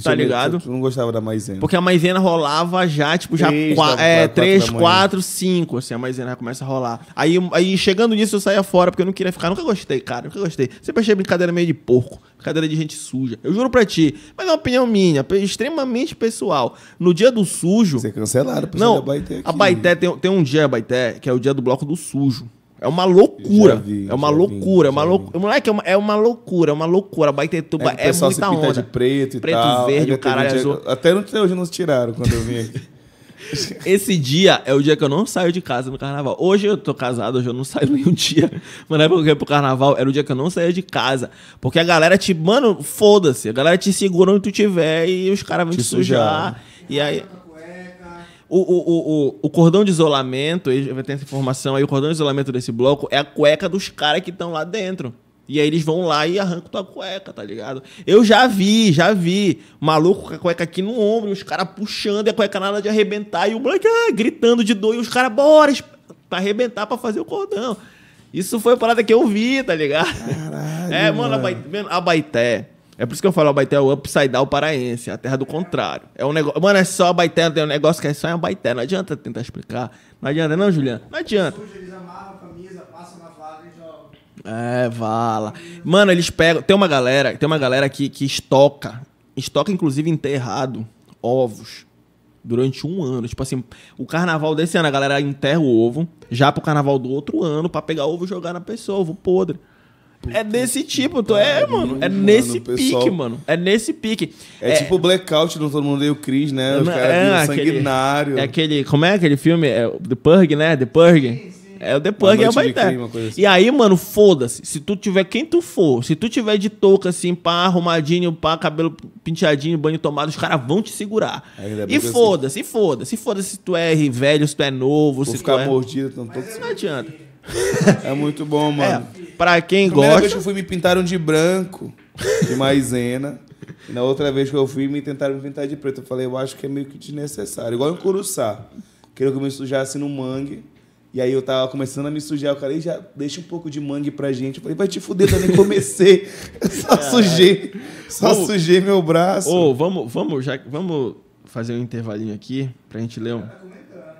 Tu tá ligado? Tu, tu não gostava da maisena. Porque a maisena rolava já, tipo, já Três qua- é, quatro três, quatro, cinco assim, a maisena já começa a rolar. Aí, aí chegando nisso, eu saía fora, porque eu não queria ficar. Nunca gostei, cara, nunca gostei. Sempre achei brincadeira meio de porco, brincadeira de gente suja. Eu juro pra ti, mas é uma opinião minha, extremamente pessoal. No dia do sujo... Você é cancelado por ser Não, da Baité é aqui. a Baité tem, tem um dia, a Baité, que é o dia do bloco do sujo. É uma loucura. Vi, é uma loucura, é vi, uma lou... Moleque, é uma, é uma loucura, é uma loucura. Baitetuba é, é muita onda. de preto e preto, tal. Preto, verde, o caralho dia... Até hoje não se tiraram quando eu vim aqui. Esse dia é o dia que eu não saio de casa no carnaval. Hoje eu tô casado, hoje eu não saio nenhum dia. Mas na época que eu ia pro carnaval, era o dia que eu não saía de casa. Porque a galera te, mano, foda-se. A galera te segura onde tu tiver e os caras vão te, te sujar. sujar. E aí. O, o, o, o, cordão de isolamento, tenho essa informação aí, o cordão de isolamento desse bloco é a cueca dos caras que estão lá dentro. E aí eles vão lá e arrancam tua cueca, tá ligado? Eu já vi, já vi. Maluco com a cueca aqui no ombro, os caras puxando e a cueca nada de arrebentar. E o moleque ah, gritando de dor e os caras, bora, pra arrebentar pra fazer o cordão. Isso foi a parada que eu vi, tá ligado? Caralho, é, mano, mano. A, Baité, a Baité é por isso que eu falo, Abaeté é o upside down paraense, é a terra do contrário. É um negócio. Mano, é só Abaeté, tem um negócio que é só a Abaeté. Não adianta tentar explicar. Não adianta, não, Juliano? Não adianta. É, vala. Mano, eles pegam. Tem uma galera, tem uma galera que, que estoca. Estoca, inclusive, enterrado ovos durante um ano. Tipo assim, o carnaval desse ano, a galera enterra o ovo já pro carnaval do outro ano para pegar ovo e jogar na pessoa, ovo podre. É desse tipo, tu é, mano. É nesse mano, pessoal... pique, mano. É nesse pique. É, é... tipo o blackout do Todo Mundo e o Chris, né? Os caras é, é aquele, sanguinário. É aquele. Como é aquele filme? É The Purge, né? The Purge. É o The Purge, é o Baité. Assim. E aí, mano, foda-se. Se tu tiver quem tu for, se tu tiver de touca assim, pá, arrumadinho, pá, cabelo penteadinho, banho tomado, os caras vão te segurar. É, e foda-se, assim. foda-se, foda-se foda se tu é velho, se tu é novo, Vou se ficar tu é... mordido, não, tô... não adianta. É muito bom, mano. É, pra quem Primeira gosta. vez que eu fui, me pintaram de branco, de maisena. e na outra vez que eu fui, me tentaram me pintar de preto. Eu falei, eu acho que é meio que desnecessário. Igual em Curuçá. Queria que eu me sujasse no mangue. E aí eu tava começando a me sujar, o cara já deixa um pouco de mangue pra gente. Eu falei, vai te fuder, eu nem comecei. só sujei. Só vamos, sujei meu braço. Ô, oh, vamos, vamos, já, vamos fazer um intervalinho aqui pra gente ler um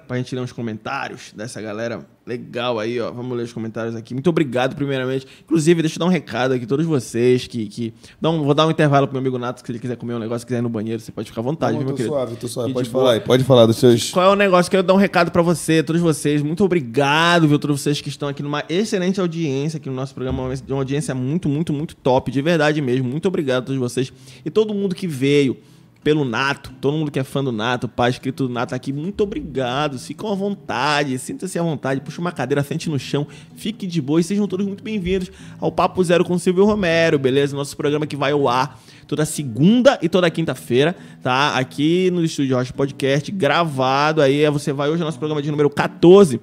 pra gente ler uns comentários dessa galera legal aí, ó. Vamos ler os comentários aqui. Muito obrigado, primeiramente. Inclusive, deixa eu dar um recado aqui, todos vocês que. que não vou dar um intervalo pro meu amigo Nato, se ele quiser comer um negócio, quiser ir no banheiro, você pode ficar à vontade, Não, viu, meu querido? Suave, tô suave, e, pode tipo, falar aí, pode falar dos seus. Qual é o negócio que eu dar um recado para você, todos vocês? Muito obrigado, viu, todos vocês que estão aqui numa excelente audiência, aqui no nosso programa, uma audiência muito, muito, muito top, de verdade mesmo. Muito obrigado a todos vocês e todo mundo que veio pelo Nato, todo mundo que é fã do Nato, pá, escrito do Nato aqui, muito obrigado, ficam à vontade, sinta-se à vontade, puxa uma cadeira, sente no chão, fique de boa e sejam todos muito bem-vindos ao Papo Zero com Silvio Romero, beleza? Nosso programa que vai ao ar toda segunda e toda quinta-feira, tá? Aqui no Estúdio Rocha Podcast, gravado aí, é, você vai hoje ao nosso programa de número 14,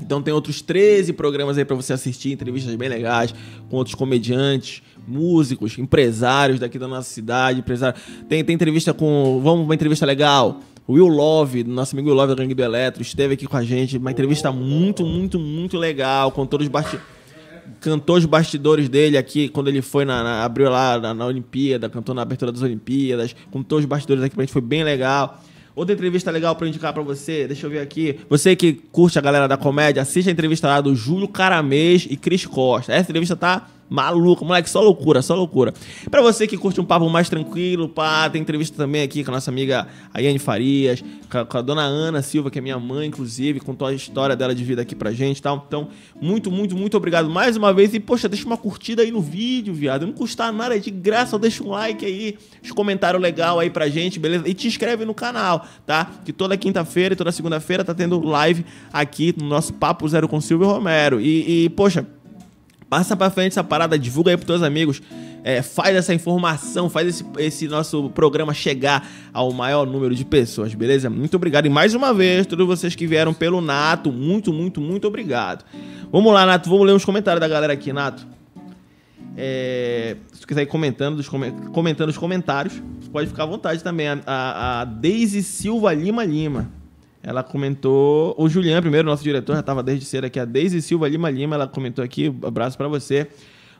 então tem outros 13 programas aí para você assistir, entrevistas bem legais com outros comediantes, músicos, empresários daqui da nossa cidade, empresário. Tem, tem entrevista com. Vamos uma entrevista legal. Will Love, nosso amigo Will Love do Gangue do Eletro, esteve aqui com a gente. Uma entrevista muito, muito, muito legal. Com todos os bastidores cantou os bastidores dele aqui quando ele foi na, na abriu lá na, na, Olimpíada, cantou na abertura das Olimpíadas, contou os bastidores aqui pra gente, foi bem legal. Outra entrevista legal para indicar para você, deixa eu ver aqui. Você que curte a galera da comédia, assiste a entrevista lá do Júlio Caramês e Cris Costa. Essa entrevista tá Maluco, moleque, só loucura, só loucura. Para você que curte um papo mais tranquilo, pá, tem entrevista também aqui com a nossa amiga Ayane Farias, com a, com a, dona Ana Silva, que é minha mãe, inclusive, contou a história dela de vida aqui pra gente e tal. Então, muito, muito, muito obrigado mais uma vez. E, poxa, deixa uma curtida aí no vídeo, viado. Não custa nada, é de graça, deixa um like aí, os comentários legal aí pra gente, beleza? E te inscreve no canal, tá? Que toda quinta-feira e toda segunda-feira tá tendo live aqui no nosso Papo Zero com Silvio Romero. E, e poxa Passa pra frente essa parada, divulga aí pros teus amigos. É, faz essa informação, faz esse, esse, nosso programa chegar ao maior número de pessoas, beleza? Muito obrigado. E mais uma vez, todos vocês que vieram pelo Nato, muito, muito, muito obrigado. Vamos lá, Nato, vamos ler uns comentários da galera aqui, Nato. É, se tu quiser ir comentando, dos, comentando os comentários, pode ficar à vontade também. A, a, a Daisy Silva Lima Lima. Ela comentou. O Julian, primeiro, nosso diretor, já estava desde cedo aqui. A Deise Silva Lima Lima, ela comentou aqui. Um abraço para você.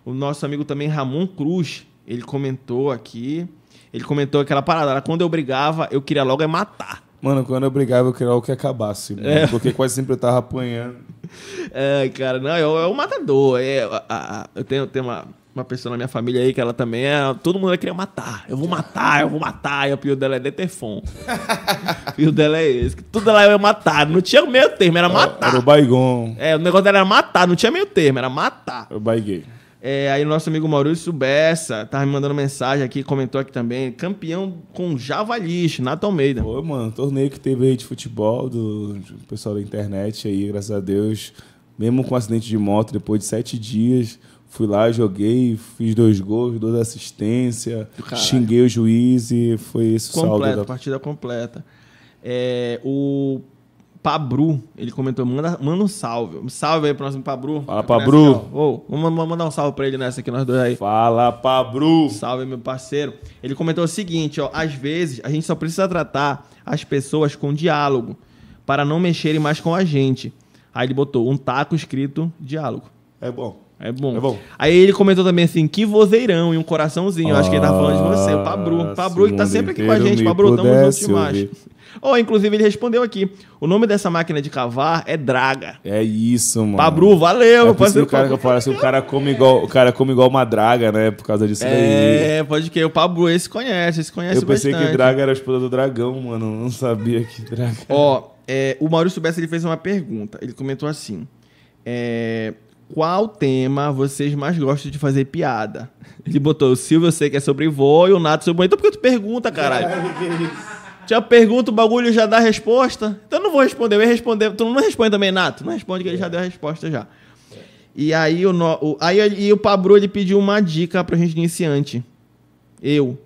O nosso amigo também, Ramon Cruz, ele comentou aqui. Ele comentou aquela parada. Ela, quando eu brigava, eu queria logo é matar. Mano, quando eu brigava, eu queria logo que acabasse. É. Porque quase sempre eu tava apanhando. É, cara, não, é o, é o matador. É, a, a, eu tenho, tenho uma, uma pessoa na minha família aí que ela também é. Todo mundo queria matar. Eu vou matar, eu vou matar. E o pior dela é Detefon. o pior dela é esse. Que tudo ela ia matar. Não tinha meio termo, era matar. Era o Baigon. É, o negócio dela era matar, não tinha meio termo, era matar. Eu baiguei. É, aí nosso amigo Maurício Bessa tava me mandando mensagem aqui, comentou aqui também. Campeão com javalis Nato Almeida. Pô, mano, torneio que teve aí de futebol, do, do pessoal da internet aí, graças a Deus. Mesmo com um acidente de moto, depois de sete dias, Fui lá, joguei, fiz dois gols, duas assistências, xinguei o juiz e foi isso Completo, saldo da... partida completa. É, o Pabru, ele comentou, manda, manda um salve. Um salve aí pro nosso Pabru. Fala, Pabru. Oh, vamos mandar um salve pra ele nessa aqui, nós dois aí. Fala, Pabru. Salve, meu parceiro. Ele comentou o seguinte, ó. Às vezes, a gente só precisa tratar as pessoas com diálogo para não mexerem mais com a gente. Aí ele botou um taco escrito diálogo. É bom. É bom. É bom. Aí ele comentou também assim, que vozeirão e um coraçãozinho. Eu acho que ele tá falando de você, o Pabru. Ah, Pabru que tá sempre aqui com a gente, Pabru, tamo junto demais. Ou, oh, inclusive, ele respondeu aqui. O nome dessa máquina de cavar é draga. É isso, mano. Pabru, valeu. É por o cara, que parece, assim, o cara come igual, o cara come igual uma draga, né? Por causa disso é, daí. É, pode que o Pabru esse conhece, esse conhece Eu pensei bastante. que draga era a esposa do dragão, mano. Não sabia que draga. Ó, oh, é, o Maurício Bessa ele fez uma pergunta. Ele comentou assim: é, qual tema vocês mais gostam de fazer piada? Ele botou, o Silvio eu sei que é sobre voo e o Nato sobre... Então por que tu pergunta, caralho? É, Tinha pergunta o bagulho já dá a resposta. Então eu não vou responder, eu ia responder. Tu não responde também, Nato? Não responde que ele já deu a resposta já. E aí o, no, o aí e o Pabro ele pediu uma dica pra gente iniciante. Eu.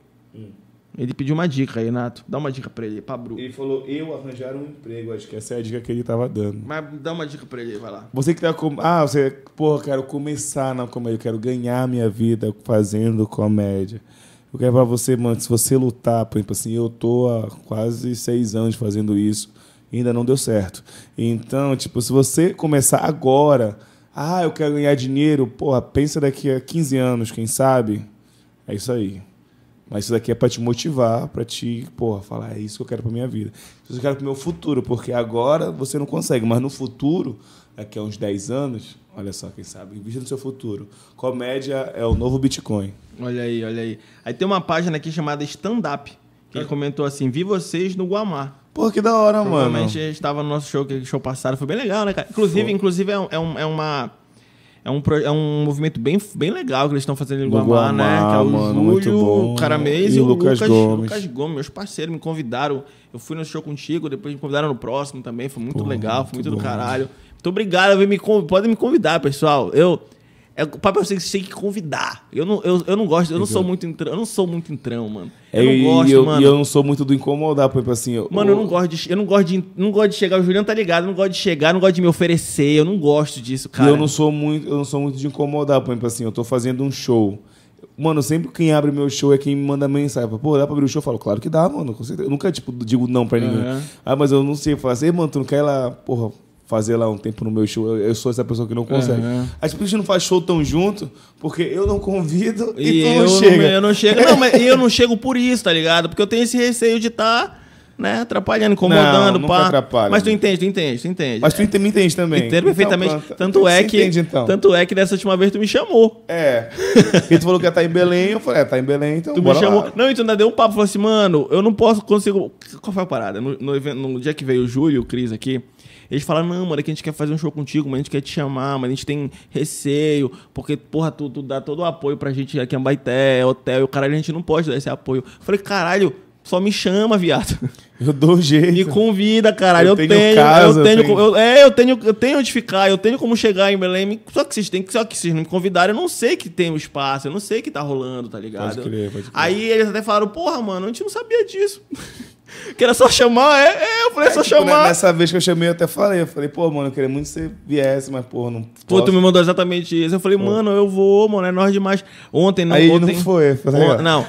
Ele pediu uma dica aí, Nato. Dá uma dica pra ele, pra Bru. Ele falou, eu arranjar um emprego. Acho que essa é a dica que ele tava dando. Mas dá uma dica pra ele, vai lá. Você que tá com... Ah, você... Porra, quero começar na comédia. Eu quero ganhar minha vida fazendo comédia. Eu quero pra você, mano, se você lutar, por exemplo, assim, eu tô há quase seis anos fazendo isso. Ainda não deu certo. Então, tipo, se você começar agora... Ah, eu quero ganhar dinheiro. Porra, pensa daqui a 15 anos, quem sabe? É isso aí. Mas isso daqui é para te motivar, para te, porra, falar, é isso que eu quero para minha vida. Isso eu quero para o meu futuro, porque agora você não consegue, mas no futuro, daqui a uns 10 anos, olha só, quem sabe, invista no seu futuro. Comédia é o novo Bitcoin. Olha aí, olha aí. Aí tem uma página aqui chamada Stand Up, que é. comentou assim: Vi vocês no Guamar. Pô, que da hora, mano. Realmente estava no nosso show, que show passado, foi bem legal, né, cara? Inclusive, Pô. inclusive é, um, é, é uma é um, é um movimento bem, bem legal que eles estão fazendo em Guamá, né? Que é o mano, Júlio, o Caramês e, e o Lucas, Lucas Gomes. Lucas Gomes, meus parceiros, me convidaram. Eu fui no show contigo, depois me convidaram no próximo também. Foi muito Pô, legal, foi muito, muito do caralho. Muito obrigado, me, podem me convidar, pessoal. Eu, é, o papel é você tem que convidar. Eu não, eu, eu não gosto, eu não sou muito entrão, eu não sou muito entrão, mano. Eu é, não gosto, e eu, mano. E eu não sou muito do incomodar, por exemplo, assim. Eu, mano, eu não gosto de. Eu não gosto de, não gosto de chegar. O Juliano tá ligado, eu não gosto de chegar, Eu não gosto de me oferecer, eu não gosto disso, cara. E eu não sou muito, eu não sou muito de incomodar, por exemplo, assim, eu tô fazendo um show. Mano, sempre quem abre meu show é quem me manda mensagem. Pô, dá pra abrir o show? Eu falo, claro que dá, mano. Com certeza. Eu nunca, tipo, digo não pra ninguém. Uhum. Ah, mas eu não sei. Eu falo assim, mano, tu não quer ir lá? Porra, fazer lá um tempo no meu show. Eu, eu sou essa pessoa que não consegue. Uhum. gente não faz show tão junto porque eu não convido e, e tu eu não chega. Não, eu não chego. Não, mas eu não chego por isso, tá ligado? Porque eu tenho esse receio de estar. Tá né? Atrapalhando, incomodando, não, pá. Atrapalha, mas tu né? entende, tu entende, tu entende. Mas tu é. me entende também. Entendo então, perfeitamente. É então, tanto é que. Entende, então. Tanto é que nessa última vez tu me chamou. É. e tu falou que ia estar tá em Belém, eu falei, é, tá em Belém, então. Tu me chamou. Lá. Não, então ainda deu um papo, falou assim, mano, eu não posso, consigo. Qual foi a parada? No, no, no dia que veio o Júlio, o Cris aqui, eles falam, não, mano, é que a gente quer fazer um show contigo, mas a gente quer te chamar, mas a gente tem receio, porque, porra, tu, tu dá todo o apoio pra gente aqui em é Baité, hotel, e o caralho, a gente não pode dar esse apoio. Eu falei, caralho, só me chama, viado. Eu dou jeito. Me convida, caralho. Eu, eu tenho, tenho casa, eu tenho, eu tenho... Eu, é, eu tenho, eu tenho onde ficar, eu tenho como chegar em Belém. Só que vocês têm, só que vocês não me convidaram, eu não sei que tem um espaço, eu não sei que tá rolando, tá ligado? Pode crer, pode crer. Aí eles até falaram, porra, mano, a gente não sabia disso. Que era só chamar, é? é eu falei, é, só tipo, né, chamar. Nessa vez que eu chamei, eu até falei. Eu falei, pô, mano, eu queria muito que você viesse, mas, pô, não posso. Pô, tu me mandou exatamente isso. Eu falei, pô. mano, eu vou, mano, é nós demais. Ontem não... Aí ontem, não foi. Falei, on, não.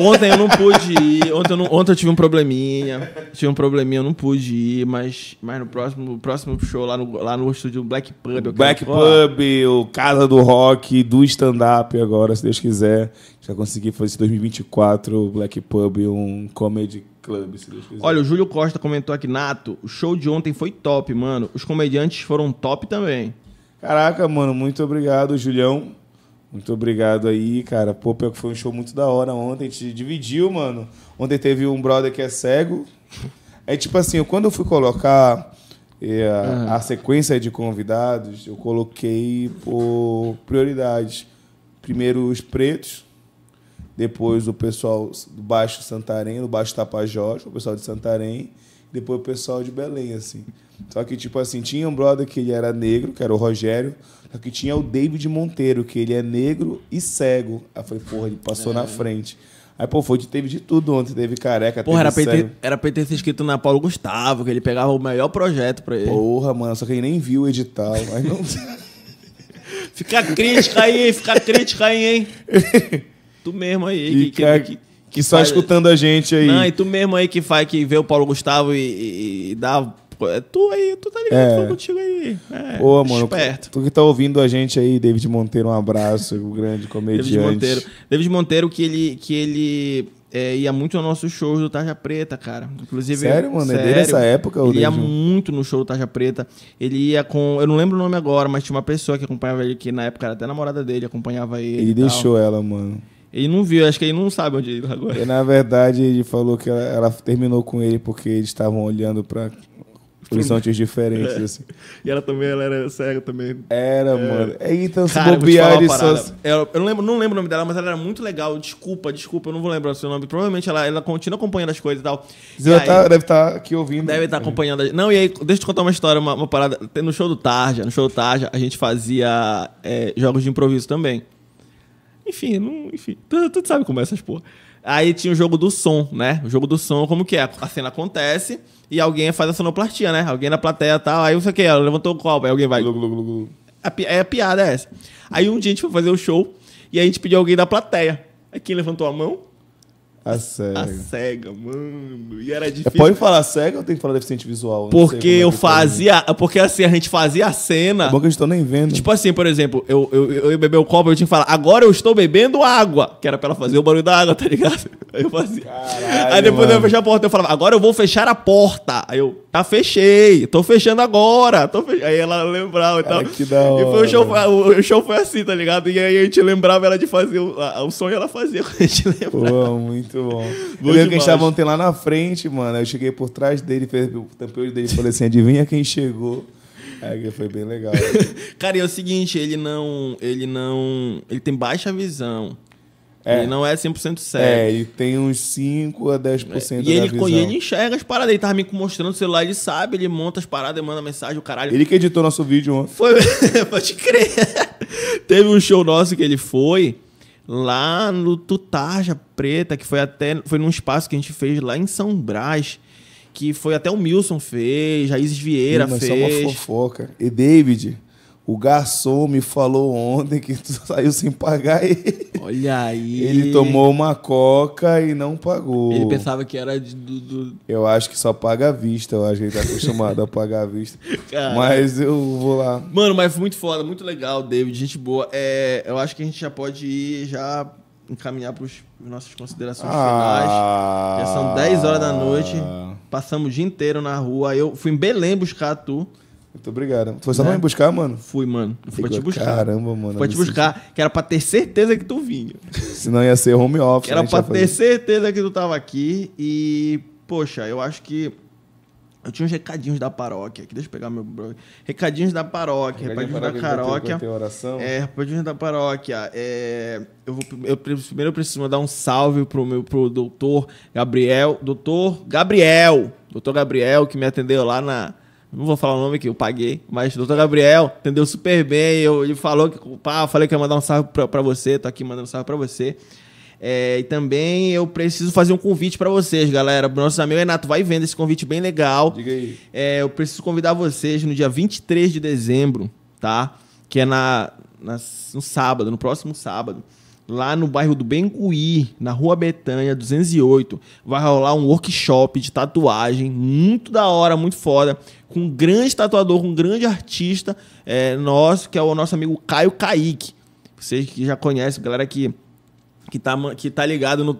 ontem eu não pude ir. Ontem eu, não, ontem eu tive um probleminha. Tive um probleminha, eu não pude ir, mas, mas no próximo, próximo show, lá no, lá no estúdio Black Pub. Black Pub, o Casa do Rock, do stand-up agora, se Deus quiser já consegui fazer fazer 2024, Black Pub, um comedy club, se Deus quiser. Olha, o Júlio Costa comentou aqui, Nato, o show de ontem foi top, mano. Os comediantes foram top também. Caraca, mano, muito obrigado, Julião. Muito obrigado aí, cara. Pô, pior que foi um show muito da hora ontem. A gente dividiu, mano. Ontem teve um brother que é cego. É tipo assim, eu quando eu fui colocar é, ah. a sequência de convidados, eu coloquei por prioridade. Primeiro os pretos, depois o pessoal do Baixo Santarém, do Baixo Tapajós, o pessoal de Santarém, depois o pessoal de Belém, assim. Só que, tipo assim, tinha um brother que ele era negro, que era o Rogério, só que tinha o David Monteiro, que ele é negro e cego. Aí falei, porra, ele passou é. na frente. Aí, pô, foi, teve de tudo ontem, teve careca, Porra, teve era pra, era pra ter se inscrito na Paulo Gustavo, que ele pegava o melhor projeto pra ele. Porra, mano, só que ele nem viu o edital, aí não... fica crítica aí, fica crítica aí, hein? Tu mesmo aí. que, que, que, que só faz... escutando a gente aí. Não, e tu mesmo aí que faz, que vê o Paulo Gustavo e, e, e dá. É tu aí, tu tá ligado, é. contigo aí. É, Pô, mano, esperto. Tu que tá ouvindo a gente aí, David Monteiro, um abraço, o grande comediante. David Monteiro. David Monteiro, que ele. Que ele é, ia muito aos nossos shows do Tarja Preta, cara. Inclusive, sério, mano? É sério, é desde essa época? Ele ia muito no show do Tarja Preta. Ele ia com... Eu não lembro o nome agora, mas tinha uma pessoa que acompanhava ele, que na época era até namorada dele, acompanhava ele Ele deixou ela, mano. Ele não viu, acho que ele não sabe onde ele tá agora. E, na verdade, ele falou que ela, ela terminou com ele porque eles estavam olhando para horizontes diferentes, é. assim. E ela também, ela era cega também. Era, é. mano. É, então, se Cara, bobear só... É, eu não lembro, não lembro o nome dela, mas ela era muito legal. Desculpa, desculpa, eu não vou lembrar o seu nome. Provavelmente ela, ela continua acompanhando as coisas e tal. E tá, aí, tá, deve estar tá aqui ouvindo. Deve estar tá acompanhando. Não, e aí, deixa eu te contar uma história, uma, uma parada. No show do Tarja, no show do Tarja, a gente fazia é, jogos de improviso também. Enfim, não, enfim, tu, tu sabe como é essas porra. Aí tinha o jogo do som, né? O jogo do som, como que é? A cena acontece e alguém faz a sonoplastia, né? Alguém na plateia tal, aí você quer, levantou o copo, aí alguém vai. É a piada é essa. Aí um dia a gente foi fazer o show e a gente pediu alguém da plateia. Aí quem levantou a mão a cega. A cega, mano. E era difícil. Pode falar cega ou tem que falar deficiente visual? Eu porque é eu fazia. Porque assim, a gente fazia a cena. É bom que eu estou tá nem vendo. Tipo assim, por exemplo, eu, eu, eu ia beber o copo eu tinha que falar, agora eu estou bebendo água. Que era pra ela fazer o barulho da água, tá ligado? Aí eu fazia. Caralho, Aí depois mano. eu ia fechar a porta. Eu falava, agora eu vou fechar a porta. Aí eu. Tá, fechei. Tô fechando agora. Tô fech... Aí ela lembrava e tal. que da hora. E foi o show, o show foi assim, tá ligado? E aí a gente lembrava ela de fazer o, o sonho ela fazia quando a gente lembrava. Pô, muito bom. bom eu lembro que a gente tava ontem lá na frente, mano. Eu cheguei por trás dele, fez, o o dele e falei assim: adivinha quem chegou? É, foi bem legal. Cara, e é o seguinte, ele não. Ele não. Ele tem baixa visão. É. Ele não é 100% é, sério. É, ele tem uns 5 a 10% é. e ele, visão. E ele enxerga as paradas. Ele tava me mostrando o celular, ele sabe, ele monta as paradas, manda mensagem, o caralho. Ele que editou nosso vídeo ontem. Foi, pode crer. Teve um show nosso que ele foi lá no Tutarja Preta, que foi até foi num espaço que a gente fez lá em São Brás, que foi até o Milson fez, Raízes Vieira Sim, mas é fez. Mas só uma fofoca. E David, o garçom me falou ontem que tu saiu sem pagar ele. Olha aí. Ele tomou uma coca e não pagou. Ele pensava que era de, do, do... Eu acho que só paga à vista. Eu acho que ele tá acostumado a pagar à vista. Cara. Mas eu vou lá. Mano, mas foi muito foda, muito legal, David. Gente boa. É, eu acho que a gente já pode ir já encaminhar para as nossas considerações ah. finais. Já são 10 horas da noite. Ah. Passamos o dia inteiro na rua. Eu fui em Belém buscar tu. Muito obrigado. Tu foi só né? pra me buscar, mano? Fui, mano. Fui pra te buscar. Caramba, mano. Fui pra te buscar. Que era pra ter certeza que tu vinha. Senão ia ser home office. Que era pra ter certeza que tu tava aqui. E, poxa, eu acho que. Eu tinha uns recadinhos da paróquia aqui. Deixa eu pegar meu Recadinhos da paróquia, recadinhos da paróquia. É, recadinhos da paróquia. É, eu vou, eu, primeiro eu preciso mandar um salve pro meu pro doutor Gabriel. Doutor Gabriel! Doutor Gabriel, que me atendeu lá na não vou falar o nome aqui eu paguei, mas o doutor Gabriel entendeu super bem. Eu, ele falou que, pá, falei que ia mandar um salve para você, tô aqui mandando um salve para você. É, e também eu preciso fazer um convite para vocês, galera. nosso amigo Renato vai vendo esse convite bem legal. Diga aí. É, eu preciso convidar vocês no dia 23 de dezembro, tá? Que é na, na no sábado, no próximo sábado lá no bairro do Bengui, na Rua Betânia 208, vai rolar um workshop de tatuagem muito da hora, muito foda, com um grande tatuador, com um grande artista é, nosso, que é o nosso amigo Caio Kaique. Vocês que já conhecem, galera que, que, tá, que tá ligado no,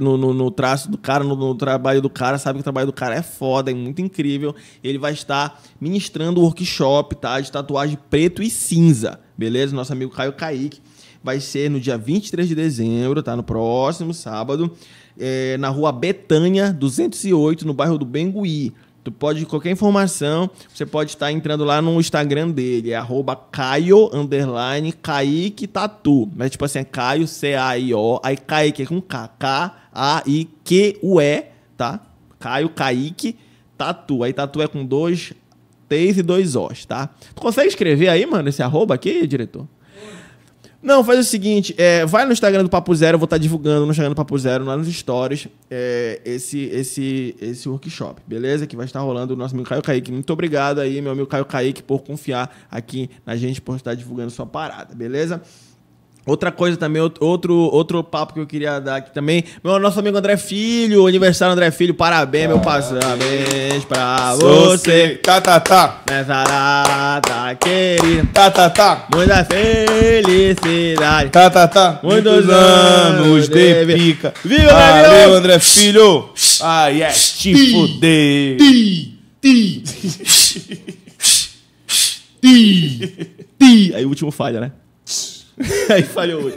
no, no, no traço do cara, no, no trabalho do cara, sabe que o trabalho do cara é foda, é muito incrível. Ele vai estar ministrando o workshop tá, de tatuagem preto e cinza, beleza? Nosso amigo Caio Kaique vai ser no dia 23 de dezembro, tá? No próximo sábado, é, na rua Betânia, 208, no bairro do Bengui. Tu pode, qualquer informação, você pode estar entrando lá no Instagram dele, é arroba Caio, underline, Kaique Tatu. Mas, tipo assim, é Caio, C-A-I-O, aí Kaique é com K, K-A-I-Q-U-E, tá? Caio, Kaique, Tatu. Aí Tatu é com dois T's e dois O's, tá? Tu consegue escrever aí, mano, esse arroba aqui, diretor? Não, faz o seguinte, é, vai no Instagram do Papo Zero, eu vou estar tá divulgando no Instagram do Papo Zero, lá nos stories, é, esse, esse, esse workshop, beleza? Que vai estar rolando o nosso amigo Caio Kaique. Muito obrigado aí, meu amigo Caio Kaique, por confiar aqui na gente, por estar divulgando sua parada, beleza? Outra coisa também, outro, outro papo que eu queria dar aqui também. Meu nosso amigo André Filho, aniversário André Filho, parabéns, meu parabéns pra você. Tá, tá, tá. Nessa data, querido. Tá, tá, tá. Muita felicidade. Tá, tá, tá. Muitos anos de pica. Viva, né, André Filho. Ah, yes, é, te fuder. Ti, ti. Ti. Ti. Aí o último falha, né? Aí falhou hoje.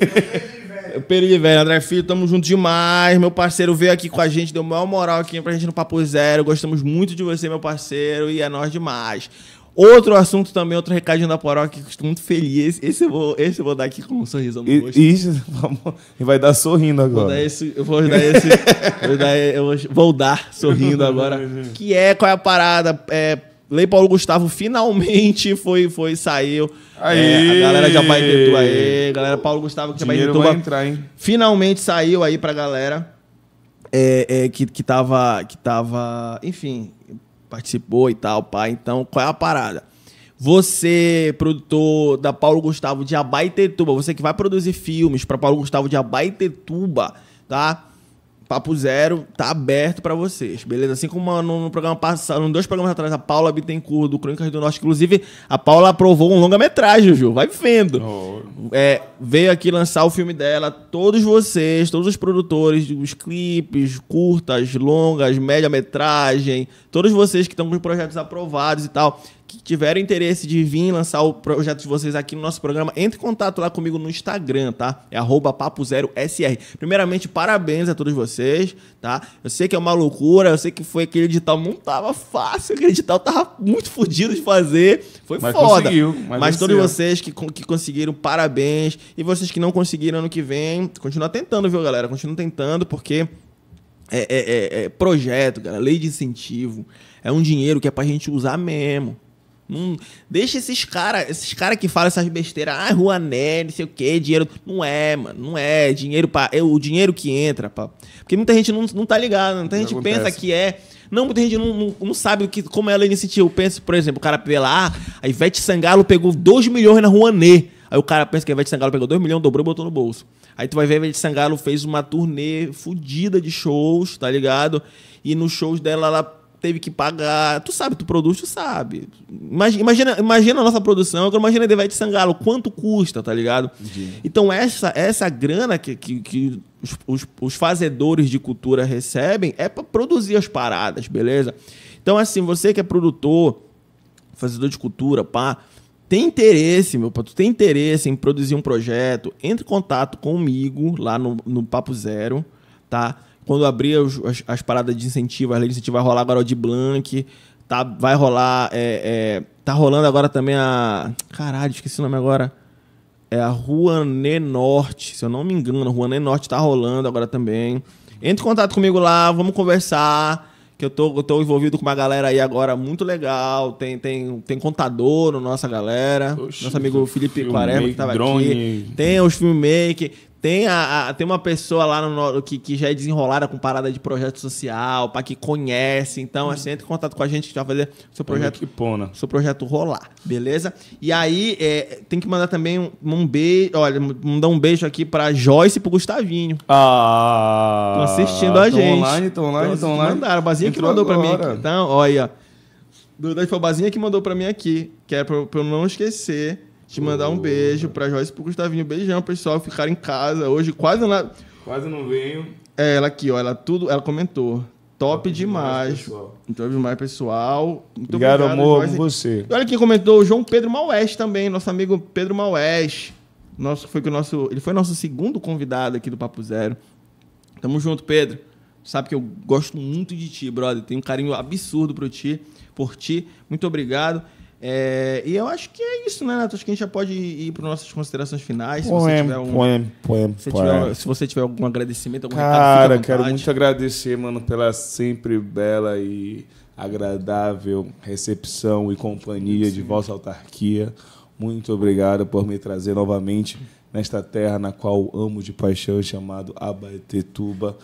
Peri de velho, André Filho, tamo junto demais. Meu parceiro veio aqui com a gente, deu maior moral aqui pra gente no Papo Zero. Gostamos muito de você, meu parceiro, e é nós demais. Outro assunto também, outro recadinho da Poró, que estou muito feliz. Esse eu vou, esse eu vou dar aqui com um sorrisão no rosto. Isso, vamos, vai dar sorrindo agora. Vou dar esse, eu vou dar esse, vou dar, eu vou, vou dar sorrindo agora. que é, qual é a parada? É, Lei Paulo Gustavo finalmente foi, foi saiu. Aí. É, a galera de Baidetu aí, galera Paulo Gustavo que já vai entrar, hein? Finalmente saiu aí pra galera é, é, que, que, tava, que tava, enfim, participou e tal, pá. Então, qual é a parada? Você, produtor da Paulo Gustavo de Abaitetuba, você que vai produzir filmes para Paulo Gustavo de Abaitetuba, tá? Papo Zero tá aberto para vocês, beleza? Assim como no, no, programa passado, em dois programas atrás, a Paula Bittencourt, do Crônicas do Norte, inclusive, a Paula aprovou um longa-metragem, Ju, vai vendo. Oh. É, veio aqui lançar o filme dela, todos vocês, todos os produtores, os clipes, curtas, longas, média-metragem, todos vocês que estão com os projetos aprovados e tal, que tiveram interesse de vir lançar o projeto de vocês aqui no nosso programa, entre em contato lá comigo no Instagram, tá? É papo0sr. Primeiramente, parabéns a todos vocês, tá? Eu sei que é uma loucura, eu sei que foi aquele edital, não tava fácil, aquele edital tava muito fodido de fazer, foi mas foda. Conseguiu, mas, mas todos vocês que, que conseguiram, parabéns. E vocês que não conseguiram ano que vem, continua tentando, viu, galera? Continua tentando, porque... É, é, é, é, projeto, galera lei de incentivo. É um dinheiro que é pra gente usar mesmo deixa esses caras, esses caras que falam essas besteiras, ah, Ruané, não sei o que, dinheiro. Não é, mano, não é. Dinheiro pra, é o dinheiro que entra, pá. Porque muita gente não, não tá ligada, muita não gente acontece. pensa que é. Não, muita gente não, não, não sabe o que, como é ela iniciou Eu penso, por exemplo, o cara pela lá, ah, a Ivete Sangalo pegou 2 milhões na Ruanê. Aí o cara pensa que a Ivete Sangalo pegou 2 milhões, dobrou e botou no bolso. Aí tu vai ver a Ivete Sangalo fez uma turnê fodida de shows, tá ligado? E nos shows dela, ela teve que pagar. Tu sabe, tu produz, tu sabe. Imagina, imagina a nossa produção, agora imagina a Ivete Sangalo, quanto custa, tá ligado? Então, essa, essa grana que, que, que os, os, os, fazedores de cultura recebem é para produzir as paradas, beleza? Então, assim, você que é produtor, fazedor de cultura, pá, tem interesse, meu tu tem interesse em produzir um projeto, entre em contato comigo lá no, no Papo Zero, tá? Quando abrir as, as paradas de incentivo, as leis de incentivo, vai rolar agora o de Blank. Tá, vai rolar. É, é, tá rolando agora também a. Caralho, esqueci o nome agora. É a Rua Norte, se eu não me engano, a Rua Norte tá rolando agora também. Entre em contato comigo lá, vamos conversar. Que eu tô, eu tô envolvido com uma galera aí agora muito legal. Tem, tem, tem contador no nossa galera. Oxi, nosso amigo Felipe Quaresma que tava drone. aqui. Tem os filmmakers. Tem, a, a, tem uma pessoa lá no, que, que já é desenrolada com parada de projeto social, para que conhece. Então, hum. É, assim, entre em contato com a gente que vai fazer seu projeto. Que pona. Seu projeto rolar, beleza? E aí, é, tem que mandar também um, um beijo. Olha, mandar um beijo aqui pra Joyce e pro Gustavinho. Ah! Estão assistindo a gente. online, estão online, estão online. Mandaram, a Bazinha que mandou para mim. Aqui. Então, olha. Na foi a Bazinha que mandou para mim aqui. Que é pra, pra eu não esquecer. Te mandar um beijo pra Joyce e pro Gustavinho. Beijão, pessoal. Ficar em casa hoje. Quase não Quase não venho. É, ela aqui, ó. Ela tudo. Ela comentou. Top, Top demais. demais pessoal. Top demais, pessoal. Muito obrigado, obrigado amor, você. E olha quem comentou, o João Pedro Maués também, nosso amigo Pedro Maués. Nosso, foi que o nosso, ele foi nosso segundo convidado aqui do Papo Zero. Tamo junto, Pedro. Sabe que eu gosto muito de ti, brother. Tenho um carinho absurdo por ti, por ti. Muito obrigado. É, e eu acho que é isso, né, Nato? Acho que a gente já pode ir para nossas considerações finais. Poem, se você tiver, poem, poem, se, tiver, se você tiver algum agradecimento, algum Cara, recado, quero muito agradecer, mano, pela sempre bela e agradável recepção e companhia Sim. de vossa autarquia. Muito obrigado por me trazer novamente nesta terra na qual amo de paixão, chamado Abaetetuba.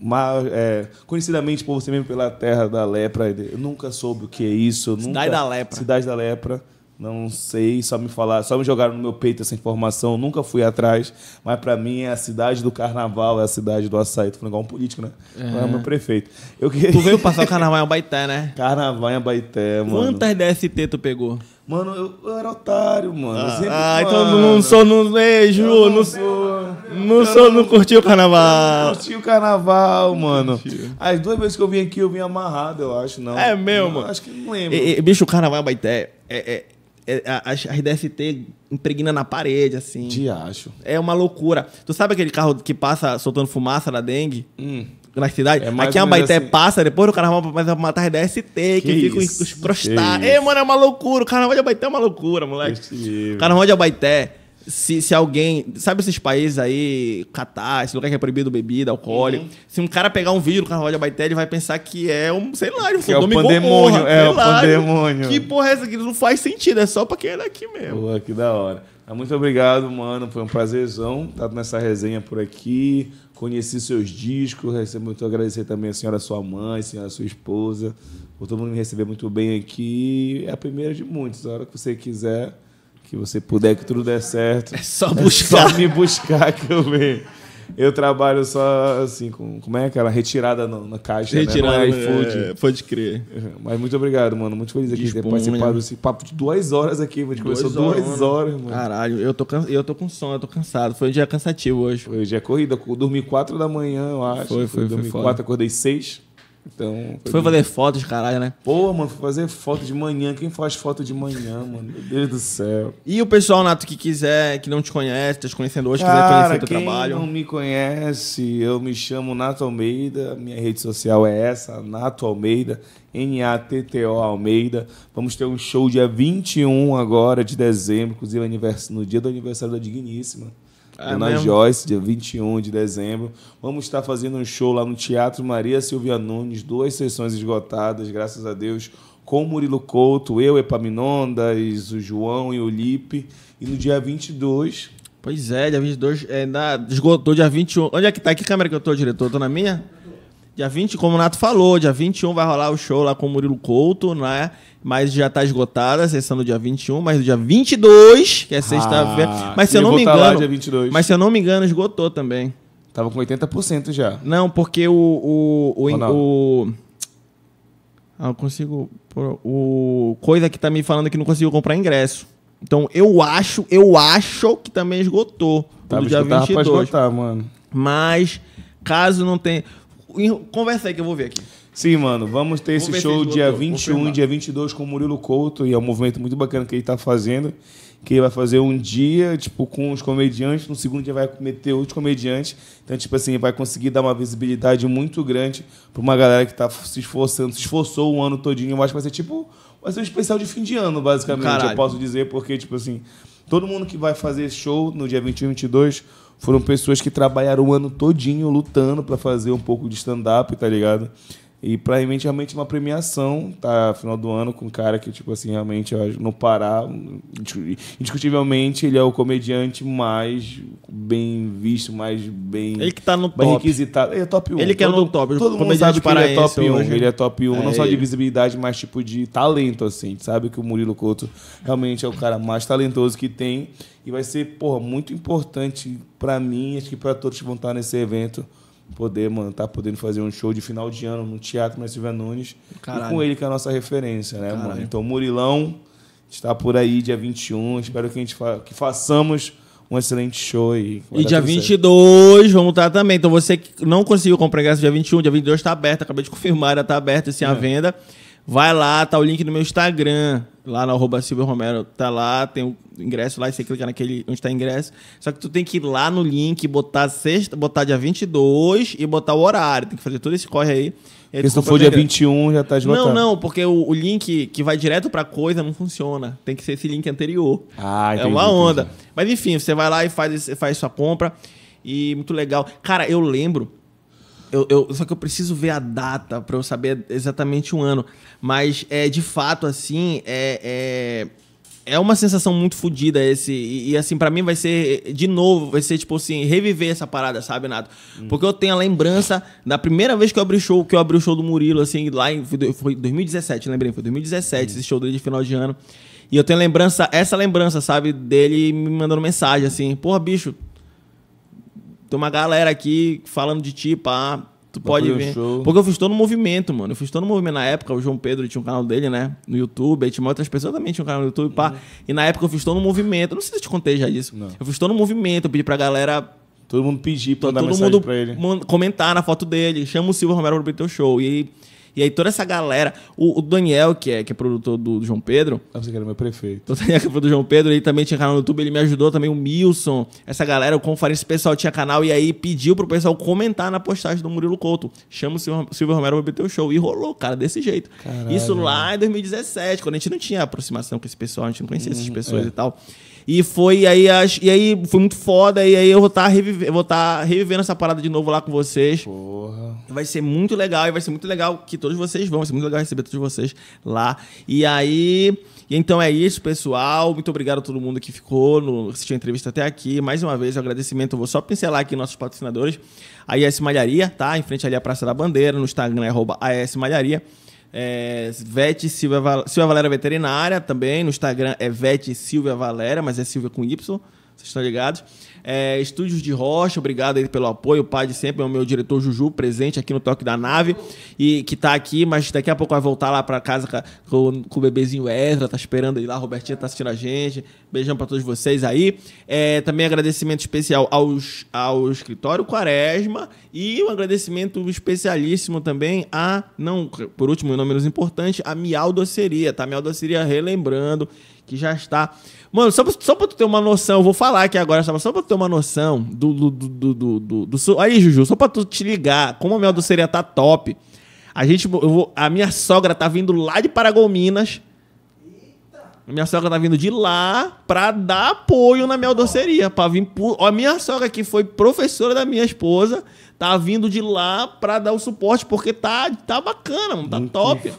Mas, é, conhecidamente por você mesmo pela terra da lepra. Eu nunca soube o que é isso. Cidade nunca... da lepra. Cidade da lepra. Não sei, só me falar, só me jogaram no meu peito essa informação, nunca fui atrás, mas para mim é a cidade do carnaval, é a cidade do açaí. Tô falando igual um político, né? É. Não é meu prefeito. Eu queria... Tu veio passar o carnaval em Abaité, né? Carnaval em Abaité, mano. Quantas DST tu pegou? Mano, eu, eu era otário, mano. Ah, sempre, ah mano, então não sou, não vejo, não, não sou. Não, sou, não curti o carnaval. Não curti o carnaval, mano. As duas vezes que eu vim aqui, eu vim amarrado, eu acho, não. É mesmo? acho que não lembro. E, e, bicho, o carnaval Baité é, é, é, as, as DST impregna na parede, assim. De acho. É uma loucura. Tu sabe aquele carro que passa soltando fumaça da dengue? Hum na cidade. É Aqui é uma baité assim... passa, depois do carnaval vai matar as DST, que, que ficam encrostados. Ei, mano, é uma loucura. O carnaval de Abaité é uma loucura, moleque. O carnaval de Abaité se, se alguém. Sabe esses países aí, Catar, esse lugar que é proibido bebida, alcoólico. Uhum. Se um cara pegar um vídeo do carnaval de Abaité, ele vai pensar que é um, sei lá, um é o pandemônio. é, o pandemônio. Que porra é essa que não faz sentido, é só pra quem é daqui mesmo. Pô, que da hora. Muito obrigado, mano. Foi um prazerzão estar tá nessa resenha por aqui. Conheci seus discos. Muito agradecer também a senhora sua mãe, a senhora sua esposa. Por todo mundo me receber muito bem aqui. É a primeira de muitos. A hora que você quiser que você puder, que tudo dê certo. É só buscar. É só me buscar que eu venho. Eu trabalho só assim, com. Como é aquela? Retirada na, na caixa. Né? Retirada. Né? iFood. É, pode crer. É, mas muito obrigado, mano. Muito feliz aqui Disponha. ter participado desse papo de duas horas aqui. A gente começou duas, duas horas, mano. Caralho, eu tô, eu tô com sono, eu tô cansado. Foi um dia cansativo hoje. Foi um dia corrida. dormi quatro da manhã, eu acho. Foi, foi, foi. Dormi foi quatro, acordei seis. Então. Foi, foi fazer fotos, caralho, né? Pô, mano, foi fazer foto de manhã. Quem faz foto de manhã, mano? Meu Deus do céu. E o pessoal, Nato, que quiser, que não te conhece, tá te conhecendo hoje, Cara, quiser conhecer o teu trabalho. Quem não me conhece, eu me chamo Nato Almeida. Minha rede social é essa, Nato Almeida. N-A-T-T-O Almeida. Vamos ter um show dia 21 agora de dezembro, inclusive no dia do aniversário da Digníssima. É ah, Dona mesmo? Joyce, dia 21 de dezembro. Vamos estar fazendo um show lá no Teatro Maria Silvia Nunes, duas sessões esgotadas, graças a Deus, com Murilo Couto, eu, Epaminondas, o João e o Lipe. E no dia 22. Pois é, dia 22, é, na, esgotou dia 21. Onde é que tá? Que câmera que eu tô, diretor? Tô na minha? Dia 20, como o Nato falou, dia 21 vai rolar o show lá com o Murilo Couto, né? Mas já tá esgotada a sessão do dia 21, mas do dia 22, que é sexta-feira. Ah, mas se eu não me engano. Lá dia 22. Mas se eu não me engano, esgotou também. Tava com 80% já. Não, porque o. O. o, o ah, eu consigo. O. Coisa que tá me falando que não conseguiu comprar ingresso. Então eu acho, eu acho que também esgotou. Tá, do dia 22. Pra esgotar, mano. Mas, caso não tenha. Conversa aí que eu vou ver aqui. Sim, mano, vamos ter vou esse show dia 21 e dia 22 com o Murilo Couto, e é um movimento muito bacana que ele tá fazendo, que ele vai fazer um dia, tipo, com os comediantes, no segundo dia vai meter outros comediantes, então, tipo assim, vai conseguir dar uma visibilidade muito grande para uma galera que tá se esforçando, se esforçou o ano todinho, eu acho que vai ser tipo, vai ser um especial de fim de ano, basicamente, Caralho. eu posso dizer, porque, tipo assim, todo mundo que vai fazer show no dia 21 e 22 foram pessoas que trabalharam o ano todinho lutando para fazer um pouco de stand-up, tá ligado? E pra mim, realmente, uma premiação, tá? Final do ano, com um cara que, tipo assim, realmente, no Pará, indiscutivelmente, ele é o comediante mais bem visto, mais bem. Ele que tá no top. requisitado. Ele é top 1. Ele que todo, é no top. Todo mundo sabe que ele é top 1. Hoje. Ele é top 1, é não só de é. visibilidade, mas, tipo, de talento, assim. Sabe que o Murilo Couto realmente é o cara mais talentoso que tem. E vai ser, porra, muito importante pra mim, acho que pra todos que vão estar nesse evento poder, mano, tá podendo fazer um show de final de ano no Teatro Mestre Silvia Nunes. Caralho. E com ele que é a nossa referência, né, Caralho. mano? Então, Murilão está por aí dia 21. Espero que a gente fa que façamos um excelente show aí. E dia 22 certo. vamos estar tá também. Então, você que não conseguiu comprar ingresso dia 21, dia 22 está aberto. Acabei de confirmar, já está aberto assim, é. a venda. Vai lá, tá o link no meu Instagram lá na arroba Silvio Romero, tá lá, tem o um ingresso lá, e você clica naquele onde tá ingresso. Só que tu tem que ir lá no link, botar sexta, botar dia 22 e botar o horário. Tem que fazer todo esse corre aí. Porque se não for dia 21, já tá esgotado. Não, não, porque o, o, link que vai direto pra coisa não funciona. Tem que ser esse link anterior. Ah, entendi, É uma onda. Entendi. Mas enfim, você vai lá e faz, faz sua compra. E muito legal. Cara, eu lembro eu, eu, só que eu preciso ver a data para eu saber exatamente um ano. Mas, é, de fato, assim, é, é, é uma sensação muito fodida esse. E, e assim, para mim vai ser, de novo, vai ser tipo assim, reviver essa parada, sabe, Nato? Hum. Porque eu tenho a lembrança da primeira vez que eu abri show, que eu abri o show do Murilo, assim, lá em. Foi 2017, lembrei, foi 2017, hum. esse show dele de final de ano. E eu tenho lembrança, essa lembrança, sabe, dele me mandando mensagem assim: Porra, bicho, tem uma galera aqui falando de ti, pá. Tu pode ver. Show. Porque eu fiz todo no movimento, mano. Eu fiz todo no movimento na época. O João Pedro tinha um canal dele, né? No YouTube. Aí tinha outras pessoas também tinha um canal no YouTube, pá. Uhum. E na época eu fiz todo no movimento. não sei se eu te contei já disso. Não. Eu fiz todo no movimento. Eu pedi pra galera Todo mundo pedir pra todo, dar todo mensagem mundo pra ele. Comentar na foto dele. Chama o Silvio Romero pra ver teu show. E e aí toda essa galera. O, o Daniel, que é, que é produtor do, do João Pedro. Ah, você que era meu prefeito. O Daniel, que é produtor do João Pedro, ele também tinha canal no YouTube, ele me ajudou também, o Milson, essa galera, o Conferência Pessoal tinha canal, e aí pediu pro pessoal comentar na postagem do Murilo Couto. Chama o Silvio, Silvio Romero pra o show. E rolou, cara, desse jeito. Caralho. Isso lá em 2017, quando a gente não tinha aproximação com esse pessoal, a gente não conhecia hum, essas uhum, pessoas é. e tal. E foi aí, e aí foi muito foda. E aí eu vou estar tá revive, vou tá revivendo essa parada de novo lá com vocês. Porra. Vai ser muito legal. E vai ser muito legal que todos vocês vão. Vai ser muito legal receber todos vocês lá. E aí. E então é isso, pessoal. Muito obrigado a todo mundo que ficou, no, assistiu a entrevista até aqui. Mais uma vez, agradecimento. Eu vou só pincelar aqui nossos patrocinadores. A IS Malharia, tá? Em frente ali à Praça da Bandeira. No Instagram é arroba AS Malharia. É, Vete Silvia, Val... Silvia Valera é Veterinária também. No Instagram é Vete Silvia Valera, mas é Silvia com Y. Vocês estão ligados? É, Estúdios de Rocha, obrigado aí pelo apoio. O pai de sempre é o meu diretor Juju, presente aqui no Toque da Nave, e que tá aqui, mas daqui a pouco vai voltar lá para casa com, com, o bebezinho Ezra, tá esperando aí lá. Robertinha tá assistindo a gente. Beijão para todos vocês aí. É, também agradecimento especial aos, ao escritório Quaresma e um agradecimento especialíssimo também a, não, por último, não menos importante, a Miau Doceria, tá? Miau Doceria relembrando que já está. Mano, só pra, só pra tu ter uma noção, eu vou falar aqui agora, só pra, só pra tu ter uma noção do. do, do, do, do, do aí, Juju, só pra tu te ligar, como a minha doceria tá top. A gente. Eu vou, a minha sogra tá vindo lá de Paragominas. A minha sogra tá vindo de lá pra dar apoio na minha doceria. Pra vir por... A minha sogra, que foi professora da minha esposa, tá vindo de lá pra dar o suporte, porque tá, tá bacana, mano, tá Muito hum, top.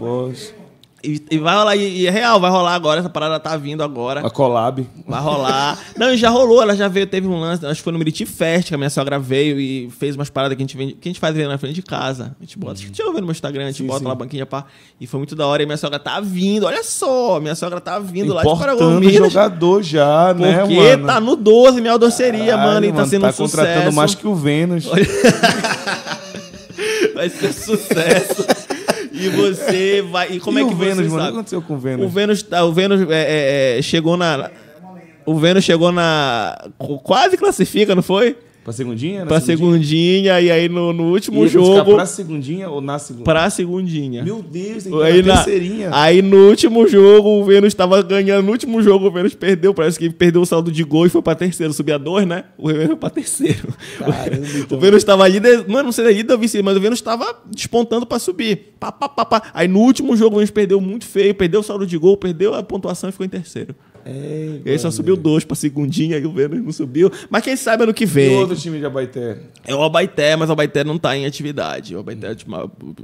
E, e, vai rolar, e, e, é real, vai rolar agora, essa parada tá vindo agora. A collab. Vai rolar. Não, já rolou, ela já veio, teve um lance, acho que foi no Meriti Fest, que a minha sogra veio e fez umas paradas que a gente vende, que a gente faz vendo na frente de casa. A gente bota, uhum. deixa eu ver no meu Instagram, a gente sim, bota sim. lá a banquinha pá. E foi muito da hora, e minha sogra tá vindo, olha só, minha sogra tá vindo Importando lá de Paraguai. jogador já, porque né, Porque tá no 12, minha doceria, Caralho, mano, e tá mano, sendo tá um sucesso. Tá contratando mais que o Vênus. Vai ser sucesso. E você vai. E como e é que o Vênus, você mano? O que aconteceu com o Vênus? O Vênus, tá- o Vênus é, é, é, chegou na. O Vênus chegou na. Quase classifica, não foi? Pra segundinha? Pra segundinha? segundinha, e aí no, no último Ia jogo. Pra segundinha ou na segunda? Pra segundinha. Meu Deus, tem que aí, na, terceirinha. Aí no último jogo o Vênus tava ganhando. No último jogo o Vênus perdeu. Parece que perdeu o saldo de gol e foi pra terceiro. Subia dois, né? O Vênus foi pra terceiro. Caramba, então. O Vênus tava ali. Mano, não sei daí da vice, mas o Vênus tava despontando pra subir. Pá, pá, pá, pá. Aí no último jogo o Vênus perdeu muito feio, perdeu o saldo de gol, perdeu a pontuação e ficou em terceiro. É, Ele só subiu dois pra segundinha, e o Vênus não subiu. Mas quem sabe ano que vem. E outro time de Abaité? É o Abaité, mas o Abaité não tá em atividade. O Abaité é, tipo,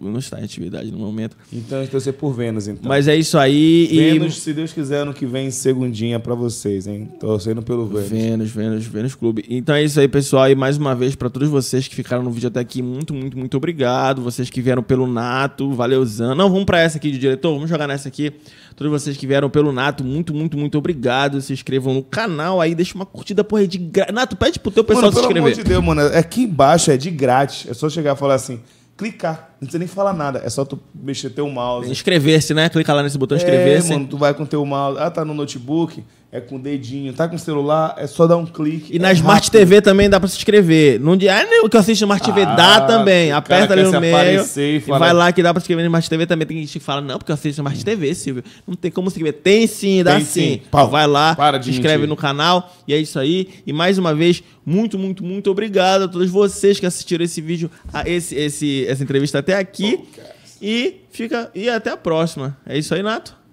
não está em atividade no momento. Então a gente por Vênus, então. Mas é isso aí. Vênus, e... se Deus quiser, ano que vem, segundinha pra vocês, hein? Torcendo pelo Vênus. Vênus, Vênus, Vênus Clube. Então é isso aí, pessoal. E mais uma vez, pra todos vocês que ficaram no vídeo até aqui, muito, muito, muito obrigado. Vocês que vieram pelo Nato, valeuzão. Não, vamos pra essa aqui de diretor, vamos jogar nessa aqui. Todos vocês que vieram pelo Nato, muito, muito, muito obrigado. Se inscrevam no canal aí, deixa uma curtida, porra, é de graça. Nato, pede pro teu pessoal mano, se inscrever. Pelo amor de Deus, mano, é aqui embaixo, é de grátis. É só chegar e falar assim, clicar. Não precisa nem falar nada. É só tu mexer teu mouse. Inscrever-se, né? Clicar lá nesse botão é, inscrever-se. mano, tu vai com teu mouse. Ah, tá no notebook é com o dedinho, tá com o celular, é só dar um clique. E é na Smart rápido. TV também dá pra se inscrever. Não diz, ah, não, que eu assisto Smart TV, ah, dá também. Aperta ali no meio. E, fala... vai lá que dá pra se inscrever na Smart TV também. Tem gente que fala, não, porque eu assisto Smart TV, Silvio. Não tem como se inscrever. Tem sim, dá tem, sim. sim. vai lá, se inscreve mentir. no canal. E é isso aí. E mais uma vez, muito, muito, muito obrigado a todos vocês que assistiram esse vídeo, a esse, esse, essa entrevista até aqui. Oh, e fica. E até a próxima. É isso aí, Nato.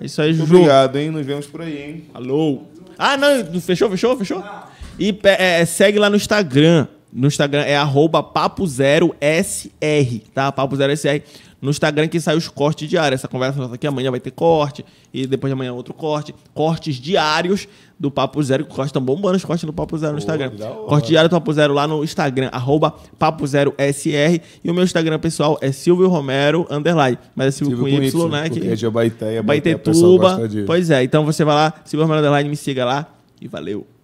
É isso aí, Juju. Obrigado, hein? Nos vemos por aí, hein? Alô. Ah, não, fechou, fechou, fechou? E é, é, segue lá no Instagram. No Instagram é papo0sr, tá? Papo0sr no Instagram que sai os cortes diários. Essa conversa nossa aqui amanhã vai ter corte, e depois de amanhã outro corte. Cortes diários do Papo Zero, que estão tá bombando os cortes do Papo Zero no Instagram. Oh, corte diário do Papo Zero lá no Instagram, arroba Papo Zero SR. E o meu Instagram pessoal é Silvio Romero, underline. Mas é Silvio, Silvio com, y, y, né? Que é de Baiteia, Baitetuba. Pois é, então você vai lá, Silvio Romero, underline, me siga lá e valeu.